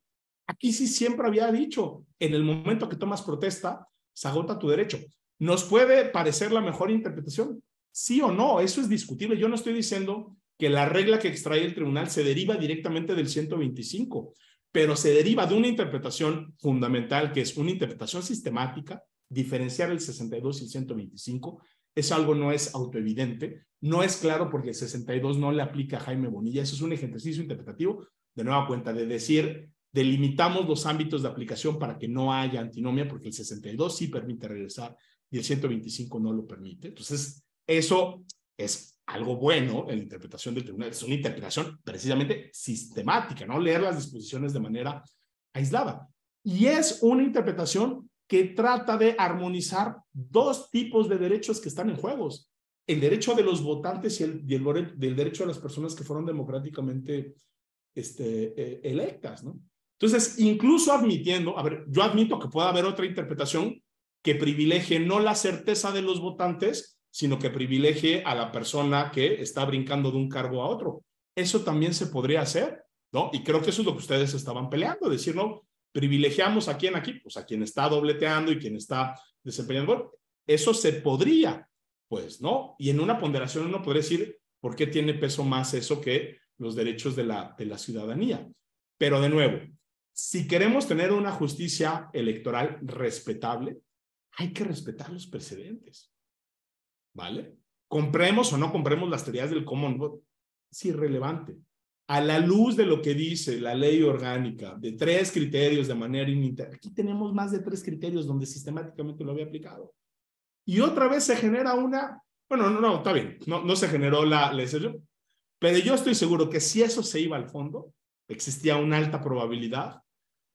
Aquí sí siempre había dicho, en el momento que tomas protesta, se agota tu derecho. Nos puede parecer la mejor interpretación, sí o no, eso es discutible. Yo no estoy diciendo que la regla que extrae el tribunal se deriva directamente del 125, pero se deriva de una interpretación fundamental, que es una interpretación sistemática, diferenciar el 62 y el 125. Es algo no es autoevidente, no es claro porque el 62 no le aplica a Jaime Bonilla. Eso es un ejercicio interpretativo, de nueva cuenta, de decir, delimitamos los ámbitos de aplicación para que no haya antinomia, porque el 62 sí permite regresar y el 125 no lo permite. Entonces, eso es algo bueno en la interpretación del tribunal. Es una interpretación precisamente sistemática, no leer las disposiciones de manera aislada. Y es una interpretación que trata de armonizar dos tipos de derechos que están en juegos. El derecho de los votantes y el, del derecho de las personas que fueron democráticamente este, e, electas, ¿no? Entonces, incluso admitiendo, a ver, yo admito que pueda haber otra interpretación que privilegie no la certeza de los votantes, sino que privilegie a la persona que está brincando de un cargo a otro. Eso también se podría hacer, ¿no? Y creo que eso es lo que ustedes estaban peleando, decir, no, privilegiamos a quien aquí, pues a quien está dobleteando y quien está desempeñando. Eso se podría, pues, ¿no? Y en una ponderación uno podría decir, ¿por qué tiene peso más eso que los derechos de la, de la ciudadanía? Pero de nuevo, si queremos tener una justicia electoral respetable, hay que respetar los precedentes. ¿vale? Compremos o no compremos las teorías del común, es irrelevante. A la luz de lo que dice la ley orgánica, de tres criterios de manera ininterrumpida, aquí tenemos más de tres criterios donde sistemáticamente lo había aplicado. Y otra vez se genera una, bueno, no, no, está bien, no, no se generó la, ley, pero yo estoy seguro que si eso se iba al fondo, existía una alta probabilidad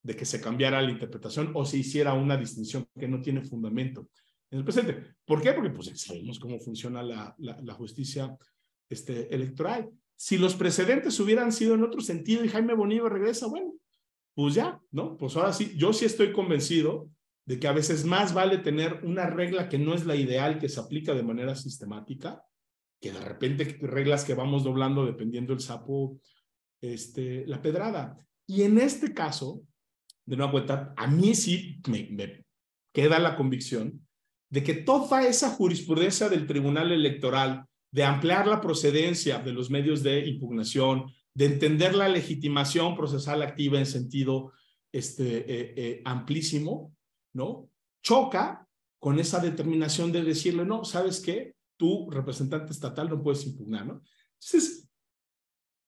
de que se cambiara la interpretación o se hiciera una distinción que no tiene fundamento el presente. ¿Por qué? Porque pues, sabemos cómo funciona la, justicia este, electoral. Si los precedentes hubieran sido en otro sentido y Jaime Bonilla regresa, bueno, pues ya, ¿no? Pues ahora sí, yo sí estoy convencido de que a veces más vale tener una regla que no es la ideal, que se aplica de manera sistemática, que de repente reglas que vamos doblando dependiendo el sapo, este, la pedrada. Y en este caso, de nueva cuenta, a mí sí me queda la convicción de que toda esa jurisprudencia del Tribunal Electoral, de ampliar la procedencia de los medios de impugnación, de entender la legitimación procesal activa en sentido este, eh, eh, amplísimo, ¿no? Choca con esa determinación de decirle, no, ¿sabes qué? Tú, representante estatal, no puedes impugnar, ¿no? Entonces,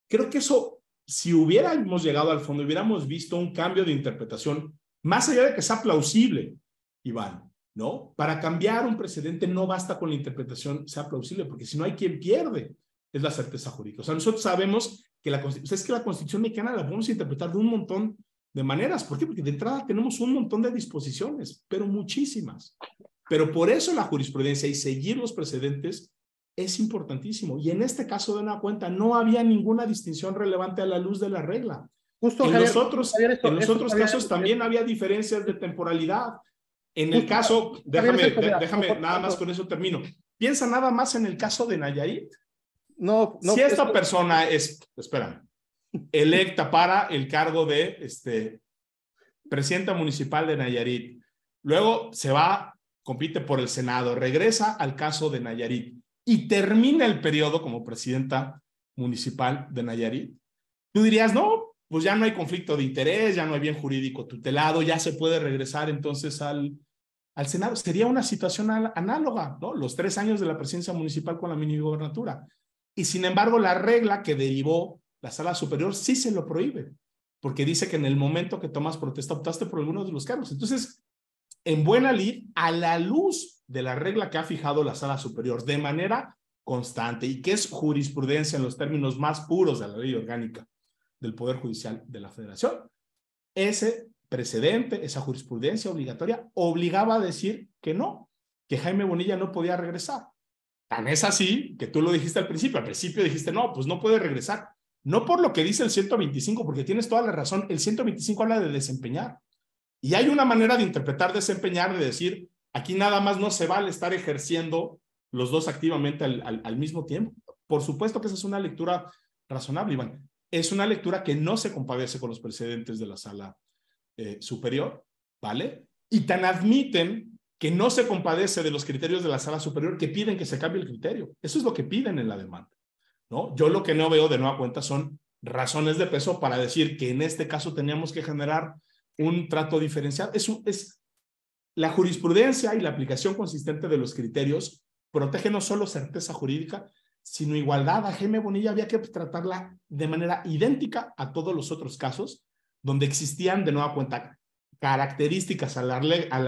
creo que eso, si hubiéramos llegado al fondo, hubiéramos visto un cambio de interpretación, más allá de que sea plausible, Iván, ¿no? Para cambiar un precedente no basta con la interpretación sea plausible, porque si no hay quien pierde, es la certeza jurídica. O sea, nosotros sabemos que la Constitución, es que la Constitución mexicana la podemos interpretar de un montón de maneras. ¿Por qué? Porque de entrada tenemos un montón de disposiciones, pero muchísimas. Pero por eso la jurisprudencia y seguir los precedentes es importantísimo. Y en este caso, de una cuenta, no había ninguna distinción relevante a la luz de la regla. Justo, en los otros, en los casos también había diferencias de temporalidad, en el caso, déjame, déjame, nada más con eso termino. Piensa nada más en el caso de Nayarit. No, no. Si esta persona es, espérame, electa para el cargo de este, presidenta municipal de Nayarit, luego se va, compite por el Senado, regresa al caso de Nayarit y termina el periodo como presidenta municipal de Nayarit, tú dirías, no, pues ya no hay conflicto de interés, ya no hay bien jurídico tutelado, ya se puede regresar entonces al, al Senado. Sería una situación análoga, ¿no? Los tres años de la presidencia municipal con la mini-gobernatura. Y sin embargo, la regla que derivó la sala superior sí se lo prohíbe, porque dice que en el momento que tomas protesta optaste por alguno de los cargos. Entonces, en buena lid, a la luz de la regla que ha fijado la sala superior de manera constante y que es jurisprudencia en los términos más puros de la ley orgánica del Poder Judicial de la Federación, ese precedente, esa jurisprudencia obligatoria, obligaba a decir que no, que Jaime Bonilla no podía regresar. Tan es así que tú lo dijiste al principio, al principio dijiste, no, pues no puede regresar. No por lo que dice el 125, porque tienes toda la razón, el 125 habla de desempeñar. Y hay una manera de interpretar desempeñar, de decir, aquí nada más no se vale estar ejerciendo los dos activamente al, mismo tiempo. Por supuesto que esa es una lectura razonable, Iván. Es una lectura que no se compadece con los precedentes de la sala eh, superior, ¿vale? Y tan admiten que no se compadece de los criterios de la sala superior que piden que se cambie el criterio. Eso es lo que piden en la demanda, ¿no? Yo lo que no veo de nueva cuenta son razones de peso para decir que en este caso teníamos que generar un trato diferencial. Es, es la jurisprudencia y la aplicación consistente de los criterios protege no solo certeza jurídica, sino igualdad. A Jaime Bonilla había que tratarla de manera idéntica a todos los otros casos donde existían de nueva cuenta características a la,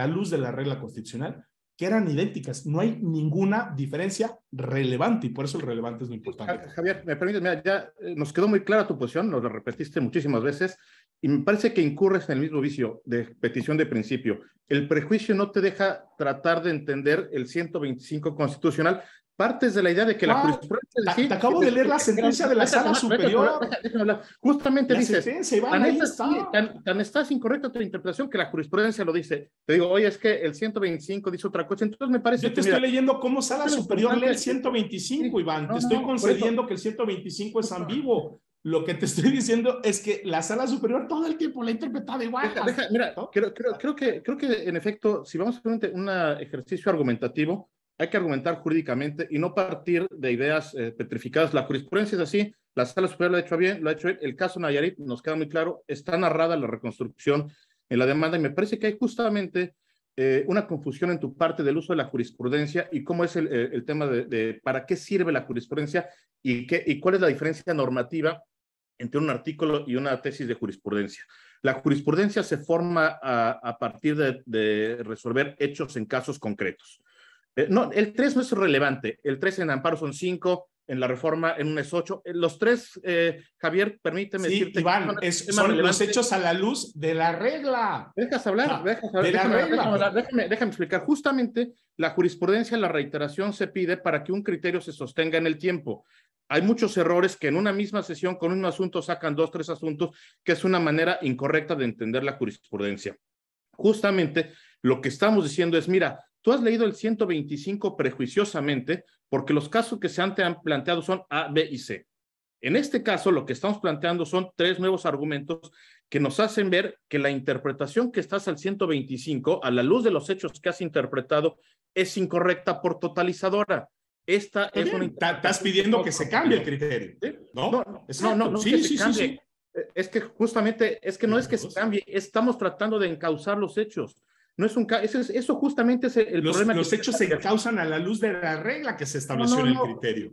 luz de la regla constitucional que eran idénticas. No hay ninguna diferencia relevante y por eso el relevante es lo importante. Javier, me permites, mira, ya eh, nos quedó muy clara tu posición, nos la repetiste muchísimas veces y me parece que incurres en el mismo vicio de petición de principio. El prejuicio no te deja tratar de entender el 125 constitucional partes de la idea de que la jurisprudencia... te, acabo de leer la sentencia de la sala superior. Justamente dice dices, tan, estás, incorrecta tu interpretación que la jurisprudencia lo dice. Te digo, oye, es que el 125 dice otra cosa, entonces me parece... Yo te estoy leyendo cómo sala superior lee el 125, Iván. te estoy concediendo que el 125 es ambiguo. Lo que te estoy diciendo es que la sala superior todo el tiempo la ha interpretado igual. mira, creo, que, creo que en efecto, si vamos a hacer un ejercicio argumentativo, hay que argumentar jurídicamente y no partir de ideas eh, petrificadas. La jurisprudencia es así, la sala superior lo ha hecho bien, lo ha hecho El caso Nayarit nos queda muy claro, está narrada la reconstrucción en la demanda y me parece que hay justamente eh, una confusión en tu parte del uso de la jurisprudencia y cómo es el, eh, tema de, para qué sirve la jurisprudencia y, qué, y cuál es la diferencia normativa entre un artículo y una tesis de jurisprudencia. La jurisprudencia se forma a, partir de resolver hechos en casos concretos. Eh, no, el 3 no es relevante. El 3 en amparo son 5, en la reforma en un es 8. Eh, los tres, eh, Javier, permíteme decirte. son los hechos a la luz de la regla. Dejas hablar, ah, hablar. De déjame, déjame, explicar. Justamente la jurisprudencia, la reiteración se pide para que un criterio se sostenga en el tiempo. Hay muchos errores que en una misma sesión con un asunto sacan dos, tres asuntos, que es una manera incorrecta de entender la jurisprudencia. Justamente lo que estamos diciendo es, mira, Tú has leído el 125 prejuiciosamente porque los casos que se han, planteado son A, B y C. En este caso, lo que estamos planteando son tres nuevos argumentos que nos hacen ver que la interpretación que estás al 125, a la luz de los hechos que has interpretado, es incorrecta por totalizadora. Esta es una Estás pidiendo que se cambie el criterio. No, no, no. sí, Sí, sí, eh, Es que justamente, es que no es que se cambie, estamos tratando de encauzar los hechos. No es un eso, eso justamente es el los, problema. Los hechos se causan a la luz de la regla que se estableció en el criterio.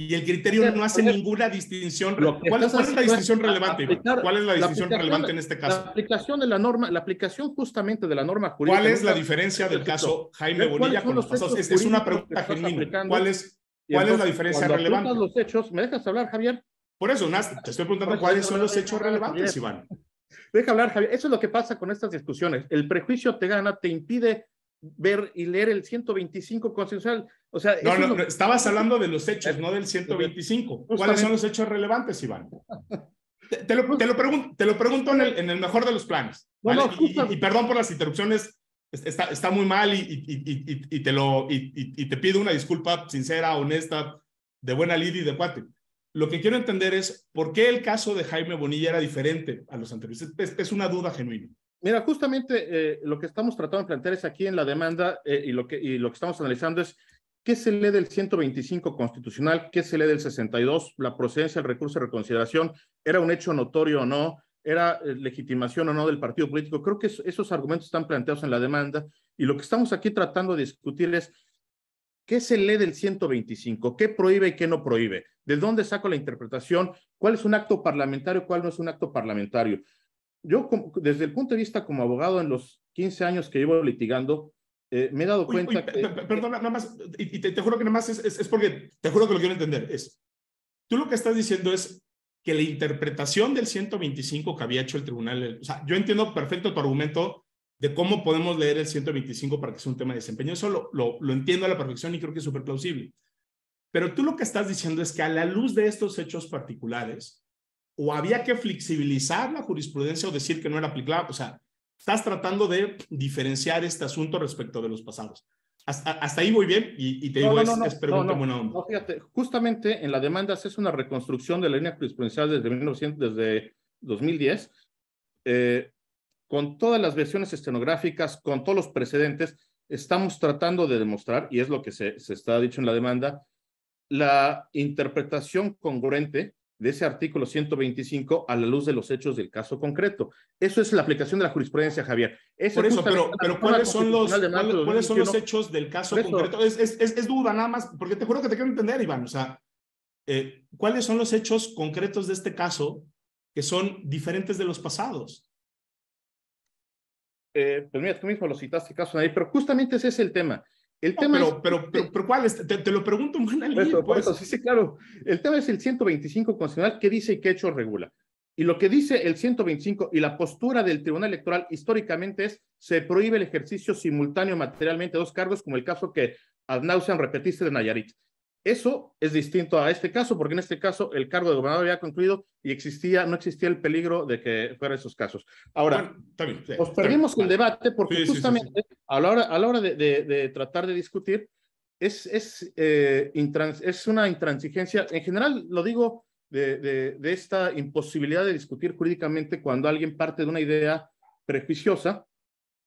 Y el criterio no hace ninguna distinción. ¿Cuál, es la distinción relevante? ¿Cuál es la distinción relevante en este caso? La aplicación de la norma, la aplicación justamente de la norma jurídica. ¿Cuál es la diferencia del caso Jaime Bonilla con los pasados? Es, una pregunta genuina. ¿Cuál es, cuál es la diferencia relevante? los hechos, ¿me dejas hablar, Javier? Por eso, te estoy preguntando pues, cuáles son los hechos relevantes, Iván. Deja hablar, Javier. Eso es lo que pasa con estas discusiones. El prejuicio te gana, te impide ver y leer el 125 consensual. O sea, no, no, estabas hablando de los hechos, eh, no del 125. Eh, ¿Cuáles son los hechos relevantes, Iván? te, lo, te, lo, pregunto, en, el, en el mejor de los planes. Y, perdón por las interrupciones, está, muy mal y, te lo, y, te pido una disculpa sincera, honesta, de buena lid y de cuate. Lo que quiero entender es por qué el caso de Jaime Bonilla era diferente a los anteriores. Es, una duda genuina. Mira, justamente eh, lo que estamos tratando de plantear es aquí en la demanda eh, y, lo que, estamos analizando es qué se lee del 125 constitucional, qué se lee del 62, la procedencia del recurso de reconsideración, era un hecho notorio o no, era eh, legitimación o no del partido político. Creo que esos argumentos están planteados en la demanda y lo que estamos aquí tratando de discutir es ¿Qué es el ley del 125? ¿Qué prohíbe y qué no prohíbe? ¿De dónde saco la interpretación? ¿Cuál es un acto parlamentario? ¿Cuál no es un acto parlamentario? Yo, desde el punto de vista como abogado, en los 15 años que llevo litigando, eh, me he dado cuenta que... Perdona, nada más, y, te, juro que nada más es, porque, te juro que lo quiero entender, es, tú lo que estás diciendo es que la interpretación del 125 que había hecho el tribunal, o sea, yo entiendo perfecto tu argumento de cómo podemos leer el 125 para que sea un tema de desempeño. Eso lo, lo, entiendo a la perfección y creo que es súper plausible. Pero tú lo que estás diciendo es que a la luz de estos hechos particulares, o había que flexibilizar la jurisprudencia o decir que no era aplicable, o sea, estás tratando de diferenciar este asunto respecto de los pasados. Hasta, ahí voy bien y, te digo, es, pregunta buena onda. fíjate, justamente en la demanda se una reconstrucción de la línea jurisprudencial desde, 1900, desde 2010. Eh, con todas las versiones escenográficas, con todos los precedentes, estamos tratando de demostrar, y es lo que se, está dicho en la demanda, la interpretación congruente de ese artículo 125 a la luz de los hechos del caso concreto. Eso es la aplicación de la jurisprudencia, Javier. Por eso, pero, ¿cuáles son los, hechos del caso concreto? Es, duda nada más, porque te juro que te quiero entender, Iván. O sea, eh, ¿cuáles son los hechos concretos de este caso que son diferentes de los pasados? Eh, pues mira, tú mismo lo citaste, caso nadie pero justamente ese es el tema. El tema pero, pero, ¿cuál es? Te, lo pregunto, Manuel. Pues, sí, claro. El tema es el 125 constitucional, qué dice y qué hecho regula? Y lo que dice el 125 y la postura del Tribunal Electoral históricamente es, se prohíbe el ejercicio simultáneo materialmente de dos cargos, como el caso que ad repetiste de Nayarit. Eso es distinto a este caso, porque en este caso el cargo de gobernador había concluido y existía, no existía el peligro de que fuera esos casos. Ahora, os perdimos el debate porque justamente a la hora, a la hora de, tratar de discutir, es, es, eh, es una intransigencia, en general lo digo, de, esta imposibilidad de discutir jurídicamente cuando alguien parte de una idea prejuiciosa,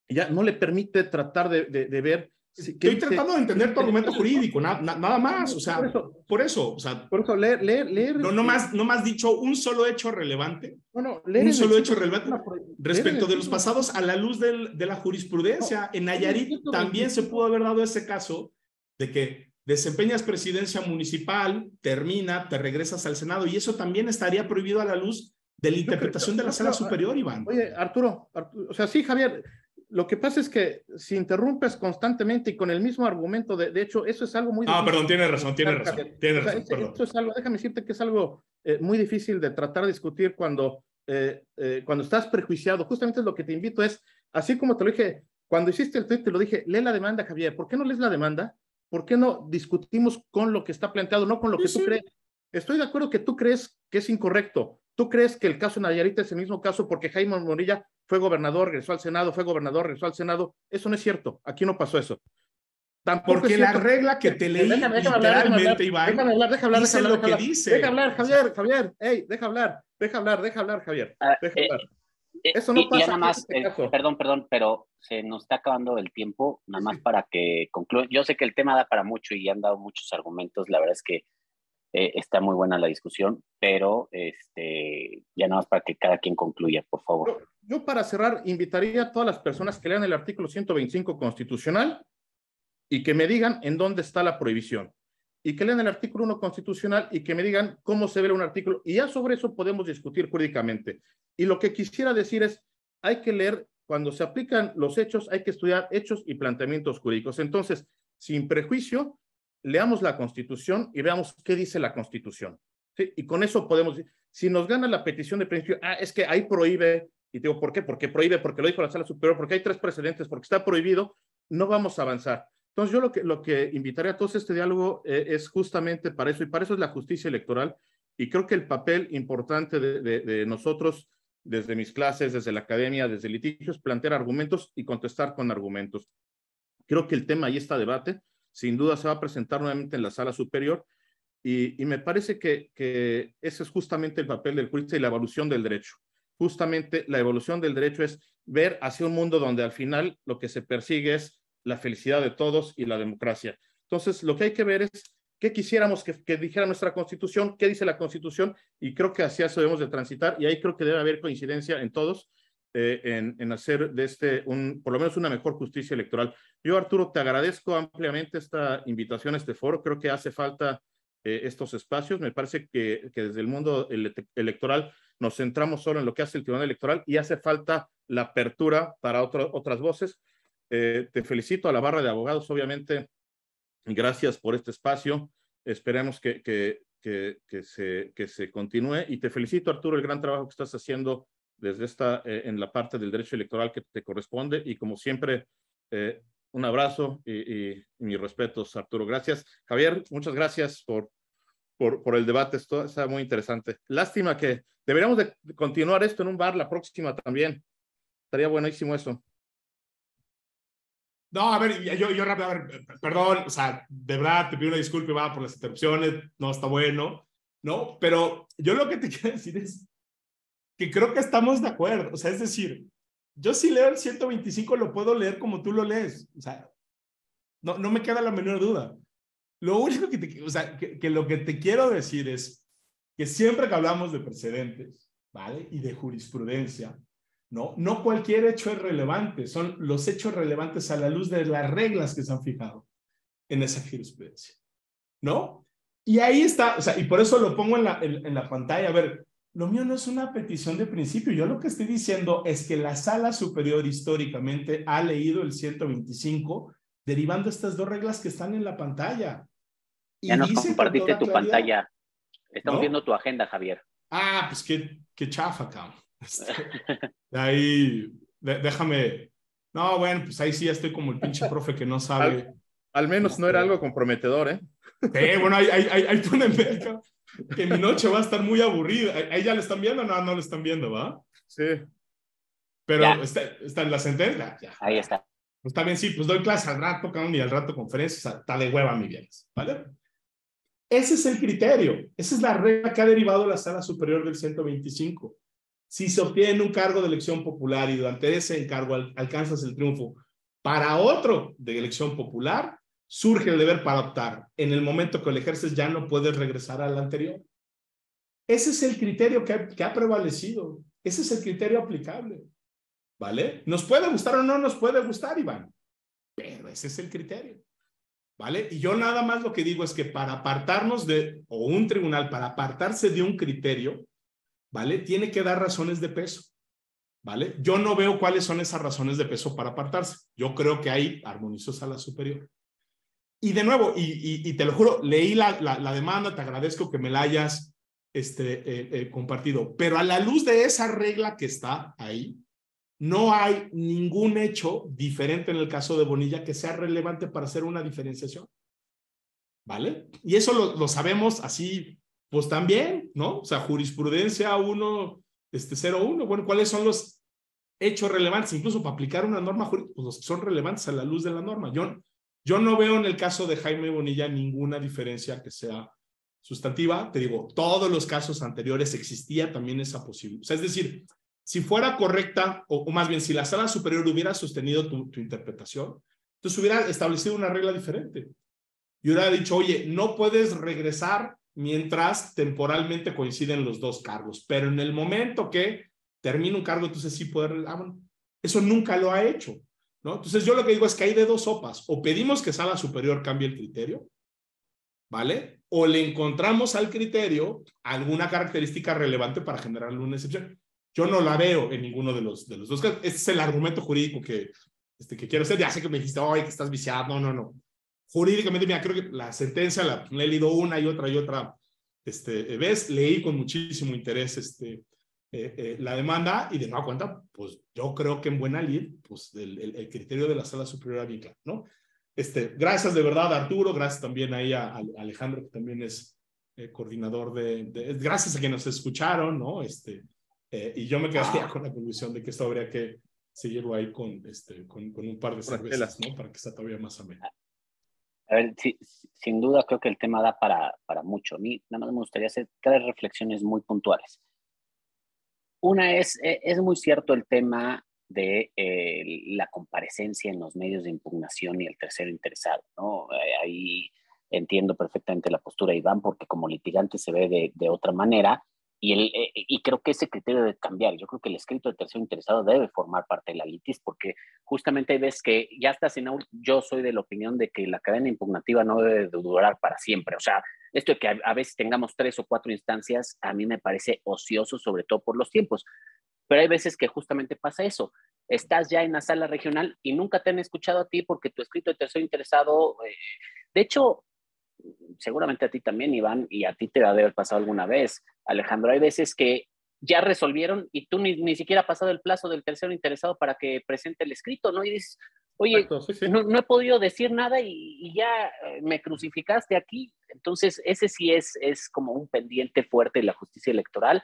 ya no le permite tratar de, de, ver Estoy tratando de entender tu argumento jurídico, nada más, o sea, por eso, o sea, por eso leer, leer, leer. No, no más, no más dicho un solo hecho relevante, no, un solo hecho relevante respecto de los pasados a la luz del, de la jurisprudencia. en Nayarit también se pudo haber dado ese caso de que desempeñas presidencia municipal, termina, te regresas al Senado y eso también estaría prohibido a la luz de la interpretación de la sala superior, Iván. Oye, Arturo, o sea, sí, Javier, lo que pasa es que si interrumpes constantemente y con el mismo argumento, de, hecho, eso es algo muy... Ah, perdón, tiene razón, tiene razón. razón, es algo, déjame decirte que es algo eh, muy difícil de tratar de discutir cuando, eh, eh, cuando estás prejuiciado. Justamente lo que te invito es, así como te lo dije, cuando hiciste el tweet, te lo dije, lee la demanda, Javier. ¿Por qué no lees la demanda? ¿Por qué no discutimos con lo que está planteado, no con lo que tú crees? Estoy de acuerdo que tú crees que es incorrecto. Tú crees que el caso Nayarita es el mismo caso porque Jaime Morilla fue gobernador, regresó al Senado, fue gobernador, regresó al Senado. Eso no es cierto. Aquí no pasó eso. Tampoco Porque la regla que te leí déjame, hablar, déjame hablar, lo Deja hablar, Javier, Javier, hey, deja hablar, deja hablar, deja hablar, Javier, ah, eh, deja hablar. Eh, eso no pasa. más, este eh, perdón, perdón, pero se nos está acabando el tiempo, nada más para que concluya. Yo sé que el tema da para mucho y han dado muchos argumentos, la verdad es que eh, está muy buena la discusión, pero este, ya nada más para que cada quien concluya, por favor. Yo, yo, para cerrar, invitaría a todas las personas que lean el artículo 125 constitucional y que me digan en dónde está la prohibición. Y que lean el artículo 1 constitucional y que me digan cómo se ve un artículo. Y ya sobre eso podemos discutir jurídicamente. Y lo que quisiera decir es, hay que leer, cuando se aplican los hechos, hay que estudiar hechos y planteamientos jurídicos. Entonces, sin prejuicio, leamos la Constitución y veamos qué dice la Constitución. Y con eso podemos, si nos gana la petición de principio, ah, es que ahí prohíbe, y digo, ¿por qué? Porque prohíbe, porque lo dijo la Sala Superior, porque hay tres precedentes, porque está prohibido, no vamos a avanzar. Entonces, yo lo que, lo que invitaría a todos este diálogo eh, es justamente para eso, y para eso es la justicia electoral, y creo que el papel importante de, nosotros desde mis clases, desde la academia, desde litigios, plantear argumentos y contestar con argumentos. Creo que el tema ahí está debate sin duda se va a presentar nuevamente en la sala superior y, me parece que, ese es justamente el papel del juicio y la evolución del derecho. Justamente la evolución del derecho es ver hacia un mundo donde al final lo que se persigue es la felicidad de todos y la democracia. Entonces, lo que hay que ver es qué quisiéramos que, que dijera nuestra constitución, qué dice la constitución, y creo que hacia eso debemos de transitar, y ahí creo que debe haber coincidencia en todos, eh, en, hacer de este, un, por lo menos una mejor justicia electoral. Yo, Arturo, te agradezco ampliamente esta invitación a este foro. Creo que hace falta eh, estos espacios. Me parece que, que desde el mundo electoral nos centramos solo en lo que hace el Tribunal Electoral y hace falta la apertura para otras voces. Eh, te felicito a la barra de abogados, obviamente. Gracias por este espacio. Esperemos que, se, que se continúe y te felicito, Arturo, el gran trabajo que estás haciendo desde esta, eh, en la parte del derecho electoral que te corresponde. Y como siempre, eh, un abrazo y, mis respetos, Arturo. Gracias. Javier, muchas gracias por, por, por el debate. Esto está muy interesante. Lástima que deberíamos de continuar esto en un bar la próxima también. Estaría buenísimo eso. No, a ver, yo, yo rápido, a ver, perdón, o sea, de verdad te pido una disculpa, va, por las interrupciones, no está bueno, ¿no? Pero yo lo que te quiero decir es, que creo que estamos de acuerdo. O sea, es decir, yo si leo el 125 lo puedo leer como tú lo lees. O sea, no, no me queda la menor duda. Lo único que, te, o sea, que, lo que te quiero decir es que siempre que hablamos de precedentes, ¿vale? Y de jurisprudencia, ¿no? No cualquier hecho es relevante, son los hechos relevantes a la luz de las reglas que se han fijado en esa jurisprudencia, ¿no? Y ahí está, o sea, y por eso lo pongo en la, en la pantalla, a ver, lo mío no es una petición de principio. Yo lo que estoy diciendo es que la sala superior históricamente ha leído el 125 derivando estas dos reglas que están en la pantalla. Y ya nos compartiste tu pantalla. Estamos viendo tu agenda, Javier. Ah, pues qué, qué chafa, cabrón. Este, ahí, déjame. No, bueno, pues ahí sí ya estoy como el pinche profe que no sabe. Al, menos no era este. algo comprometedor, ¿eh? Sí, bueno, hay tú en México que mi noche va a estar muy aburrida. Ahí ya lo están viendo, no, no lo están viendo, ¿va? Sí. Pero está, en la sentencia. Ahí está. Pues también sí, pues doy clase al rato, cabrón, y al rato conferencias, o está de hueva mi viernes, ¿vale? Ese es el criterio, esa es la regla que ha derivado la sala superior del 125. Si se obtiene un cargo de elección popular y durante ese encargo alcanzas el triunfo para otro de elección popular, surge el deber para optar. En el momento que el ejerces ya no puedes regresar al anterior. Ese es el criterio que ha, prevalecido. Ese es el criterio aplicable. ¿Vale? Nos puede gustar o no nos puede gustar, Iván. Pero ese es el criterio. ¿Vale? Y yo nada más lo que digo es que para apartarnos de, o un tribunal, para apartarse de un criterio, ¿vale? Tiene que dar razones de peso. ¿Vale? Yo no veo cuáles son esas razones de peso para apartarse. Yo creo que hay armonizos a la superior. Y de nuevo, y, te lo juro, leí la, demanda, te agradezco que me la hayas este, eh, eh, compartido, pero a la luz de esa regla que está ahí, no hay ningún hecho diferente en el caso de Bonilla que sea relevante para hacer una diferenciación. ¿Vale? Y eso lo, sabemos así, pues también, ¿no? O sea, jurisprudencia uno este 01, bueno, ¿cuáles son los hechos relevantes? Incluso para aplicar una norma jurídica, pues los que son relevantes a la luz de la norma. Yo yo no veo en el caso de Jaime Bonilla ninguna diferencia que sea sustantiva. Te digo, todos los casos anteriores existía también esa posibilidad. O sea, es decir, si fuera correcta, o, más bien si la sala superior hubiera sostenido tu, interpretación, entonces hubiera establecido una regla diferente. Y hubiera dicho, oye, no puedes regresar mientras temporalmente coinciden los dos cargos, pero en el momento que termina un cargo, entonces sí puedes... ah, eso nunca lo ha hecho. Entonces yo lo que digo es que hay de dos sopas. O pedimos que sala superior cambie el criterio, ¿vale? O le encontramos al criterio alguna característica relevante para generarle una excepción. Yo no la veo en ninguno de los, de los dos casos. Este es el argumento jurídico que, este, que quiero hacer. Ya sé que me dijiste, ay, que estás viciado. No, no, no. Jurídicamente, mira, creo que la sentencia la, he leído una y otra y otra este, vez. Leí con muchísimo interés este, eh, eh, la demanda y de nueva cuenta, pues yo creo que en buena lid, pues el, el, criterio de la sala superior era bien claro, ¿no? Este, gracias de verdad Arturo, gracias también ahí a, Alejandro, que también es eh, coordinador de, gracias a que nos escucharon, ¿no? Este, y yo me quedaría ah. con la conclusión de que esto habría que seguirlo ahí con, este, con, con un par de cervezas, ¿no? Para que sea todavía más ameno. A ver, sin duda creo que el tema da para, para mucho. A mí nada más me gustaría hacer tres reflexiones muy puntuales. Una es, eh, es muy cierto el tema de eh, la comparecencia en los medios de impugnación y el tercero interesado, ¿no? Eh, ahí entiendo perfectamente la postura de Iván porque como litigante se ve de, de otra manera, y, el, eh, y creo que ese criterio de cambiar. Yo creo que el escrito de tercero interesado debe formar parte de la litis, porque justamente ves que ya estás en aula yo soy de la opinión de que la cadena impugnativa no debe durar para siempre. O sea, esto de que a, veces tengamos tres o cuatro instancias, a mí me parece ocioso, sobre todo por los tiempos. Pero hay veces que justamente pasa eso estás ya en la sala regional y nunca te han escuchado a ti porque tu escrito de tercero interesado, eh, de hecho, seguramente a ti también, Iván, y a ti te va a haber pasado alguna vez, Alejandro, hay veces que ya resolvieron y tú ni, siquiera has pasado el plazo del tercero interesado para que presente el escrito, ¿no? Y dices, oye, No, he podido decir nada y, ya eh, me crucificaste aquí. Entonces, ese sí es, es como un pendiente fuerte de la justicia electoral.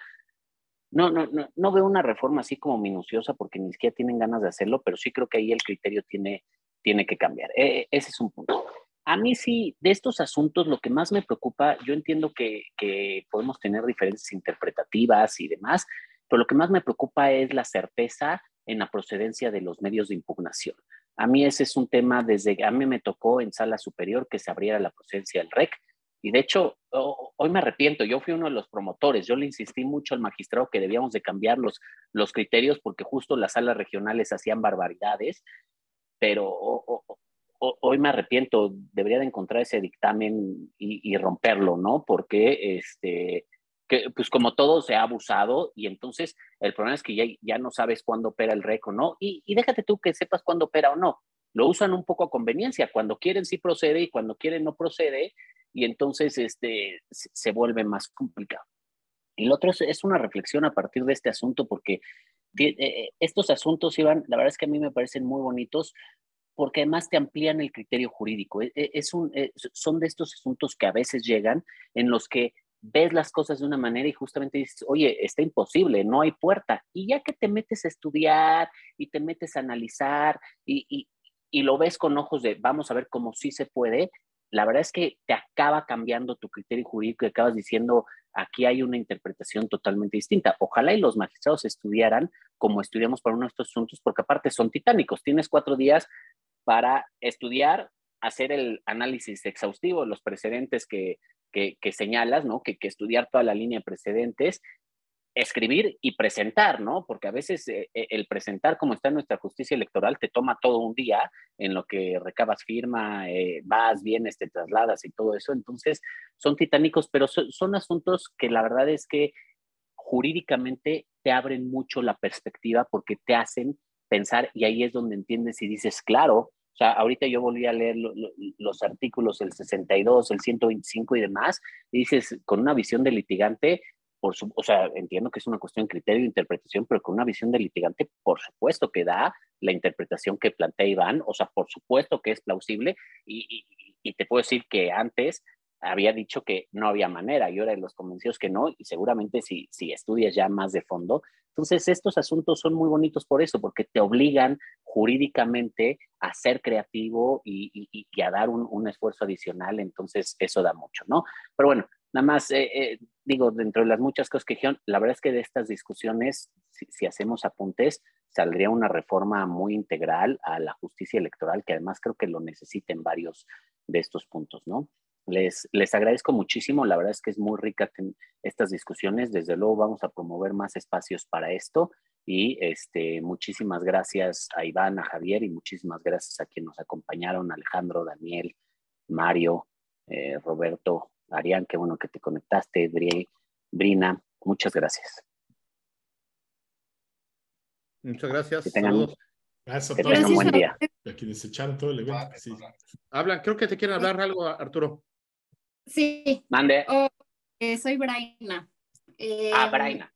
No, no, no, no veo una reforma así como minuciosa porque ni siquiera tienen ganas de hacerlo, pero sí creo que ahí el criterio tiene, tiene que cambiar. E, e, ese es un punto. A mí sí, de estos asuntos lo que más me preocupa, yo entiendo que, podemos tener diferencias interpretativas y demás, pero lo que más me preocupa es la certeza en la procedencia de los medios de impugnación. A mí ese es un tema desde, a mí me tocó en sala superior que se abriera la procedencia del REC y de hecho hoy me arrepiento, yo fui uno de los promotores, yo le insistí mucho al magistrado que debíamos de cambiar los, los criterios porque justo las salas regionales hacían barbaridades pero hoy me arrepiento, debería de encontrar ese dictamen y, romperlo, ¿no? Porque, este, pues como todo se ha abusado y entonces el problema es que ya, ya no sabes cuándo opera el REC no. Y, déjate tú que sepas cuándo opera o no. Lo usan un poco a conveniencia. Cuando quieren sí procede y cuando quieren no procede. Y entonces este, se, vuelve más complicado. Y lo otro es, es una reflexión a partir de este asunto porque eh, eh, estos asuntos, Iván, la verdad es que a mí me parecen muy bonitos porque además te amplían el criterio jurídico. E, e, es un, e, son de estos asuntos que a veces llegan en los que ves las cosas de una manera y justamente dices, oye, está imposible, no hay puerta. Y ya que te metes a estudiar y te metes a analizar y, y lo ves con ojos de, vamos a ver cómo sí se puede, la verdad es que te acaba cambiando tu criterio jurídico y acabas diciendo, aquí hay una interpretación totalmente distinta. Ojalá y los magistrados estudiaran como estudiamos para uno de estos asuntos, porque aparte son titánicos. Tienes cuatro días para estudiar, hacer el análisis exhaustivo, los precedentes que, que, señalas, ¿no? Que, que, estudiar toda la línea de precedentes, escribir y presentar, ¿no? Porque a veces eh, eh, el presentar como está en nuestra justicia electoral te toma todo un día en lo que recabas firma, eh, vas, vienes, te trasladas y todo eso. Entonces, son titánicos, pero son asuntos que la verdad es que jurídicamente te abren mucho la perspectiva porque te hacen pensar y ahí es donde entiendes y dices, claro, o sea, ahorita yo volví a leer los artículos, el 62, el 125 y demás, y dices, con una visión de litigante, por su, o sea, entiendo que es una cuestión de criterio de interpretación, pero con una visión de litigante, por supuesto que da la interpretación que plantea Iván, o sea, por supuesto que es plausible, y, y te puedo decir que antes había dicho que no había manera y ahora los convencidos que no, y seguramente si, si estudias ya más de fondo. Entonces, estos asuntos son muy bonitos por eso, porque te obligan jurídicamente a ser creativo y, a dar un, esfuerzo adicional, entonces eso da mucho, ¿no? Pero bueno, nada más, eh, eh, digo, dentro de las muchas cosas que dijeron, la verdad es que de estas discusiones, si, si hacemos apuntes, saldría una reforma muy integral a la justicia electoral, que además creo que lo necesiten varios de estos puntos, ¿no? Les, agradezco muchísimo, la verdad es que es muy rica estas discusiones, desde luego vamos a promover más espacios para esto y este, muchísimas gracias a Iván, a Javier y muchísimas gracias a quienes nos acompañaron, Alejandro, Daniel, Mario, eh, Roberto, Arián, qué bueno que te conectaste, bri Brina, muchas gracias. Muchas gracias. Que tengan, Saludos. a todos. un buen día. Aquí el evento, Hablan, creo que te quieren hablar algo, Arturo. Sí. Mande. Oh, eh, soy Braina. Eh, ah, Braina.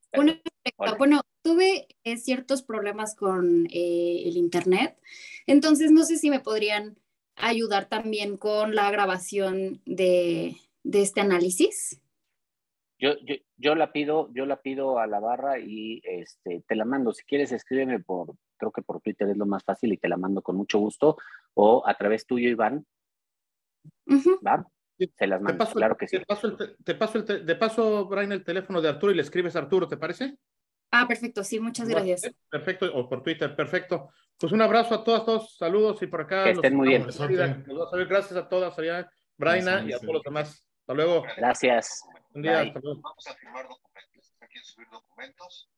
Bueno, tuve eh, ciertos problemas con el internet, entonces no sé si me podrían ayudar también con la grabación de, este análisis. Yo, la pido, yo la pido a la barra y este, te la mando. Si quieres, escríbeme por, creo que por Twitter es lo más fácil y te la mando con mucho gusto, o a través tuyo, Iván. Uh te paso, claro paso, el, el, el teléfono de Arturo y le escribes a Arturo, ¿te parece? Ah, perfecto, sí, muchas gracias. Perfecto, o por Twitter, perfecto. Pues un abrazo a todas, todos, saludos y por acá. Que estén muy bien. Gracias a todas, a y a todos los eh. demás. Hasta luego. Gracias. Un día, hasta luego. Vamos a firmar documentos. subir documentos?